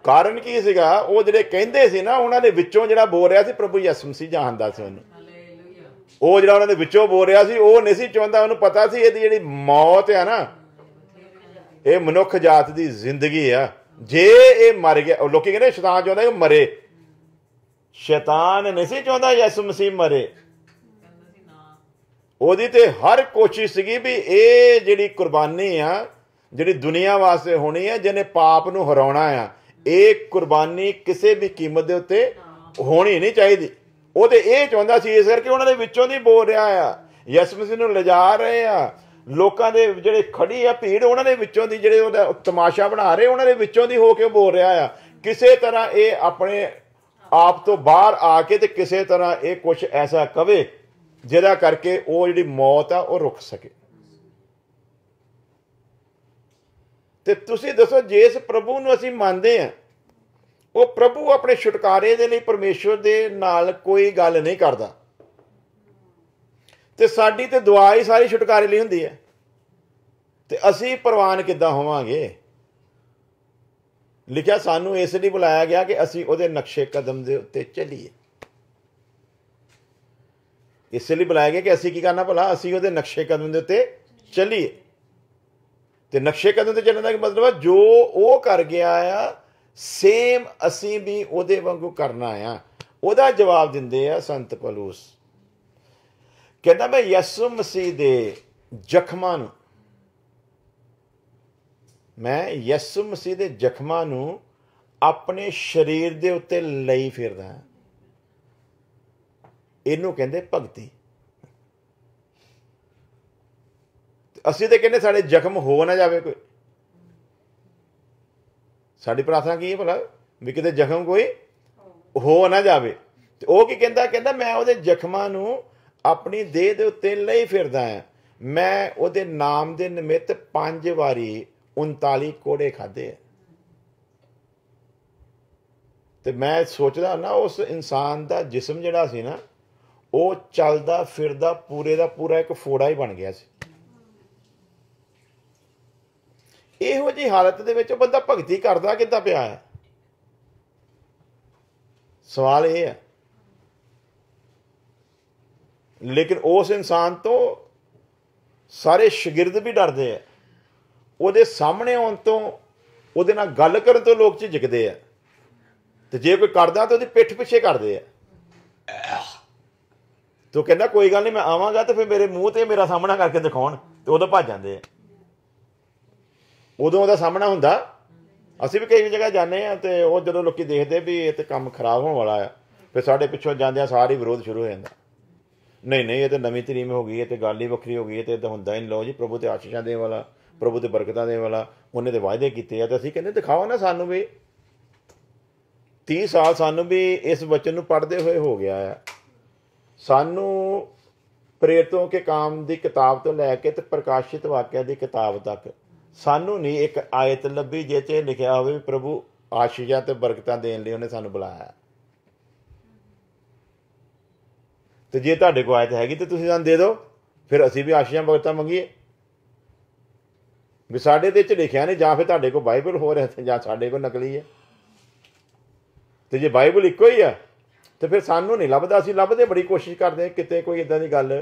ਕਾਰਨ ਕੀ ਸੀਗਾ ਉਹ ਜਿਹੜੇ ਕਹਿੰਦੇ ਸੀ ਨਾ ਉਹਨਾਂ ਦੇ ਵਿੱਚੋਂ ਜਿਹੜਾ ਬੋਲ ਰਿਹਾ ਸੀ ਪ੍ਰਭੂ ਯਿਸੂ ਮਸੀਹ ਜਾਣਦਾ ਸੀ ਉਹਨੂੰ ਉਹ ਜਿਹੜਾ ਉਹਨਾਂ ਦੇ ਵਿੱਚੋਂ ਬੋਲ ਰਿਹਾ ਸੀ ਉਹ ਨਹੀਂ ਸੀ ਚਾਹੁੰਦਾ ਉਹਨੂੰ ਪਤਾ ਸੀ ਇਹਦੀ ਜਿਹੜੀ ਮੌਤ ਆ ਨਾ ਇਹ ਮਨੁੱਖ ਜਾਤ ਦੀ ਜ਼ਿੰਦਗੀ ਆ ਜੇ ਇਹ ਮਰ ਗਿਆ ਲੋਕੀ ਕਹਿੰਦੇ ਸ਼ੈਤਾਨ ਚਾਹੁੰਦਾ ਇਹ ਮਰੇ ਸ਼ੈਤਾਨ ਨਹੀਂ ਸੀ ਚਾਹੁੰਦਾ ਯਿਸੂ ਮਸੀਹ ਮਰੇ ਉਹਦੀ ਤੇ ਹਰ ਕੋਸ਼ਿਸ਼ ਸੀਗੀ ਵੀ ਇਹ ਜਿਹੜੀ ਕੁਰਬਾਨੀ ਆ ਜਿਹੜੀ ਦੁਨੀਆ ਵਾਸਤੇ ਹੋਣੀ ਆ ਜਿਹਨੇ ਪਾਪ ਨੂੰ ਹਰਾਉਣਾ ਆ ਇਹ ਕੁਰਬਾਨੀ ਕਿਸੇ ਵੀ ਕੀਮਤ ਦੇ ਉੱਤੇ ਹੋਣੀ ਨਹੀਂ ਚਾਹੀਦੀ ਉਹ ਤੇ ਇਹ ਚਾਹੁੰਦਾ ਸੀ ਇਸ ਕਰਕੇ ਉਹਨਾਂ ਦੇ ਵਿੱਚੋਂ ਦੀ ਬੋਲ ਰਿਹਾ ਆ ਯਸਮ ਮਸੀਹ ਨੂੰ ਲਿਜਾ ਰਹੇ ਆ ਲੋਕਾਂ ਦੇ ਜਿਹੜੇ ਖੜੀ ਆ ਭੀੜ ਉਹਨਾਂ ਦੇ ਵਿੱਚੋਂ ਦੀ ਜਿਹੜੇ ਉਹਦਾ ਤਮਾਸ਼ਾ ਬਣਾ ਰਹੇ ਉਹਨਾਂ ਦੇ ਵਿੱਚੋਂ ਦੀ ਹੋ ਕੇ ਬੋਲ ਰਿਹਾ ਆ ਕਿਸੇ ਤਰ੍ਹਾਂ ਇਹ ਆਪਣੇ ਆਪ ਤੋਂ ਬਾਹਰ ਆ ਕੇ ਤੇ ਕਿਸੇ ਤਰ੍ਹਾਂ ਇਹ ਕੁਝ ਐਸਾ ਕਵੇ ਜਿਹਦਾ ਕਰਕੇ ਉਹ ਜਿਹੜੀ ਮੌਤ ਆ ਉਹ ਰੁਕ ਸਕੇ ਤੇ ਤੁਸੀਂ ਦੱਸੋ ਜੇ ਇਸ ਪ੍ਰਭੂ ਨੂੰ ਅਸੀਂ ਮੰਨਦੇ ਆ ਉਹ ਪ੍ਰਭੂ ਆਪਣੇ ਛੁਟਕਾਰੇ ਦੇ ਲਈ ਪਰਮੇਸ਼ਵਰ ਦੇ ਨਾਲ ਕੋਈ ਗੱਲ ਨਹੀਂ ਕਰਦਾ ਤੇ ਸਾਡੀ ਤੇ ਦੁਆ ਹੀ ਸਾਰੀ ਛੁਟਕਾਰੇ ਲਈ ਹੁੰਦੀ ਹੈ ਤੇ ਅਸੀਂ ਪ੍ਰਵਾਨ ਕਿੱਦਾਂ ਹੋਵਾਂਗੇ ਲਿਖਿਆ ਸਾਨੂੰ ਇਸ ਲਈ ਬੁਲਾਇਆ ਗਿਆ ਕਿ ਅਸੀਂ ਉਹਦੇ ਨਕਸ਼ੇ ਕਦਮ ਦੇ ਉੱਤੇ ਚੱਲੀਏ ਇਸ ਲਈ ਬੁਲਾਇਆ ਗਿਆ ਕਿ ਅਸੀਂ ਕੀ ਕਰਨਾ ਭਲਾ ਅਸੀਂ ਉਹਦੇ ਨਕਸ਼ੇ ਕਦਮ ਦੇ ਉੱਤੇ ਚੱਲੀਏ ਤੇ ਨਕਸ਼ੇ ਕਦਮ ਤੇ ਚੱਲਣ ਦਾ ਕੀ ਮਤਲਬ ਹੈ ਜੋ ਉਹ ਕਰ ਗਿਆ ਆ ਸੇਮ ਅਸੀਂ ਵੀ ਉਹਦੇ ਵਾਂਗੂ ਕਰਨਾ ਆ ਉਹਦਾ ਜਵਾਬ ਦਿੰਦੇ ਆ ਸੰਤ ਪਲੂਸ ਕਹਿੰਦਾ ਮੈਂ ਯਸੂ ਮਸੀਹ ਦੇ ਜ਼ਖਮਾਂ ਨੂੰ ਮੈਂ ਯਸੂ ਮਸੀਹ ਦੇ ਜ਼ਖਮਾਂ ਨੂੰ ਆਪਣੇ ਸਰੀਰ ਦੇ ਉੱਤੇ ਲਈ ਫਿਰਦਾ ਇਹਨੂੰ ਕਹਿੰਦੇ ਭਗਤੀ ਅਸੀਂ ਤੇ ਕਹਿੰਦੇ ਸਾਡੇ ਜ਼ਖਮ ਹੋ ਨਾ ਜਾਵੇ ਕੋਈ ਸਾਡੀ ਪ੍ਰਾਰਥਨਾ ਕੀ ਹੈ ਭਲਾ ਵੀ ਕਿਤੇ ਜ਼ਖਮ ਕੋਈ ਹੋ ਨਾ ਜਾਵੇ ਤੇ ਉਹ ਕੀ ਕਹਿੰਦਾ ਕਹਿੰਦਾ ਮੈਂ ਉਹਦੇ ਜ਼ਖਮਾਂ ਨੂੰ ਆਪਣੀ ਦੇਹ ਦੇ ਉੱਤੇ ਲਈ ਫਿਰਦਾ ਹਾਂ ਮੈਂ ਉਹਦੇ ਨਾਮ ਦੇ ਨਿਮਿਤ ਪੰਜ ਵਾਰੀ 39 ਕੋੜੇ ਖਾਦੇ ਤੇ ਮੈਂ ਸੋਚਦਾ ਨਾ ਉਸ ਇਨਸਾਨ ਦਾ ਜਿਸਮ ਜਿਹੜਾ ਸੀ ਨਾ ਉਹ ਚੱਲਦਾ ਫਿਰਦਾ ਪੂਰੇ ਦਾ ਪੂਰਾ ਇੱਕ ਫੋੜਾ ਹੀ ਬਣ ਗਿਆ ਸੀ ਇਹੋ ਜੀ ਹਾਲਤ ਦੇ ਵਿੱਚ ਉਹ ਬੰਦਾ ਭਗਤੀ ਕਰਦਾ ਕਿੱਦਾਂ ਪਿਆ ਹੈ ਸਵਾਲ ਇਹ ਹੈ ਲੇਕਿਨ ਉਸ ਇਨਸਾਨ ਤੋਂ ਸਾਰੇ ਸ਼ਾਗਿਰਦ ਵੀ ਡਰਦੇ ਆ ਉਹਦੇ ਸਾਹਮਣੇ ਆਉਣ ਤੋਂ ਉਹਦੇ ਨਾਲ ਗੱਲ ਕਰਨ ਤੋਂ ਲੋਕ ਝਿਜਕਦੇ ਆ ਤੇ ਜੇ ਕੋਈ ਕਰਦਾ ਤਾਂ ਉਹਦੀ ਪਿੱਠ ਪਿੱਛੇ ਕਰਦੇ ਆ ਤੋ ਕਹਿੰਦਾ ਕੋਈ ਗੱਲ ਨਹੀਂ ਮੈਂ ਆਵਾਂਗਾ ਤੇ ਫਿਰ ਮੇਰੇ ਮੂੰਹ ਤੇ ਮੇਰਾ ਸਾਹਮਣਾ ਕਰਕੇ ਦਿਖਾਉਣ ਤੇ ਤਾਂ ਭੱਜ ਜਾਂਦੇ ਆ ਉਦੋਂ ਉਹਦਾ ਸਾਹਮਣਾ ਹੁੰਦਾ ਅਸੀਂ ਵੀ ਕਈ ਜਗ੍ਹਾ ਜਾਂਦੇ ਆ ਤੇ ਉਹ ਜਦੋਂ ਲੋਕੀ ਦੇਖਦੇ ਵੀ ਇਹ ਤੇ ਕੰਮ ਖਰਾਬ ਹੋਣ ਵਾਲਾ ਆ ਫਿਰ ਸਾਡੇ ਪਿੱਛੋਂ ਜਾਂਦਿਆਂ ਸਾਰੇ ਵਿਰੋਧ ਸ਼ੁਰੂ ਹੋ ਜਾਂਦਾ ਨਹੀਂ ਨਹੀਂ ਇਹ ਤੇ ਨਵੀਂ ਤਰੀਮ ਹੋ ਗਈ ਹੈ ਤੇ ਗੱਲ ਹੀ ਵੱਖਰੀ ਹੋ ਗਈ ਹੈ ਤੇ ਇਹ ਤਾਂ ਹੁੰਦਾ ਹੀ ਲੋ ਜੀ ਪ੍ਰਭੂ ਤੇ ਆਸ਼ੀਸ਼ਾਂ ਦੇਣ ਵਾਲਾ ਪ੍ਰਭੂ ਤੇ ਬਰਕਤਾਂ ਦੇਣ ਵਾਲਾ ਉਹਨੇ ਤੇ ਵਾਅਦੇ ਕੀਤੇ ਆ ਤੇ ਅਸੀਂ ਕਹਿੰਦੇ ਦਿਖਾਓ ਨਾ ਸਾਨੂੰ ਵੀ 30 ਸਾਲ ਸਾਨੂੰ ਵੀ ਇਸ ਵਚਨ ਨੂੰ ਪੜ੍ਹਦੇ ਹੋਏ ਹੋ ਗਿਆ ਆ ਸਾਨੂੰ ਪ੍ਰੇਰਤੋਂ ਕੇ ਕਾਮ ਦੀ ਕਿਤਾਬ ਤੋਂ ਲੈ ਕੇ ਤੇ ਪ੍ਰਕਾਸ਼ਿਤ ਵਾਕਿਆ ਦੀ ਕਿਤਾਬ ਤੱਕ ਸਾਨੂੰ ਨਹੀਂ ਇੱਕ ਆਇਤ ਲੱਭੀ ਜਿਹ 'ਚ ਲਿਖਿਆ ਹੋਵੇ ਪ੍ਰਭੂ ਆਸ਼ੀਸ਼ਾਂ ਤੇ ਬਰਕਤਾਂ ਦੇਣ ਲਈ ਉਹਨੇ ਸਾਨੂੰ ਬੁਲਾਇਆ ਤੇ ਜੇ ਤੁਹਾਡੇ ਕੋਲ ਆਇਤ ਹੈਗੀ ਤੇ ਤੁਸੀਂ ਸਾਨੂੰ ਦੇ ਦਿਓ ਫਿਰ ਅਸੀਂ ਵੀ ਆਸ਼ੀਸ਼ਾਂ ਬਰਕਤਾਂ ਮੰਗੀਏ ਵੀ ਸਾਡੇ ਤੇ ਚ ਲਿਖਿਆ ਨਹੀਂ ਜਾਂ ਫਿਰ ਤੁਹਾਡੇ ਕੋਲ ਬਾਈਬਲ ਹੋ ਰਿਹਾ ਤੇ ਜਾਂ ਸਾਡੇ ਕੋਲ ਨਕਲੀ ਹੈ ਤੇ ਜੇ ਬਾਈਬਲ ਇੱਕੋ ਹੀ ਆ ਤੇ ਫਿਰ ਸਾਨੂੰ ਨਹੀਂ ਲੱਭਦਾ ਅਸੀਂ ਲੱਭਦੇ ਬੜੀ ਕੋਸ਼ਿਸ਼ ਕਰਦੇ ਕਿਤੇ ਕੋਈ ਇਦਾਂ ਦੀ ਗੱਲ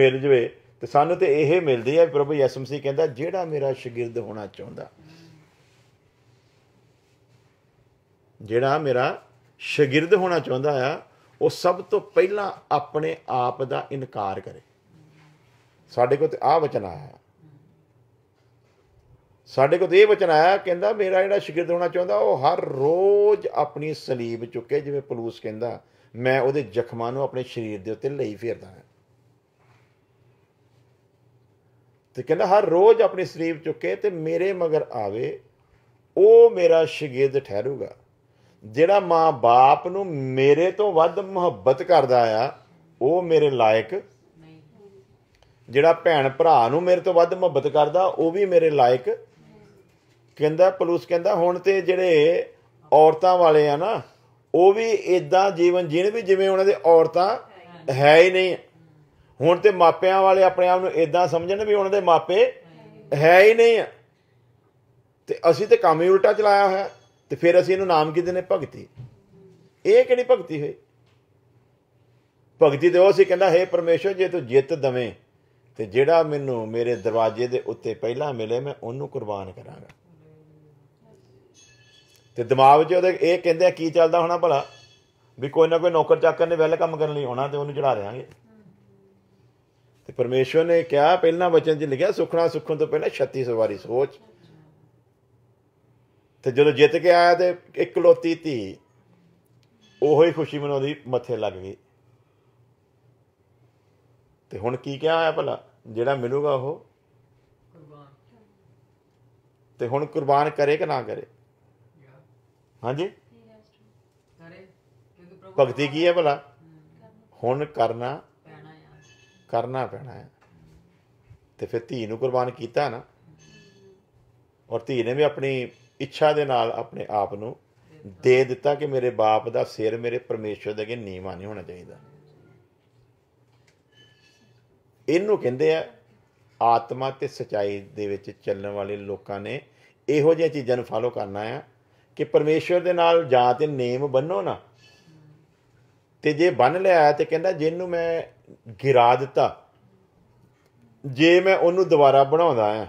ਮਿਲ ਜਵੇ ਤੇ ਸਾਨੂੰ ਤੇ ਇਹ ਮਿਲਦੀ ਹੈ ਪ੍ਰਭੂ ਯਿਸੂ ਮਸੀਹ ਕਹਿੰਦਾ ਜਿਹੜਾ ਮੇਰਾ ਸ਼ਾਗਿਰਦ ਹੋਣਾ ਚਾਹੁੰਦਾ ਜਿਹੜਾ ਮੇਰਾ ਸ਼ਾਗਿਰਦ ਹੋਣਾ ਚਾਹੁੰਦਾ ਆ ਉਹ ਸਭ ਤੋਂ ਪਹਿਲਾਂ ਆਪਣੇ ਆਪ ਦਾ ਇਨਕਾਰ ਕਰੇ ਸਾਡੇ ਕੋਲ ਤੇ ਆ ਵਚਨ ਆਇਆ ਸਾਡੇ ਕੋਲ ਤੇ ਇਹ ਵਚਨ ਆਇਆ ਕਹਿੰਦਾ ਮੇਰਾ ਜਿਹੜਾ ਸ਼ਾਗਿਰਦ ਹੋਣਾ ਚਾਹੁੰਦਾ ਉਹ ਹਰ ਰੋਜ਼ ਆਪਣੀ ਸਲੀਬ ਚੁੱਕੇ ਜਿਵੇਂ ਪਲੂਸ ਕਹਿੰਦਾ ਮੈਂ ਉਹਦੇ ਜ਼ਖਮਾਂ ਨੂੰ ਆਪਣੇ ਸਰੀਰ ਦੇ ਉੱਤੇ ਲਈ ਫੇਰਦਾ ਤੇ ਕਹਿੰਦਾ ਹਰ ਰੋਜ਼ ਆਪਣੇ ਸਰੀਰ ਚੁੱਕੇ ਤੇ ਮੇਰੇ ਮਗਰ ਆਵੇ ਉਹ ਮੇਰਾ ਸ਼ਗਿਰਦ ਠਹਿਰੂਗਾ ਜਿਹੜਾ ਮਾਂ-ਬਾਪ ਨੂੰ ਮੇਰੇ ਤੋਂ ਵੱਧ ਮੁਹੱਬਤ ਕਰਦਾ ਆ ਉਹ ਮੇਰੇ ਲਾਇਕ ਜਿਹੜਾ ਭੈਣ ਭਰਾ ਨੂੰ ਮੇਰੇ ਤੋਂ ਵੱਧ ਮੁਹੱਬਤ ਕਰਦਾ ਉਹ ਵੀ ਮੇਰੇ ਲਾਇਕ ਕਹਿੰਦਾ ਪਲੂਸ ਕਹਿੰਦਾ ਹੁਣ ਤੇ ਜਿਹੜੇ ਔਰਤਾਂ ਵਾਲੇ ਆ ਨਾ ਉਹ ਵੀ ਇਦਾਂ ਜੀਵਨ ਜੀਣ ਵੀ ਜਿਵੇਂ ਉਹਨਾਂ ਦੇ ਔਰਤਾਂ ਹੈ ਹੀ ਨਹੀਂ ਹੁਣ ਤੇ ਮਾਪਿਆਂ ਵਾਲੇ ਆਪਣੇ ਆਪ ਨੂੰ ਇਦਾਂ ਸਮਝਣ ਵੀ ਉਹਨਾਂ ਦੇ ਮਾਪੇ ਹੈ ਹੀ ਨਹੀਂ ਆ ਤੇ ਅਸੀਂ ਤੇ ਕੰਮ ਹੀ ਉਲਟਾ ਚਲਾਇਆ ਹੋਇਆ ਤੇ ਫਿਰ ਅਸੀਂ ਇਹਨੂੰ ਨਾਮ ਕੀ ਦਿੰਨੇ ਭਗਤੀ ਇਹ ਕਿਹੜੀ ਭਗਤੀ ਹੋਈ ਭਗਤੀ ਦੇ ਉਹ ਸੀ ਕਹਿੰਦਾ ਹੈ ਪਰਮੇਸ਼ਰ ਜੇ ਤੂੰ ਜਿੱਤ ਦਵੇਂ ਤੇ ਜਿਹੜਾ ਮੈਨੂੰ ਮੇਰੇ ਦਰਵਾਜ਼ੇ ਦੇ ਉੱਤੇ ਪਹਿਲਾਂ ਮਿਲੇ ਮੈਂ ਉਹਨੂੰ ਕੁਰਬਾਨ ਕਰਾਂਗਾ ਤੇ ਦਿਮਾਗ 'ਚ ਉਹਦੇ ਇਹ ਕਹਿੰਦੇ ਕੀ ਚੱਲਦਾ ਹੋਣਾ ਭਲਾ ਵੀ ਕੋਈ ਨਾ ਕੋਈ ਨੌਕਰ ਚੱਕਰ ਨੇ ਵੈਲ ਕੰਮ ਕਰਨ ਲਈ ਹੋਣਾ ਤੇ ਉਹਨੂੰ ਚੜਾ ਰਿਆਂਗੇ ਤੇ ਪਰਮੇਸ਼ਵਰ ਨੇ ਕਿਹਾ ਪਹਿਲਾਂ ਵਚਨ 'ਚ ਲਿਖਿਆ ਸੁਖਣਾ ਸੁਖਣ ਤੋਂ ਪਹਿਲਾਂ 36 ਸਵਾਰੀ ਸੋਚ ਤੇ ਜਦੋਂ ਜਿੱਤ ਕੇ ਆਇਆ ਤੇ ਇਕਲੋਤੀ ਧੀ ਉਹੋ ਹੀ ਖੁਸ਼ੀ ਮਨਾਉਂਦੀ ਮੱਥੇ ਲੱਗ ਗਈ ਤੇ ਹੁਣ ਕੀ ਕਿਹਾ ਹੋਇਆ ਭਲਾ ਜਿਹੜਾ ਮਿਲੂਗਾ ਉਹ ਤੇ ਹੁਣ ਕੁਰਬਾਨ ਕਰੇ ਕਿ ਨਾ ਕਰੇ ਹਾਂਜੀ ਭਗਤੀ ਕੀ ਹੈ ਭਲਾ ਹੁਣ ਕਰਨਾ ਕਰਨਾ ਪੈਣਾ ਹੈ ਤੇ ਫਿਰ ਧੀ ਨੂੰ ਕੁਰਬਾਨ ਕੀਤਾ ਨਾ ਔਰ ਧੀ ਨੇ ਵੀ ਆਪਣੀ ਇੱਛਾ ਦੇ ਨਾਲ ਆਪਣੇ ਆਪ ਨੂੰ ਦੇ ਦਿੱਤਾ ਕਿ ਮੇਰੇ ਬਾਪ ਦਾ ਸਿਰ ਮੇਰੇ ਪਰਮੇਸ਼ਰ ਦੇ ਅੱਗੇ ਨੀਵਾ ਨਹੀਂ ਹੋਣਾ ਚਾਹੀਦਾ ਇਹਨੂੰ ਕਹਿੰਦੇ ਆ ਆਤਮਾ ਤੇ ਸਚਾਈ ਦੇ ਵਿੱਚ ਚੱਲਣ ਵਾਲੇ ਲੋਕਾਂ ਨੇ ਇਹੋ ਜਿਹੀਆਂ ਚੀਜ਼ਾਂ ਨੂੰ ਫਾਲੋ ਕਰਨਾ ਆ ਕਿ ਪਰਮੇਸ਼ਰ ਦੇ ਨਾਲ ਜਾਂ ਤੇ ਨੇਮ ਬੰਨੋ ਨਾ ਤੇ ਜੇ ਬੰਨ ਲਿਆ ਤੇ ਕਹਿੰਦਾ ਜਿੰਨੂੰ ਮੈਂ ਗਿਰਾ ਦਿੱਤਾ ਜੇ ਮੈਂ ਉਹਨੂੰ ਦੁਬਾਰਾ ਬਣਾਉਂਦਾ ਆ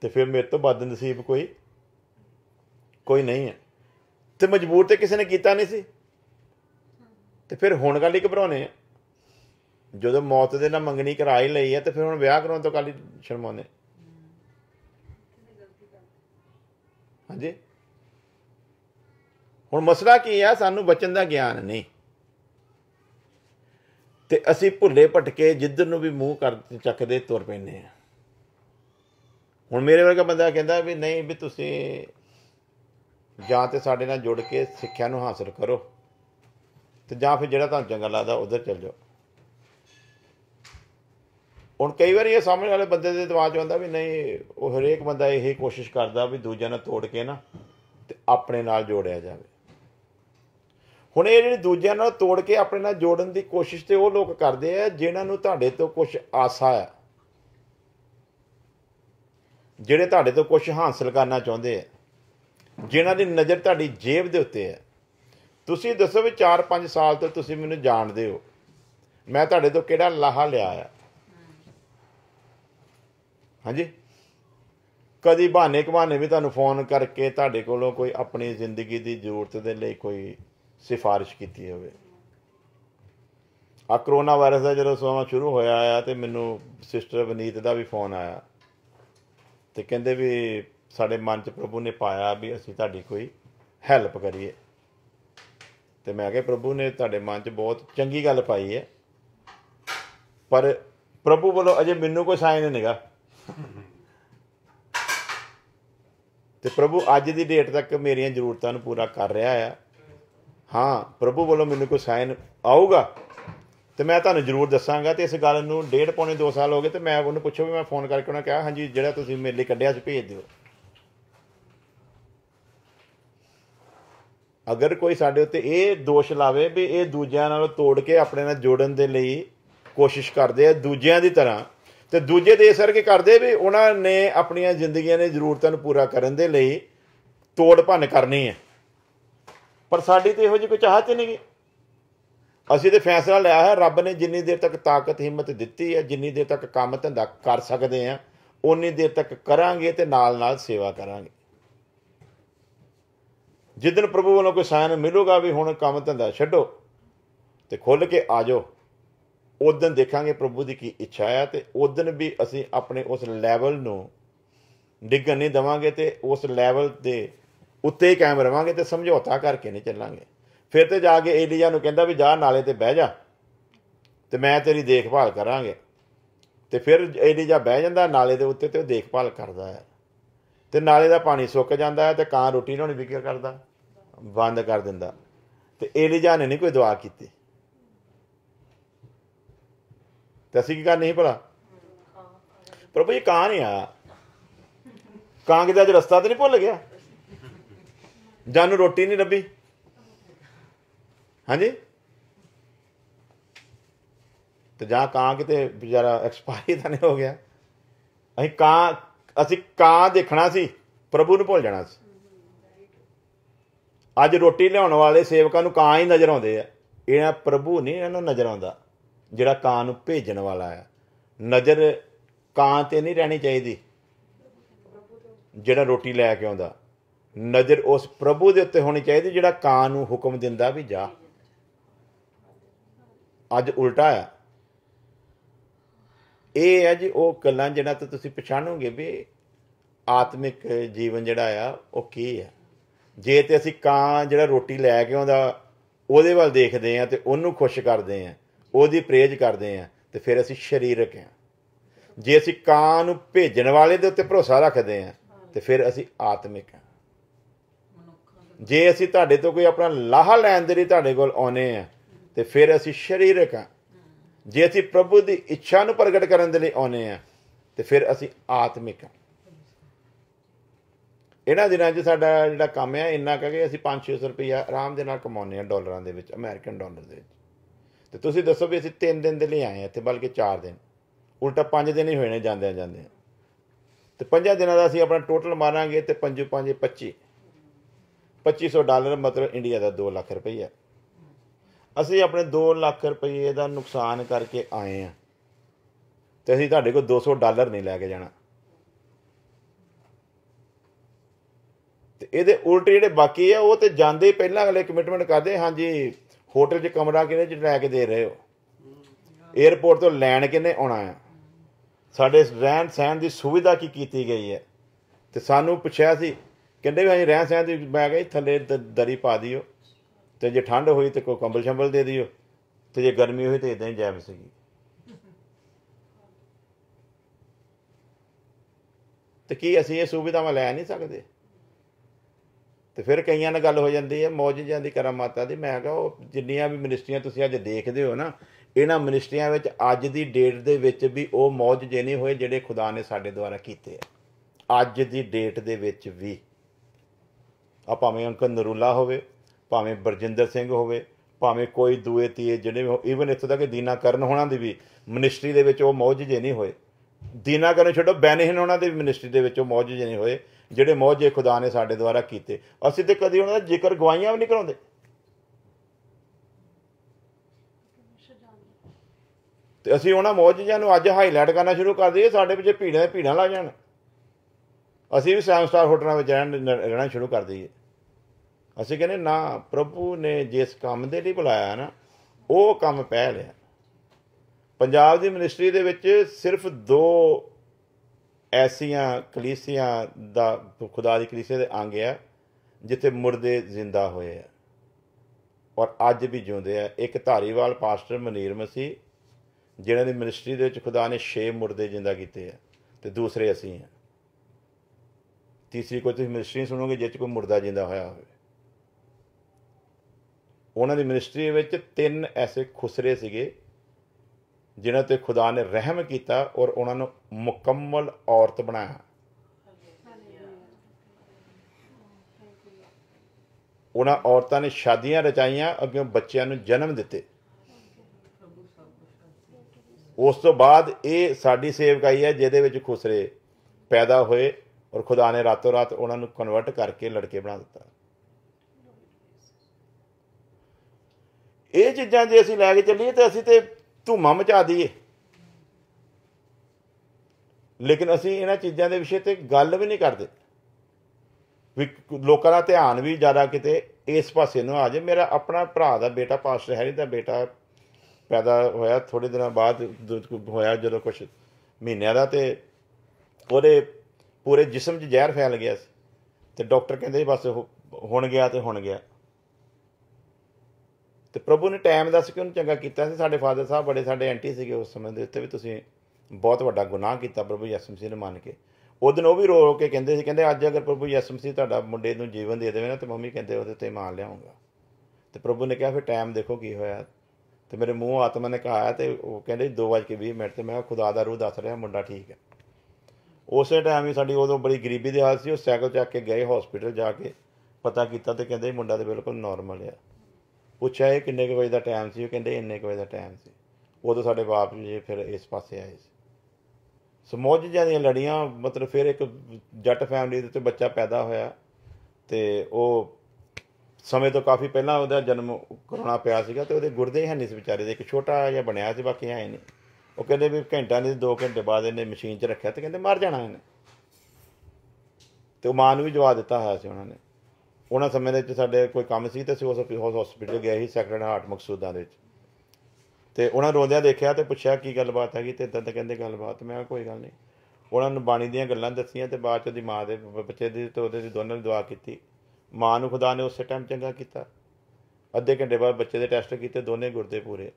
ਤੇ ਫਿਰ ਮੇਰੇ ਤੋਂ ਵੱਧ ਨਸੀਬ ਕੋਈ ਕੋਈ ਨਹੀਂ ਹੈ ਤੇ ਮਜਬੂਰ ਤੇ ਕਿਸੇ ਨੇ ਕੀਤਾ ਨਹੀਂ ਸੀ ਤੇ ਫਿਰ ਹੁਣ ਗੱਲ ਹੀ ਘਬਰਾਉਣੇ ਆ ਜਦੋਂ ਮੌਤ ਦੇ ਨਾਲ ਮੰਗਣੀ ਕਰਾ ਹੀ ਲਈ ਹੈ ਤੇ ਫਿਰ ਹੁਣ ਵਿਆਹ ਕਰਾਉਣ ਤੋਂ ਕਾਲੀ ਸ਼ਰਮਾਉਂਦੇ ਹਾਂਜੀ ਹੁਣ ਮਸਲਾ ਕੀ ਆ ਸਾਨੂੰ ਬਚਨ ਦਾ ਗਿਆਨ ਨਹੀਂ ਤੇ ਅਸੀਂ ਭੁੱਲੇ ਭਟਕੇ ਜਿੱਧਰ ਨੂੰ ਵੀ ਮੂੰਹ ਕਰ ਚੱਕਦੇ ਤੁਰ ਪੈਂਦੇ ਆ ਹੁਣ ਮੇਰੇ ਵਰਗਾ ਬੰਦਾ ਕਹਿੰਦਾ ਵੀ ਨਹੀਂ ਵੀ ਤੁਸੀਂ ਜਾਂ ਤੇ ਸਾਡੇ ਨਾਲ ਜੁੜ ਕੇ ਸਿੱਖਿਆ ਨੂੰ ਹਾਸਲ ਕਰੋ ਤੇ ਜਾਂ ਫਿਰ ਜਿਹੜਾ ਤੁਹਾਨੂੰ ਚੰਗਾ ਲੱਗਦਾ ਉਧਰ ਚੱਲ ਜਾਓ ਹੁਣ ਕਈ ਵਾਰੀ ਇਹ ਸਾਹਮਣੇ ਵਾਲੇ ਬੰਦੇ ਦੇ ਦਿਮਾਗ 'ਚ ਆਉਂਦਾ ਵੀ ਨਹੀਂ ਉਹ ਹਰੇਕ ਬੰਦਾ ਇਹ ਕੋਸ਼ਿਸ਼ ਕਰਦਾ ਵੀ ਦੂਜਿਆਂ ਨਾਲ ਤੋੜ ਕੇ ਨਾ ਤੇ ਆਪਣੇ ਨਾਲ ਜੋੜਿਆ ਜਾਵੇ ਹੁਣ ਇਹ ਜਿਹੜੇ ਦੂਜਿਆਂ ਨਾਲ ਤੋੜ ਕੇ ਆਪਣੇ ਨਾਲ ਜੋੜਨ ਦੀ ਕੋਸ਼ਿਸ਼ ਤੇ ਉਹ ਲੋਕ ਕਰਦੇ ਆ ਜਿਨ੍ਹਾਂ ਨੂੰ ਤੁਹਾਡੇ ਤੋਂ ਕੁਝ ਆਸਾ ਆ ਜਿਹੜੇ ਤੁਹਾਡੇ ਤੋਂ ਕੁਝ ਹਾਸਲ ਕਰਨਾ ਚਾਹੁੰਦੇ ਆ ਜਿਨ੍ਹਾਂ ਦੀ ਨਜ਼ਰ ਤੁਹਾਡੀ ਜੇਬ ਦੇ ਉੱਤੇ ਹੈ ਤੁਸੀਂ ਦੱਸੋ ਵੀ 4-5 ਸਾਲ ਤੋਂ ਤੁਸੀਂ ਮੈਨੂੰ ਜਾਣਦੇ ਹੋ ਮੈਂ ਤੁਹਾਡੇ ਤੋਂ ਕਿਹੜਾ ਲਾਹਾ ਲਿਆ ਆ ਹਾਂਜੀ ਕਦੀ ਬਹਾਨੇ ਕਮਾਨੇ ਵੀ ਤੁਹਾਨੂੰ ਫੋਨ ਕਰਕੇ ਤੁਹਾਡੇ ਕੋਲੋਂ ਕੋਈ ਆਪਣੀ ਜ਼ਿੰਦਗੀ ਦੀ ਜ਼ਰੂਰਤ ਦੇ ਲਈ ਕੋਈ ਸਿਫਾਰਿਸ਼ ਕੀਤੀ ਹੋਵੇ ਆ ਕਰੋਨਾ ਵਾਇਰਸ ਦਾ ਜਦੋਂ ਸਮਾਂ ਸ਼ੁਰੂ ਹੋਇਆ ਆ ਤੇ ਮੈਨੂੰ ਸਿਸਟਰ ਬਨੀਤ ਦਾ ਵੀ ਫੋਨ ਆਇਆ ਤੇ ਕਹਿੰਦੇ ਵੀ ਸਾਡੇ ਮਨ 'ਚ ਪ੍ਰਭੂ ਨੇ ਪਾਇਆ ਵੀ ਅਸੀਂ ਤੁਹਾਡੀ ਕੋਈ ਹੈਲਪ ਕਰੀਏ ਤੇ ਮੈਂ ਕਿਹਾ ਪ੍ਰਭੂ ਨੇ ਤੁਹਾਡੇ ਮਨ 'ਚ ਬਹੁਤ ਚੰਗੀ ਗੱਲ ਪਾਈ ਹੈ ਪਰ ਪ੍ਰਭੂ ਵੱਲੋਂ ਅਜੇ ਮੈਨੂੰ ਕੋਈ ਸਾਈਨ ਨਹੀਂਗਾ ਤੇ ਪ੍ਰਭੂ ਅੱਜ ਦੀ ਡੇਟ ਤੱਕ ਮੇਰੀਆਂ ਜ਼ਰੂਰਤਾਂ ਨੂੰ ਪੂਰਾ ਕਰ ਰਿਹਾ ਆ ਹਾਂ ਪ੍ਰਭੂ ਵੱਲੋਂ ਮੈਨੂੰ ਕੋਈ ਸਾਈਨ ਆਊਗਾ ਤੇ ਮੈਂ ਤੁਹਾਨੂੰ ਜ਼ਰੂਰ ਦੱਸਾਂਗਾ ਤੇ ਇਸ ਗੱਲ ਨੂੰ ਡੇਢ ਪੌਣੇ 2 ਸਾਲ ਹੋ ਗਏ ਤੇ ਮੈਂ ਉਹਨੂੰ ਪੁੱਛੋ ਵੀ ਮੈਂ ਫੋਨ ਕਰਕੇ ਉਹਨਾਂ ਕਿਹਾ ਹਾਂਜੀ ਜਿਹੜਾ ਤੁਸੀਂ ਮੇਰੇ ਲਈ ਕੱਢਿਆ ਸੀ ਭੇਜ ਦਿਓ ਅਗਰ ਕੋਈ ਸਾਡੇ ਉੱਤੇ ਇਹ ਦੋਸ਼ ਲਾਵੇ ਵੀ ਇਹ ਦੂਜਿਆਂ ਨਾਲ ਤੋੜ ਕੇ ਆਪਣੇ ਨਾਲ ਜੋੜਨ ਦੇ ਲਈ ਕੋਸ਼ਿਸ਼ ਕਰਦੇ ਆ ਦੂਜਿਆਂ ਦੀ ਤਰ੍ਹਾਂ ਤੇ ਦੂਜੇ ਦੇ ਕੇ ਕਰਦੇ ਵੀ ਉਹਨਾਂ ਨੇ ਆਪਣੀਆਂ ਜ਼ਿੰਦਗੀਆਂ ਦੀਆਂ ਜ਼ਰੂਰਤਾਂ ਨੂੰ ਪੂਰਾ ਕਰਨ ਦੇ ਲਈ ਤੋੜ ਭੰਨ ਕਰਨੀ ਹੈ ਪਰ ਸਾਡੀ ਤੇ ਇਹੋ ਜਿਹੀ ਕੋਈ ਚਾਹਤ ਨਹੀਂ ਗਈ ਅਸੀਂ ਤੇ ਫੈਸਲਾ ਲਿਆ ਹੈ ਰੱਬ ਨੇ ਜਿੰਨੀ ਦੇਰ ਤੱਕ ਤਾਕਤ ਹਿੰਮਤ ਦਿੱਤੀ ਹੈ ਜਿੰਨੀ ਦੇਰ ਤੱਕ ਕੰਮ ਧੰਦਾ ਕਰ ਸਕਦੇ ਆ ਉਨੀ ਦੇਰ ਤੱਕ ਕਰਾਂਗੇ ਤੇ ਨਾਲ-ਨਾਲ ਸੇਵਾ ਕਰਾਂਗੇ ਜਿੱਦਨ ਪ੍ਰਭੂ ਵੱਲੋਂ ਕੋਈ ਸਾਇਨ ਮਿਲੂਗਾ ਵੀ ਹੁਣ ਕੰਮ ਧੰਦਾ ਛੱਡੋ ਤੇ ਖੁੱਲ ਕੇ ਆਜੋ ਉਦੋਂ ਦੇਖਾਂਗੇ ਪ੍ਰਭੂ ਦੀ ਕੀ ਇੱਛਾ ਹੈ ਤੇ ਉਦੋਂ ਵੀ ਅਸੀਂ ਆਪਣੇ ਉਸ ਲੈਵਲ ਨੂੰ ਡਿੱਗਣ ਨਹੀਂ ਦਵਾਂਗੇ ਤੇ ਉਸ ਲੈਵਲ ਤੇ ਉੱਤੇ ਹੀ ਕਾਇਮ ਰਵਾਂਗੇ ਤੇ ਸਮਝੌਤਾ ਕਰਕੇ ਨਹੀਂ ਚੱਲਾਂਗੇ ਫਿਰ ਤੇ ਜਾ ਕੇ ਏਲੀਆ ਨੂੰ ਕਹਿੰਦਾ ਵੀ ਜਾ ਨਾਲੇ ਤੇ ਬਹਿ ਜਾ ਤੇ ਮੈਂ ਤੇਰੀ ਦੇਖਭਾਲ ਕਰਾਂਗੇ ਤੇ ਫਿਰ ਏਲੀਆ ਬਹਿ ਜਾਂਦਾ ਨਾਲੇ ਦੇ ਉੱਤੇ ਤੇ ਉਹ ਦੇਖਭਾਲ ਕਰਦਾ ਹੈ ਤੇ ਨਾਲੇ ਦਾ ਪਾਣੀ ਸੁੱਕ ਜਾਂਦਾ ਹੈ ਤੇ ਕਾਂ ਰੋਟੀ ਨਾਲ ਨਹੀਂ ਵਿਕਿਆ ਕਰਦਾ ਬੰਦ ਕਰ ਦਿੰਦਾ ਤੇ ਏਲੀਆ ਨੇ ਨਹੀਂ ਕੋਈ ਦੁਆ ਕੀਤੀ ਤੇ ਅਸੀਂ ਕੀ ਨਹੀਂ ਭਲਾ ਪ੍ਰਭੂ ਇਹ ਕਾਂ ਨਹੀਂ ਆ ਕਾਂ ਕਿਤੇ ਅੱਜ ਰਸਤਾ ਤੇ ਨਹੀਂ ਭੁੱਲ ਗਿਆ ਜਾਨੂੰ ਰੋਟੀ ਨਹੀਂ ਲੱਭੀ ਹਾਂਜੀ ਤੇ ਜਾਂ ਕਾਂ ਕਿਤੇ ਵਿਚਾਰਾ ਐਕਸਪਾਇਰ ਤਾਂ ਨਹੀਂ ਹੋ ਗਿਆ ਅਸੀਂ ਕਾਂ ਅਸੀਂ ਕਾਂ ਦੇਖਣਾ ਸੀ ਪ੍ਰਭੂ ਨੂੰ ਭੁੱਲ ਜਾਣਾ ਸੀ ਅੱਜ ਰੋਟੀ ਲਿਆਉਣ ਵਾਲੇ ਸੇਵਕਾਂ ਨੂੰ ਕਾਂ ਹੀ ਨਜ਼ਰ ਆਉਂਦੇ ਆ ਇਹਨਾਂ ਪ੍ਰਭੂ ਨਹੀਂ ਇਹਨਾਂ ਨੂੰ ਨਜ਼ਰ ਆਉਂਦਾ ਜਿਹੜਾ ਕਾਂ ਨੂੰ ਭੇਜਣ ਵਾਲਾ ਹੈ ਨਜ਼ਰ ਕਾਂ ਤੇ ਨਹੀਂ ਰਹਿਣੀ ਚਾਹੀਦੀ ਜਿਹੜਾ ਰੋਟੀ ਲੈ ਕੇ ਆਉਂਦਾ ਨਜ਼ਰ ਉਸ ਪ੍ਰਭੂ ਦੇ ਉੱਤੇ ਹੋਣੀ ਚਾਹੀਦੀ ਜਿਹੜਾ ਕਾਂ ਨੂੰ ਹੁਕਮ ਦਿੰਦਾ ਵੀ ਜਾ ਅੱਜ ਉਲਟਾ ਆ ਇਹ ਹੈ ਜੀ ਉਹ ਗੱਲਾਂ ਜਿਹੜਾ ਤੇ ਤੁਸੀਂ ਪਛਾਣੋਗੇ ਵੀ ਆਤਮਿਕ ਜੀਵਨ ਜਿਹੜਾ ਆ ਉਹ ਕੀ ਹੈ ਜੇ ਤੇ ਅਸੀਂ ਕਾਂ ਜਿਹੜਾ ਰੋਟੀ ਲੈ ਕੇ ਆਉਂਦਾ ਉਹਦੇ ਵੱਲ ਦੇਖਦੇ ਆ ਤੇ ਉਹਨੂੰ ਖੁਸ਼ ਕਰਦੇ ਆ ਉਹਦੀ ਪ੍ਰੇਜ ਕਰਦੇ ਆ ਤੇ ਫਿਰ ਅਸੀਂ ਸਰੀਰਕ ਆ ਜੇ ਅਸੀਂ ਕਾਂ ਨੂੰ ਭੇਜਣ ਵਾਲੇ ਦੇ ਉੱਤੇ ਭਰੋਸਾ ਰੱਖਦੇ ਆ ਤੇ ਫਿਰ ਅਸੀਂ ਆਤਮਿਕ ਆ ਜੇ ਅਸੀਂ ਤੁਹਾਡੇ ਤੋਂ ਕੋਈ ਆਪਣਾ ਲਾਹਾ ਲੈਣ ਦੇ ਲਈ ਤੁਹਾਡੇ ਕੋਲ ਆਉਨੇ ਆ ਤੇ ਫਿਰ ਅਸੀਂ ਸ਼ਰੀਰਕ ਆ ਜੇ ਅਸੀਂ ਪ੍ਰਭੂ ਦੀ ਇੱਛਾ ਨੂੰ ਪ੍ਰਗਟ ਕਰਨ ਦੇ ਲਈ ਆਉਨੇ ਆ ਤੇ ਫਿਰ ਅਸੀਂ ਆਤਮਿਕ ਆ ਇਹਨਾਂ ਦਿਨਾਂ 'ਚ ਸਾਡਾ ਜਿਹੜਾ ਕੰਮ ਆ ਇੰਨਾ ਕਹੇ ਅਸੀਂ 5-600 ਰੁਪਏ ਆਰਾਮ ਦੇ ਨਾਲ ਕਮਾਉਨੇ ਆ ਡਾਲਰਾਂ ਦੇ ਵਿੱਚ ਅਮਰੀਕਨ ਡਾਲਰ ਦੇ ਵਿੱਚ ਤੇ ਤੁਸੀਂ ਦੱਸੋ ਵੀ ਅਸੀਂ 3 ਦਿਨ ਦੇ ਲਈ ਆਏ ਆ ਇੱਥੇ ਬਲਕਿ 4 ਦਿਨ ਉਲਟਾ 5 ਦਿਨ ਹੀ ਹੋਏ ਨੇ ਜਾਂਦੇ ਜਾਂਦੇ ਤੇ 5 ਦਿਨਾਂ ਦਾ ਅਸੀਂ ਆਪਣਾ ਟੋਟਲ ਮਾਰਾਂਗੇ ਤੇ 5 5 25 2500 ਡਾਲਰ ਮਤਲਬ ਇੰਡੀਆ ਦਾ 2 ਲੱਖ ਰੁਪਈਆ ਅਸੀਂ ਆਪਣੇ 2 ਲੱਖ ਰੁਪਏ ਦਾ ਨੁਕਸਾਨ ਕਰਕੇ ਆਏ ਆ ਤੇ ਅਸੀਂ ਤੁਹਾਡੇ ਕੋਲ 200 ਡਾਲਰ ਨਹੀਂ ਲੈ ਕੇ ਜਾਣਾ ਤੇ ਇਹਦੇ ਉਲਟ ਜਿਹੜੇ ਬਾਕੀ ਆ ਉਹ ਤੇ ਜਾਂਦੇ ਪਹਿਲਾਂ ਅਗਲੇ ਕਮਿਟਮੈਂਟ ਕਰਦੇ ਹਾਂਜੀ ਹੋਟਲ 'ਚ ਕਮਰਾ ਕਿਨੇ ਚ ਲੈ ਕੇ ਦੇ ਰਹੇ ਹੋ 에어ਪੋਰਟ ਤੋਂ ਲੈਣ ਕਿਨੇ ਆਉਣਾ ਆ ਸਾਡੇ ਰਹਿਣ ਸਹਿਣ ਦੀ ਸੁਵਿਧਾ ਕੀ ਕੀਤੀ ਗਈ ਹੈ ਤੇ ਸਾਨੂੰ ਪੁੱਛਿਆ ਸੀ ਕਹਿੰਦੇ ਵੀ ਅਸੀਂ ਰਹਿ ਸਿਆਂ ਦੀ ਮੈਂ ਕਿਹਾ ਥੱਲੇ ਦਰੀ ਪਾ ਦਿਓ ਤੇ ਜੇ ਠੰਡ ਹੋਈ ਤੇ ਕੋਈ ਕੰਬਲ ਸ਼ੰਬਲ ਦੇ ਦਿਓ ਤੇ ਜੇ ਗਰਮੀ ਹੋਈ ਤੇ ਇਦਾਂ ਹੀ ਜੈਮ ਸੀਗੀ ਤੇ ਕੀ ਅਸੀਂ ਇਹ ਸੁਵਿਧਾਵਾਂ ਲੈ ਨਹੀਂ ਸਕਦੇ ਤੇ ਫਿਰ ਕਈਆਂ ਨਾਲ ਗੱਲ ਹੋ ਜਾਂਦੀ ਹੈ ਮੌਜੂਦਾਂ ਦੀ ਕਰਾਮਾਤਾ ਦੀ ਮੈਂ ਕਹਾਂ ਉਹ ਜਿੰਨੀਆਂ ਵੀ ਮਿਨਿਸਟਰੀਆਂ ਤੁਸੀਂ ਅੱਜ ਦੇਖਦੇ ਹੋ ਨਾ ਇਹਨਾਂ ਮਿਨਿਸਟਰੀਆਂ ਵਿੱਚ ਅੱਜ ਦੀ ਡੇਟ ਦੇ ਵਿੱਚ ਵੀ ਉਹ ਮੌਜੂਦੇ ਨਹੀਂ ਹੋਏ ਜਿਹੜੇ ਖੁਦਾ ਨੇ ਸਾਡੇ ਦੁਆਰਾ ਕੀਤੇ ਆ ਅੱਜ ਦੀ ਡੇਟ ਦੇ ਵਿੱਚ ਵੀ ਆ ਭਾਵੇਂ ਅੰਕਲ ਨਰੂਲਾ ਹੋਵੇ ਭਾਵੇਂ ਬਰਜਿੰਦਰ ਸਿੰਘ ਹੋਵੇ ਭਾਵੇਂ ਕੋਈ ਦੂਏ ਤੀਏ ਜਿਹੜੇ ਇਵਨ ਇੱਥੇ ਤੱਕ ਦੀਨਾ ਕਰਨ ਹੋਣਾ ਦੀ ਵੀ ਮਿਨਿਸਟਰੀ ਦੇ ਵਿੱਚ ਉਹ ਮੌਜੂਜੇ ਨਹੀਂ ਹੋਏ ਦੀਨਾ ਕਰਨ ਛੱਡੋ ਬੈਨਹਿਨ ਉਹਨਾਂ ਦੇ ਵੀ ਮਿਨਿਸਟਰੀ ਦੇ ਵਿੱਚ ਉਹ ਮੌਜੂਜੇ ਨਹੀਂ ਹੋਏ ਜਿਹੜੇ ਮੌਜੇ ਖੁਦਾ ਨੇ ਸਾਡੇ ਦੁਆਰਾ ਕੀਤੇ ਅਸੀਂ ਤੇ ਕਦੀ ਉਹਨਾਂ ਦਾ ਜ਼ਿਕਰ ਗਵਾਈਆਂ ਵੀ ਨਹੀਂ ਕਰਾਉਂਦੇ ਤੇ ਅਸੀਂ ਉਹਨਾਂ ਮੌਜੂਜਿਆਂ ਨੂੰ ਅੱਜ ਹਾਈਲਾਈਟ ਕਰਨਾ ਸ਼ੁਰੂ ਕਰ ਦਈਏ ਸਾਡੇ ਵਿੱਚ ਭੀੜਾਂ ਭੀੜਾਂ ਲੱਗ ਜਾਣ ਅਸੀਂ ਵੀ ਸੈਮ ਸਟਾਰ ਹੋਟਲਾਂ ਵਿੱਚ ਰਹਿਣਾ ਸ਼ੁਰੂ ਕਰ ਦਈਏ ਅਸੀਂ ਕਹਿੰਦੇ ਨਾ ਪ੍ਰਭੂ ਨੇ ਜਿਸ ਕੰਮ ਦੇ ਲਈ ਬੁਲਾਇਆ ਨਾ ਉਹ ਕੰਮ ਪਹਿ ਲਿਆ ਪੰਜਾਬ ਦੀ ਮਿਨਿਸਟਰੀ ਦੇ ਵਿੱਚ ਸਿਰਫ ਦੋ ਐਸੀਆਂ ਕਲੀਸੀਆਂ ਦਾ ਖੁਦਾ ਦੀ ਕਲੀਸੀਆ ਦੇ ਅੰਗ ਆ ਜਿੱਥੇ ਮੁਰਦੇ ਜ਼ਿੰਦਾ ਹੋਏ ਆ ਔਰ ਅੱਜ ਵੀ ਜਿਉਂਦੇ ਆ ਇੱਕ ਧਾਰੀਵਾਲ ਪਾਸਟਰ ਮਨੀਰ ਮਸੀ ਜਿਨ੍ਹਾਂ ਦੀ ਮਿਨਿਸਟਰੀ ਦੇ ਵਿੱਚ ਖੁਦਾ ਨੇ 6 ਮੁਰਦੇ ਜ਼ਿੰਦਾ ਕੀਤੇ ਆ ਤੇ ਦੂਸਰੇ ਅਸੀਂ ਆ ਤੀਸਰੀ ਕੋਈ ਤੁਸੀਂ ਮਿਨਿਸਟਰੀ ਸੁਣੋਗੇ ਜਿੱਥੇ ਕੋਈ ਮੁਰਦਾ ਜਿੰਦਾ ਹੋਇਆ ਹੋਵੇ ਉਹਨਾਂ ਦੀ ਮਿਨਿਸਟਰੀ ਵਿੱਚ ਤਿੰਨ ਐਸੇ ਖੁਸਰੇ ਸੀਗੇ ਜਿਨ੍ਹਾਂ ਤੇ ਖੁਦਾ ਨੇ ਰਹਿਮ ਕੀਤਾ ਔਰ ਉਹਨਾਂ ਨੂੰ ਮੁਕੰਮਲ ਔਰਤ ਬਣਾਇਆ ਉਹਨਾਂ ਔਰਤਾਂ ਨੇ ਸ਼ਾਦੀਆਂ ਰਚਾਈਆਂ ਅੱਗੇ ਬੱਚਿਆਂ ਨੂੰ ਜਨਮ ਦਿੱਤੇ ਉਸ ਤੋਂ ਬਾਅਦ ਇਹ ਸਾਡੀ ਸੇਵਕਾਈ ਹੈ ਜਿਹਦੇ ਵਿੱਚ ਖੁਸਰੇ ਪੈਦਾ ਹੋਏ ਔਰ ਖੁਦਾ ਨੇ ਰਾਤੋ ਰਾਤ ਉਹਨਾਂ ਨੂੰ ਕਨਵਰਟ ਕਰਕੇ ਲੜਕੇ ਬਣਾ ਦਿੱਤਾ ਇਹ ਚੀਜ਼ਾਂ ਜੇ ਅਸੀਂ ਲੈ ਕੇ ਚੱਲੀਏ ਤੇ ਅਸੀਂ ਤੇ ਧੂਮਾ ਮਚਾ ਦਈਏ ਲੇਕਿਨ ਅਸੀਂ ਇਹਨਾਂ ਚੀਜ਼ਾਂ ਦੇ ਵਿਸ਼ੇ ਤੇ ਗੱਲ ਵੀ ਨਹੀਂ ਕਰਦੇ ਵੀ ਲੋਕਾਂ ਦਾ ਧਿਆਨ ਵੀ ਜ਼ਿਆਦਾ ਕਿਤੇ ਇਸ ਪਾਸੇ ਨੂੰ ਆ ਜਾਏ ਮੇਰਾ ਆਪਣਾ ਭਰਾ ਦਾ ਬੇਟਾ ਪਾਸਟਰ ਹੈਰੀ ਤਾਂ ਬੇਟਾ ਪੈਦਾ ਹੋਇਆ ਥੋੜੇ ਦਿਨਾਂ ਬਾਅਦ ਹੋਇਆ ਜਦੋਂ ਕੁਝ ਮਹੀਨਿਆਂ ਦਾ ਤੇ ਉਹਦੇ ਪੂਰੇ ਜਿਸਮ 'ਚ ਜ਼ਹਿਰ ਫੈਲ ਗਿਆ ਸੀ ਤੇ ਡਾਕਟਰ ਕਹਿੰਦੇ ਬਸ ਹੁਣ ਗਿਆ ਤੇ ਹੁਣ ਗਿਆ ਤੇ ਪ੍ਰਭੂ ਨੇ ਟਾਈਮ ਦੱਸ ਕੇ ਉਹਨੂੰ ਚੰਗਾ ਕੀਤਾ ਸੀ ਸਾਡੇ ਫਾਦਰ ਸਾਹਿਬ ਬੜੇ ਸਾਡੇ ਐਂਟੀ ਸੀਗੇ ਉਸ ਸਮੇਂ ਦੇ ਉੱਤੇ ਵੀ ਤੁਸੀਂ ਬਹੁਤ ਵੱਡਾ ਗੁਨਾਹ ਕੀਤਾ ਪ੍ਰਭੂ ਯਸਮ ਸਿੰਘ ਨੇ ਮੰਨ ਕੇ ਉਹ ਦਿਨ ਉਹ ਵੀ ਰੋ ਰੋ ਕੇ ਕਹਿੰਦੇ ਸੀ ਕਹਿੰਦੇ ਅੱਜ ਅਗਰ ਪ੍ਰਭੂ ਯਸਮ ਸਿੰਘ ਤੁਹਾਡਾ ਮੁੰਡੇ ਨੂੰ ਜੀਵਨ ਦੇ ਦੇਵੇ ਨਾ ਤੇ ਮੰਮੀ ਕਹਿੰਦੇ ਉਹਦੇ ਤੇ ਮਾਰ ਲਿਆਉਂਗਾ ਤੇ ਪ੍ਰਭੂ ਨੇ ਕਿਹਾ ਫਿਰ ਟਾਈਮ ਦੇਖੋ ਕੀ ਹੋਇਆ ਤੇ ਮੇਰੇ ਮੂੰਹ ਆਤਮਾ ਨੇ ਕਹਾਇਆ ਤੇ ਉਹ ਕਹਿੰਦੇ 2:20 ਮਿੰਟ ਤੇ ਮੈਂ ਖੁਦਾ ਦਾ ਰੂਹ ਦੱਸ ਰਿਹਾ ਮੁੰਡਾ ਠੀਕ ਹੈ ਉਸੇ ਟਾਈਮ ਹੀ ਸਾਡੀ ਉਦੋਂ ਬੜੀ ਗਰੀਬੀ ਦੇ ਹਾਲ ਸੀ ਉਹ ਸਾਈਕਲ ਚੱਕ ਕੇ ਗਏ ਹਸਪੀਟਲ ਜਾ ਕੇ ਪਤਾ ਕੀਤਾ ਤੇ ਕਹਿੰਦੇ ਮੁੰਡਾ ਤੇ ਬਿਲਕੁਲ ਨਾਰਮਲ ਹੈ ਪੁੱਛਿਆ ਇਹ ਕਿੰਨੇ ਕੁ ਵਜੇ ਦਾ ਟਾਈਮ ਸੀ ਉਹ ਕਹਿੰਦੇ ਇੰਨੇ ਕੁ ਵਜੇ ਦਾ ਟਾਈਮ ਸੀ ਉਦੋਂ ਸਾਡੇ ਬਾਪ ਜੀ ਫਿਰ ਇਸ ਪਾਸੇ ਆਏ ਸੀ ਸਮੋਝਾਂ ਦੀਆਂ ਲੜੀਆਂ ਮਤਲਬ ਫਿਰ ਇੱਕ ਜੱਟ ਫੈਮਿਲੀ ਦੇ ਉੱਤੇ ਬੱਚਾ ਪੈਦਾ ਹੋਇਆ ਤੇ ਉਹ ਸਮੇਂ ਤੋਂ ਕਾਫੀ ਪਹਿਲਾਂ ਉਹਦਾ ਜਨਮ ਕਰਾਉਣਾ ਪਿਆ ਸੀਗਾ ਤੇ ਉਹਦੇ ਗੁਰਦੇ ਹੈ ਨਹੀਂ ਸੀ ਵਿਚਾਰੇ ਦੇ ਇੱਕ ਛੋਟਾ ਜਿਹਾ ਬਣਿਆ ਸੀ ਬਾਕੀ ਆਏ ਨਹੀਂ ਉਹ ਕਹਿੰਦੇ ਵੀ ਘੰਟਾ ਨਹੀਂ 2 ਘੰਟੇ ਬਾਅਦ ਇਹਨੇ ਮਸ਼ੀਨ 'ਚ ਰੱਖਿਆ ਤੇ ਕਹਿੰਦੇ ਮਰ ਜਾਣਾ ਇਹਨੇ ਤੇ ਉਹ ਮਾਂ ਨੂੰ ਵੀ ਜਵਾਬ ਦਿੱਤਾ ਹੋਇਆ ਸੀ ਉਹਨਾਂ ਨੇ ਉਹਨਾਂ ਸਮੇਂ ਦੇ ਵਿੱਚ ਸਾਡੇ ਕੋਈ ਕੰਮ ਸੀ ਤੇ ਅਸੀਂ ਉਸ ਹਸਪੀਟਲ ਗਏ ਸੀ ਸੈਕਰਡ ਹਾਰਟ ਮਕਸੂਦਾਂ ਦੇ ਵਿੱਚ ਤੇ ਉਹਨਾਂ ਰੋਂਦਿਆਂ ਦੇਖਿਆ ਤੇ ਪੁੱਛਿਆ ਕੀ ਗੱਲਬਾਤ ਹੈਗੀ ਤੇ ਦੰਦ ਕਹਿੰਦੇ ਗੱਲਬਾਤ ਮੈਂ ਕੋਈ ਗੱਲ ਨਹੀਂ ਉਹਨਾਂ ਨੂੰ ਬਾਣੀ ਦੀਆਂ ਗੱਲਾਂ ਦੱਸੀਆਂ ਤੇ ਬਾਅਦ ਚ ਉਹਦੀ ਮਾਂ ਦੇ ਬੱਚੇ ਦੀ ਤੇ ਉਹਦੇ ਦੀ ਦੋਨਾਂ ਨੇ ਦੁਆ ਕੀਤੀ ਮਾਂ ਨੂੰ ਖੁਦਾ ਨੇ ਉਸੇ ਟਾਈਮ ਚੰਗਾ ਕੀਤਾ ਅੱਧੇ ਘੰਟੇ ਬਾਅਦ ਬੱਚੇ ਦੇ ਟੈਸਟ ਕੀਤੇ ਦੋਨੇ ਗੁਰਦੇ ਪੂਰੇ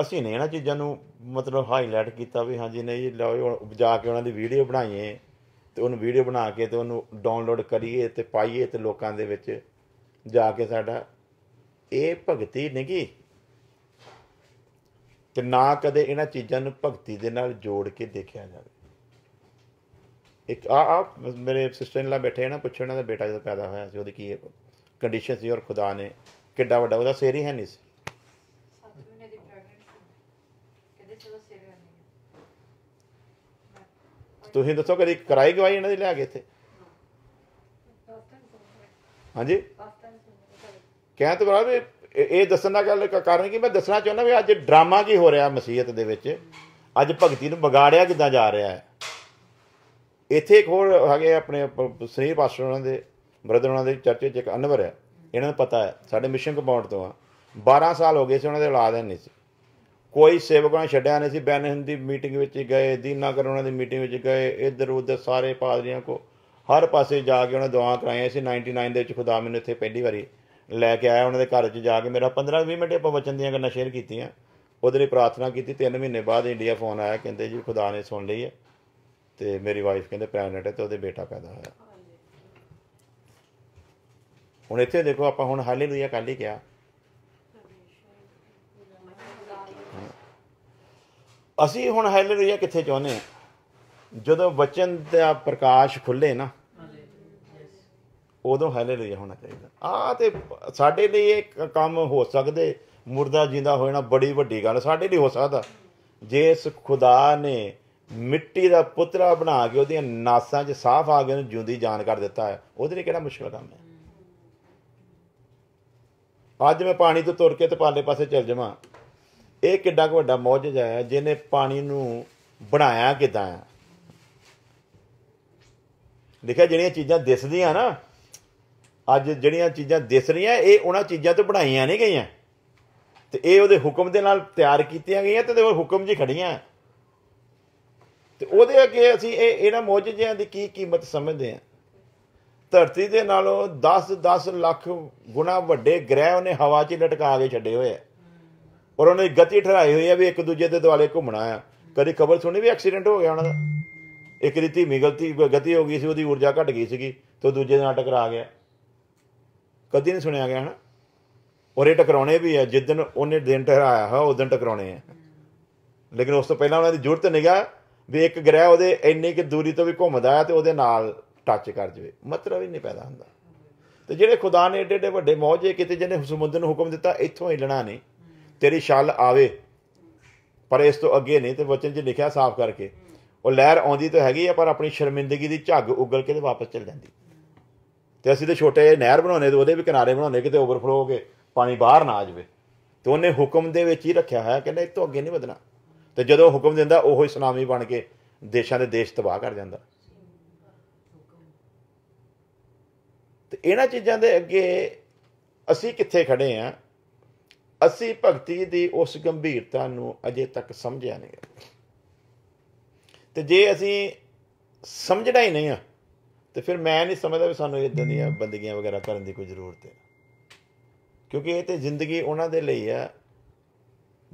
ਅਸੀਂ ਨੇ ਇਹਨਾਂ ਚੀਜ਼ਾਂ ਨੂੰ ਮਤਲਬ ਹਾਈਲਾਈਟ ਕੀਤਾ ਵੀ ਹਾਂਜੀ ਨਹੀਂ ਲਓ ਜਾ ਕੇ ਉਹਨਾਂ ਦੀ ਵੀਡੀਓ ਬਣਾਈਏ ਤੇ ਉਹਨੂੰ ਵੀਡੀਓ ਬਣਾ ਕੇ ਤੇ ਉਹਨੂੰ ਡਾਊਨਲੋਡ ਕਰੀਏ ਤੇ ਪਾਈਏ ਤੇ ਲੋਕਾਂ ਦੇ ਵਿੱਚ ਜਾ ਕੇ ਸਾਡਾ ਇਹ ਭਗਤੀ ਨਹੀਂਗੀ ਤੇ ਨਾ ਕਦੇ ਇਹਨਾਂ ਚੀਜ਼ਾਂ ਨੂੰ ਭਗਤੀ ਦੇ ਨਾਲ ਜੋੜ ਕੇ ਦੇਖਿਆ ਜਾਵੇ ਇੱਕ ਆ ਆ ਮੇਰੇ ਸਿਸਟਰ ਨਾਲ ਬੈਠੇ ਹਨ ਪੁੱਛਣਾ ਦਾ ਬੇਟਾ ਜਦੋਂ ਪੈਦਾ ਹੋਇਆ ਸੀ ਉਹਦੀ ਕੀ ਕੰਡੀਸ਼ਨ ਸੀ ਔਰ ਖੁਦਾ ਨੇ ਕਿੱਡਾ ਵੱਡਾ ਉਹਦਾ ਸਿਰ ਹੀ ਹੈ ਨਹੀਂ ਸੀ ਤੁਸੀਂ ਦੱਸੋ ਕਦੀ ਕਰਾਈ ਗਵਾਈ ਇਹਨਾਂ ਦੀ ਲੈ ਕੇ ਇੱਥੇ ਹਾਂਜੀ ਕਹਿਣ ਬਰਾ ਵੀ ਇਹ ਦੱਸਣ ਦਾ ਗੱਲ ਕਾਰਨ ਕਿ ਮੈਂ ਦੱਸਣਾ ਚਾਹੁੰਦਾ ਵੀ ਅੱਜ ਡਰਾਮਾ ਕੀ ਹੋ ਰਿਹਾ ਮਸੀਹਤ ਦੇ ਵਿੱਚ ਅੱਜ ਭਗਤੀ ਨੂੰ ਵਿਗਾੜਿਆ ਕਿਦਾਂ ਜਾ ਰਿਹਾ ਹੈ ਇੱਥੇ ਇੱਕ ਹੋਰ ਹੈਗੇ ਆਪਣੇ ਸ੍ਰੀ ਪਾਸਟਰ ਉਹਨਾਂ ਦੇ ਬ੍ਰਦਰ ਉਹਨਾਂ ਦੇ ਚਰਚੇ 'ਚ ਇੱਕ ਅਨਵਰ ਹੈ ਇਹਨਾਂ ਨੂੰ ਪਤਾ ਹੈ ਸਾਡੇ ਮਿਸ਼ਨ ਕੰਪਾਊਂਡ ਤੋਂ ਆ 12 ਸਾਲ ਹੋ ਗਏ ਸੀ ਉਹਨਾਂ ਦੇ ਔਲਾਦ ਨਹੀਂ ਸੀ ਕੋਈ ਸੇਵਕਾਂ ਛੱਡਿਆ ਨਹੀਂ ਸੀ ਬੈਨਹਨ ਦੀ ਮੀਟਿੰਗ ਵਿੱਚ ਗਏ ਦੀਨਾ ਕਰੋਨਾ ਦੀ ਮੀਟਿੰਗ ਵਿੱਚ ਗਏ ਇੱਧਰ ਉੱਧਰ ਸਾਰੇ ਪਾਦਰੀਆਂ ਕੋ ਹਰ ਪਾਸੇ ਜਾ ਕੇ ਉਹਨਾਂ ਦੁਆ ਕਰਾਈਆਂ ਸੀ 99 ਦੇ ਵਿੱਚ ਖੁਦਾ ਮੈਨੂੰ ਇੱਥੇ ਪਹਿਲੀ ਵਾਰੀ ਲੈ ਕੇ ਆਇਆ ਉਹਨਾਂ ਦੇ ਘਰ 'ਚ ਜਾ ਕੇ ਮੇਰਾ 15-20 ਮਿੰਟ ਆਪਾਂ ਬਚਨ ਦੀਆਂ ਗੱਲਾਂ ਸ਼ੇਅਰ ਕੀਤੀਆਂ ਉਹਦੇ ਲਈ ਪ੍ਰਾਰਥਨਾ ਕੀਤੀ 3 ਮਹੀਨੇ ਬਾਅਦ ਇੰਡੀਆ ਫੋਨ ਆਇਆ ਕਹਿੰਦੇ ਜੀ ਖੁਦਾ ਨੇ ਸੁਣ ਲਈ ਹੈ ਤੇ ਮੇਰੀ ਵਾਈਫ ਕਹਿੰਦੇ ਪ੍ਰੈਗਨੈਂਟ ਹੈ ਤੇ ਉਹਦੇ ਬੇਟਾ ਪੈਦਾ ਹੋਇਆ ਹੁਣ ਇੱਥੇ ਦੇਖੋ ਆਪਾਂ ਹੁਣ ਹਾਲੇਲੂਇਆ ਕੱਲ ਹੀ ਕਿਹਾ ਅਸੀਂ ਹੁਣ ਹਾਲੇਲੂਇਆ ਕਿੱਥੇ ਚਾਹੁੰਦੇ ਆ ਜਦੋਂ ਵਚਨ ਦਾ ਪ੍ਰਕਾਸ਼ ਖੁੱਲੇ ਨਾ ਉਦੋਂ ਹਾਲੇਲੂਇਆ ਹੋਣਾ ਚਾਹੀਦਾ ਆ ਤੇ ਸਾਡੇ ਲਈ ਇਹ ਕੰਮ ਹੋ ਸਕਦੇ ਮੁਰਦਾ ਜਿੰਦਾ ਹੋਣਾ ਬੜੀ ਵੱਡੀ ਗੱਲ ਸਾਡੇ ਲਈ ਹੋ ਸਕਦਾ ਜੇ ਇਸ ਖੁਦਾ ਨੇ ਮਿੱਟੀ ਦਾ ਪੁੱਤਰਾ ਬਣਾ ਕੇ ਉਹਦੀਆਂ ਨਾਸਾਂ 'ਚ ਸਾਫ਼ ਆ ਗਏ ਨੂੰ ਜਿਉਂਦੀ ਜਾਨ ਕਰ ਦਿੱਤਾ ਹੈ ਉਹਦੇ ਲਈ ਕਿਹੜਾ ਮੁਸ਼ਕਲ ਕੰਮ ਹੈ ਅੱਜ ਮੈਂ ਪਾਣੀ ਤੋਂ ਤੁਰ ਕੇ ਤੇ ਪਾਲੇ ਪਾਸੇ ਚੱਲ ਜਾਵਾਂ ਇਹ ਕਿੱਡਾ ਵੱਡਾ ਮੌਜਜ਼ ਹੈ ਜਿਹਨੇ ਪਾਣੀ ਨੂੰ ਬਣਾਇਆ ਕਿਦਾਂ ਹੈ ਦੇਖਿਆ ਜਿਹੜੀਆਂ ਚੀਜ਼ਾਂ ਦਿਸਦੀਆਂ ਨਾ ਅੱਜ ਜਿਹੜੀਆਂ ਚੀਜ਼ਾਂ ਦਿਸ ਰਹੀਆਂ ਇਹ ਉਹਨਾਂ ਚੀਜ਼ਾਂ ਤੋਂ ਬਣਾਈਆਂ ਨਹੀਂ ਗਈਆਂ ਤੇ ਇਹ ਉਹਦੇ ਹੁਕਮ ਦੇ ਨਾਲ ਤਿਆਰ ਕੀਤੀਆਂ ਗਈਆਂ ਤੇ ਉਹ ਹੁਕਮ ਜੀ ਖੜੀਆਂ ਤੇ ਉਹਦੇ ਅੱਗੇ ਅਸੀਂ ਇਹ ਇਹਨਾਂ ਮੌਜਜ਼ਿਆਂ ਦੀ ਕੀ ਕੀਮਤ ਸਮਝਦੇ ਹਾਂ ਧਰਤੀ ਦੇ ਨਾਲੋਂ 10 10 ਲੱਖ ਗੁਣਾ ਵੱਡੇ ਗ੍ਰਹਿ ਉਹਨੇ ਹਵਾ 'ਚ ਲਟਕਾ ਕੇ ਛੱਡੇ ਹੋਏ ਆ ਔਰ ਉਹਨਾਂ ਦੀ ਗਤੀ ਠਰਾਈ ਹੋਈ ਹੈ ਵੀ ਇੱਕ ਦੂਜੇ ਦੇ ਦੁਆਲੇ ਘੁੰਮਣਾ ਆ ਕਦੀ ਖਬਰ ਸੁਣੀ ਵੀ ਐਕਸੀਡੈਂਟ ਹੋ ਗਿਆ ਉਹਨਾਂ ਦਾ ਇੱਕ ਦੀ ਧੀਮੀ ਗਲਤੀ ਗਤੀ ਹੋ ਗਈ ਸੀ ਉਹਦੀ ਊਰਜਾ ਘਟ ਗਈ ਸੀਗੀ ਤੇ ਦੂਜੇ ਨਾਲ ਟਕਰਾ ਗਿਆ ਕਦੀ ਨਹੀਂ ਸੁਣਿਆ ਗਿਆ ਹਨਾ ਔਰ ਇਹ ਟਕਰਾਉਣੇ ਵੀ ਆ ਜਿੱਦਨ ਉਹਨੇ ਦਿਨ ਠਹਿਰਾਇਆ ਹੈ ਉਸ ਦਿਨ ਟਕਰਾਉਣੇ ਆ ਲੇਕਿਨ ਉਸ ਤੋਂ ਪਹਿਲਾਂ ਉਹਨਾਂ ਦੀ ਜੁਰਤ ਨਿਗਾ ਵੀ ਇੱਕ ਗ੍ਰਹਿ ਉਹਦੇ ਇੰਨੀ ਕਿ ਦੂਰੀ ਤੋਂ ਵੀ ਘੁੰਮਦਾ ਹੈ ਤੇ ਉਹਦੇ ਨਾਲ ਟੱਚ ਕਰ ਜਵੇ ਮਤਲਬ ਹੀ ਨਹੀਂ ਪੈਦਾ ਹੁੰਦਾ ਤੇ ਜਿਹੜੇ ਖੁਦਾ ਨੇ ਏਡੇ ਏਡੇ ਵੱਡੇ ਮੌਜੇ ਕਿਤੇ ਜਿਹਨੇ ਸਮੁੰਦਰ ਨੂੰ ਹੁਕਮ ਦਿੱਤਾ ਇੱਥੋਂ ਹੀ ਲੈਣਾ ਨਹੀਂ ਤੇਰੀ ਛਲ ਆਵੇ ਪਰ ਇਸ ਤੋਂ ਅੱਗੇ ਨਹੀਂ ਤੇ ਵਚਨ 'ਚ ਲਿਖਿਆ ਸਾਫ਼ ਕਰਕੇ ਉਹ ਲਹਿਰ ਆਉਂਦੀ ਤਾਂ ਹੈਗੀ ਆ ਪਰ ਆਪਣੀ ਸ਼ਰਮਿੰਦਗੀ ਦੀ ਝੱਗ ਉਗਲ ਕੇ ਤੇ ਵਾਪਸ ਚਲ ਜਾਂਦੀ ਤੇ ਅਸੀਂ ਤੇ ਛੋਟੇ ਨਹਿਰ ਬਣਾਉਨੇ ਤੇ ਉਹਦੇ ਵੀ ਕਿਨਾਰੇ ਬਣਾਉਨੇ ਕਿਤੇ ਓਵਰਫਲੋ ਹੋ ਕੇ ਪਾਣੀ ਬਾਹਰ ਨਾ ਆ ਜਾਵੇ ਤੇ ਉਹਨੇ ਹੁਕਮ ਦੇ ਵਿੱਚ ਹੀ ਰੱਖਿਆ ਹੋਇਆ ਕਹਿੰਦਾ ਇਹ ਤੋਂ ਅੱਗੇ ਨਹੀਂ ਵਧਣਾ ਤੇ ਜਦੋਂ ਹੁਕਮ ਦਿੰਦਾ ਉਹ ਹੀ ਸੁਨਾਮੀ ਬਣ ਕੇ ਦੇਸ਼ਾਂ ਦੇ ਦੇਸ਼ ਤਬਾਹ ਕਰ ਜਾਂਦਾ ਤੇ ਇਹਨਾਂ ਚੀਜ਼ਾਂ ਦੇ ਅੱਗੇ ਅਸੀਂ ਕਿੱਥੇ ਖੜੇ ਆ ਅਸੀਂ ਭਗਤੀ ਦੀ ਉਸ ਗੰਭੀਰਤਾ ਨੂੰ ਅਜੇ ਤੱਕ ਸਮਝਿਆ ਨਹੀਂ ਤੇ ਜੇ ਅਸੀਂ ਸਮਝਣਾ ਹੀ ਨਹੀਂ ਆ ਤੇ ਫਿਰ ਮੈਂ ਨਹੀਂ ਸਮਝਦਾ ਵੀ ਸਾਨੂੰ ਇਦਾਂ ਦੀਆਂ ਬੰਦਗੀਆਂ ਵਗੈਰਾ ਕਰਨ ਦੀ ਕੋਈ ਜ਼ਰੂਰਤ ਹੈ ਕਿਉਂਕਿ ਇਹ ਤੇ ਜ਼ਿੰਦਗੀ ਉਹਨਾਂ ਦੇ ਲਈ ਆ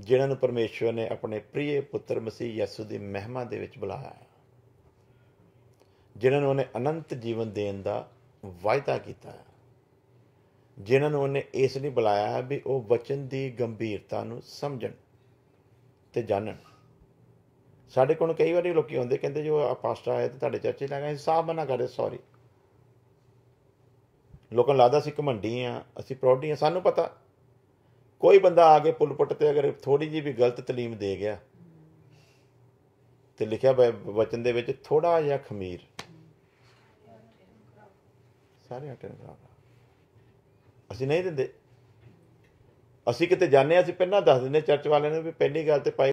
ਜਿਨ੍ਹਾਂ ਨੂੰ ਪਰਮੇਸ਼ਵਰ ਨੇ ਆਪਣੇ ਪ੍ਰਿਯ ਪੁੱਤਰ ਮਸੀਹ ਯਿਸੂ ਦੀ ਮਹਿਮਾ ਦੇ ਵਿੱਚ ਬੁਲਾਇਆ ਹੈ ਜਿਨ੍ਹਾਂ ਨੂੰ ਉਹਨੇ ਅਨੰਤ ਜੀਵਨ ਦੇਣ ਦਾ ਵਾਅਦਾ ਕੀਤਾ ਹੈ ਜਿਨ੍ਹਾਂ ਨੂੰ ਉਹਨੇ ਇਸ ਲਈ ਬੁਲਾਇਆ ਹੈ ਵੀ ਉਹ ਵਚਨ ਦੀ ਗੰਭੀਰਤਾ ਨੂੰ ਸਮਝਣ ਤੇ ਜਾਣਨ ਸਾਡੇ ਕੋਲ ਕਈ ਵਾਰੀ ਲੋਕੀ ਹੁੰਦੇ ਕਹਿੰਦੇ ਜੋ ਆ ਪਾਸਟਰ ਆਇਆ ਤੇ ਤੁਹਾਡੇ ਚਰਚੇ ਲਗਾਏ ਸਾਫ ਮਨਾ ਕਰੇ ਸੌਰੀ ਲੋਕਾਂ ਲਾਦਾ ਸੀ ਘਮੰਡੀ ਆ ਅਸੀਂ ਪ੍ਰੋਡੀ ਆ ਸਾਨੂੰ ਪਤਾ ਕੋਈ ਬੰਦਾ ਆ ਕੇ ਪੁਲਪਟ ਤੇ ਅਗਰ ਥੋੜੀ ਜੀ ਵੀ ਗਲਤ ਤਾਲੀਮ ਦੇ ਗਿਆ ਤੇ ਲਿਖਿਆ ਵਚਨ ਦੇ ਵਿੱਚ ਥੋੜਾ ਜਿਹਾ ਖਮੀਰ ਸਾਰੇ ਹਟਣ ਦਾ ਅਸੀਂ ਨਹੀਂ ਦਿੰਦੇ ਅਸੀਂ ਕਿਤੇ ਜਾਂਦੇ ਆ ਅਸੀਂ ਪਹਿਲਾਂ ਦੱਸ ਦਿੰਦੇ ਚਰਚ ਵਾਲਿਆਂ ਨੂੰ ਵੀ ਪਹਿਲੀ ਗੱਲ ਤੇ ਪਾਈ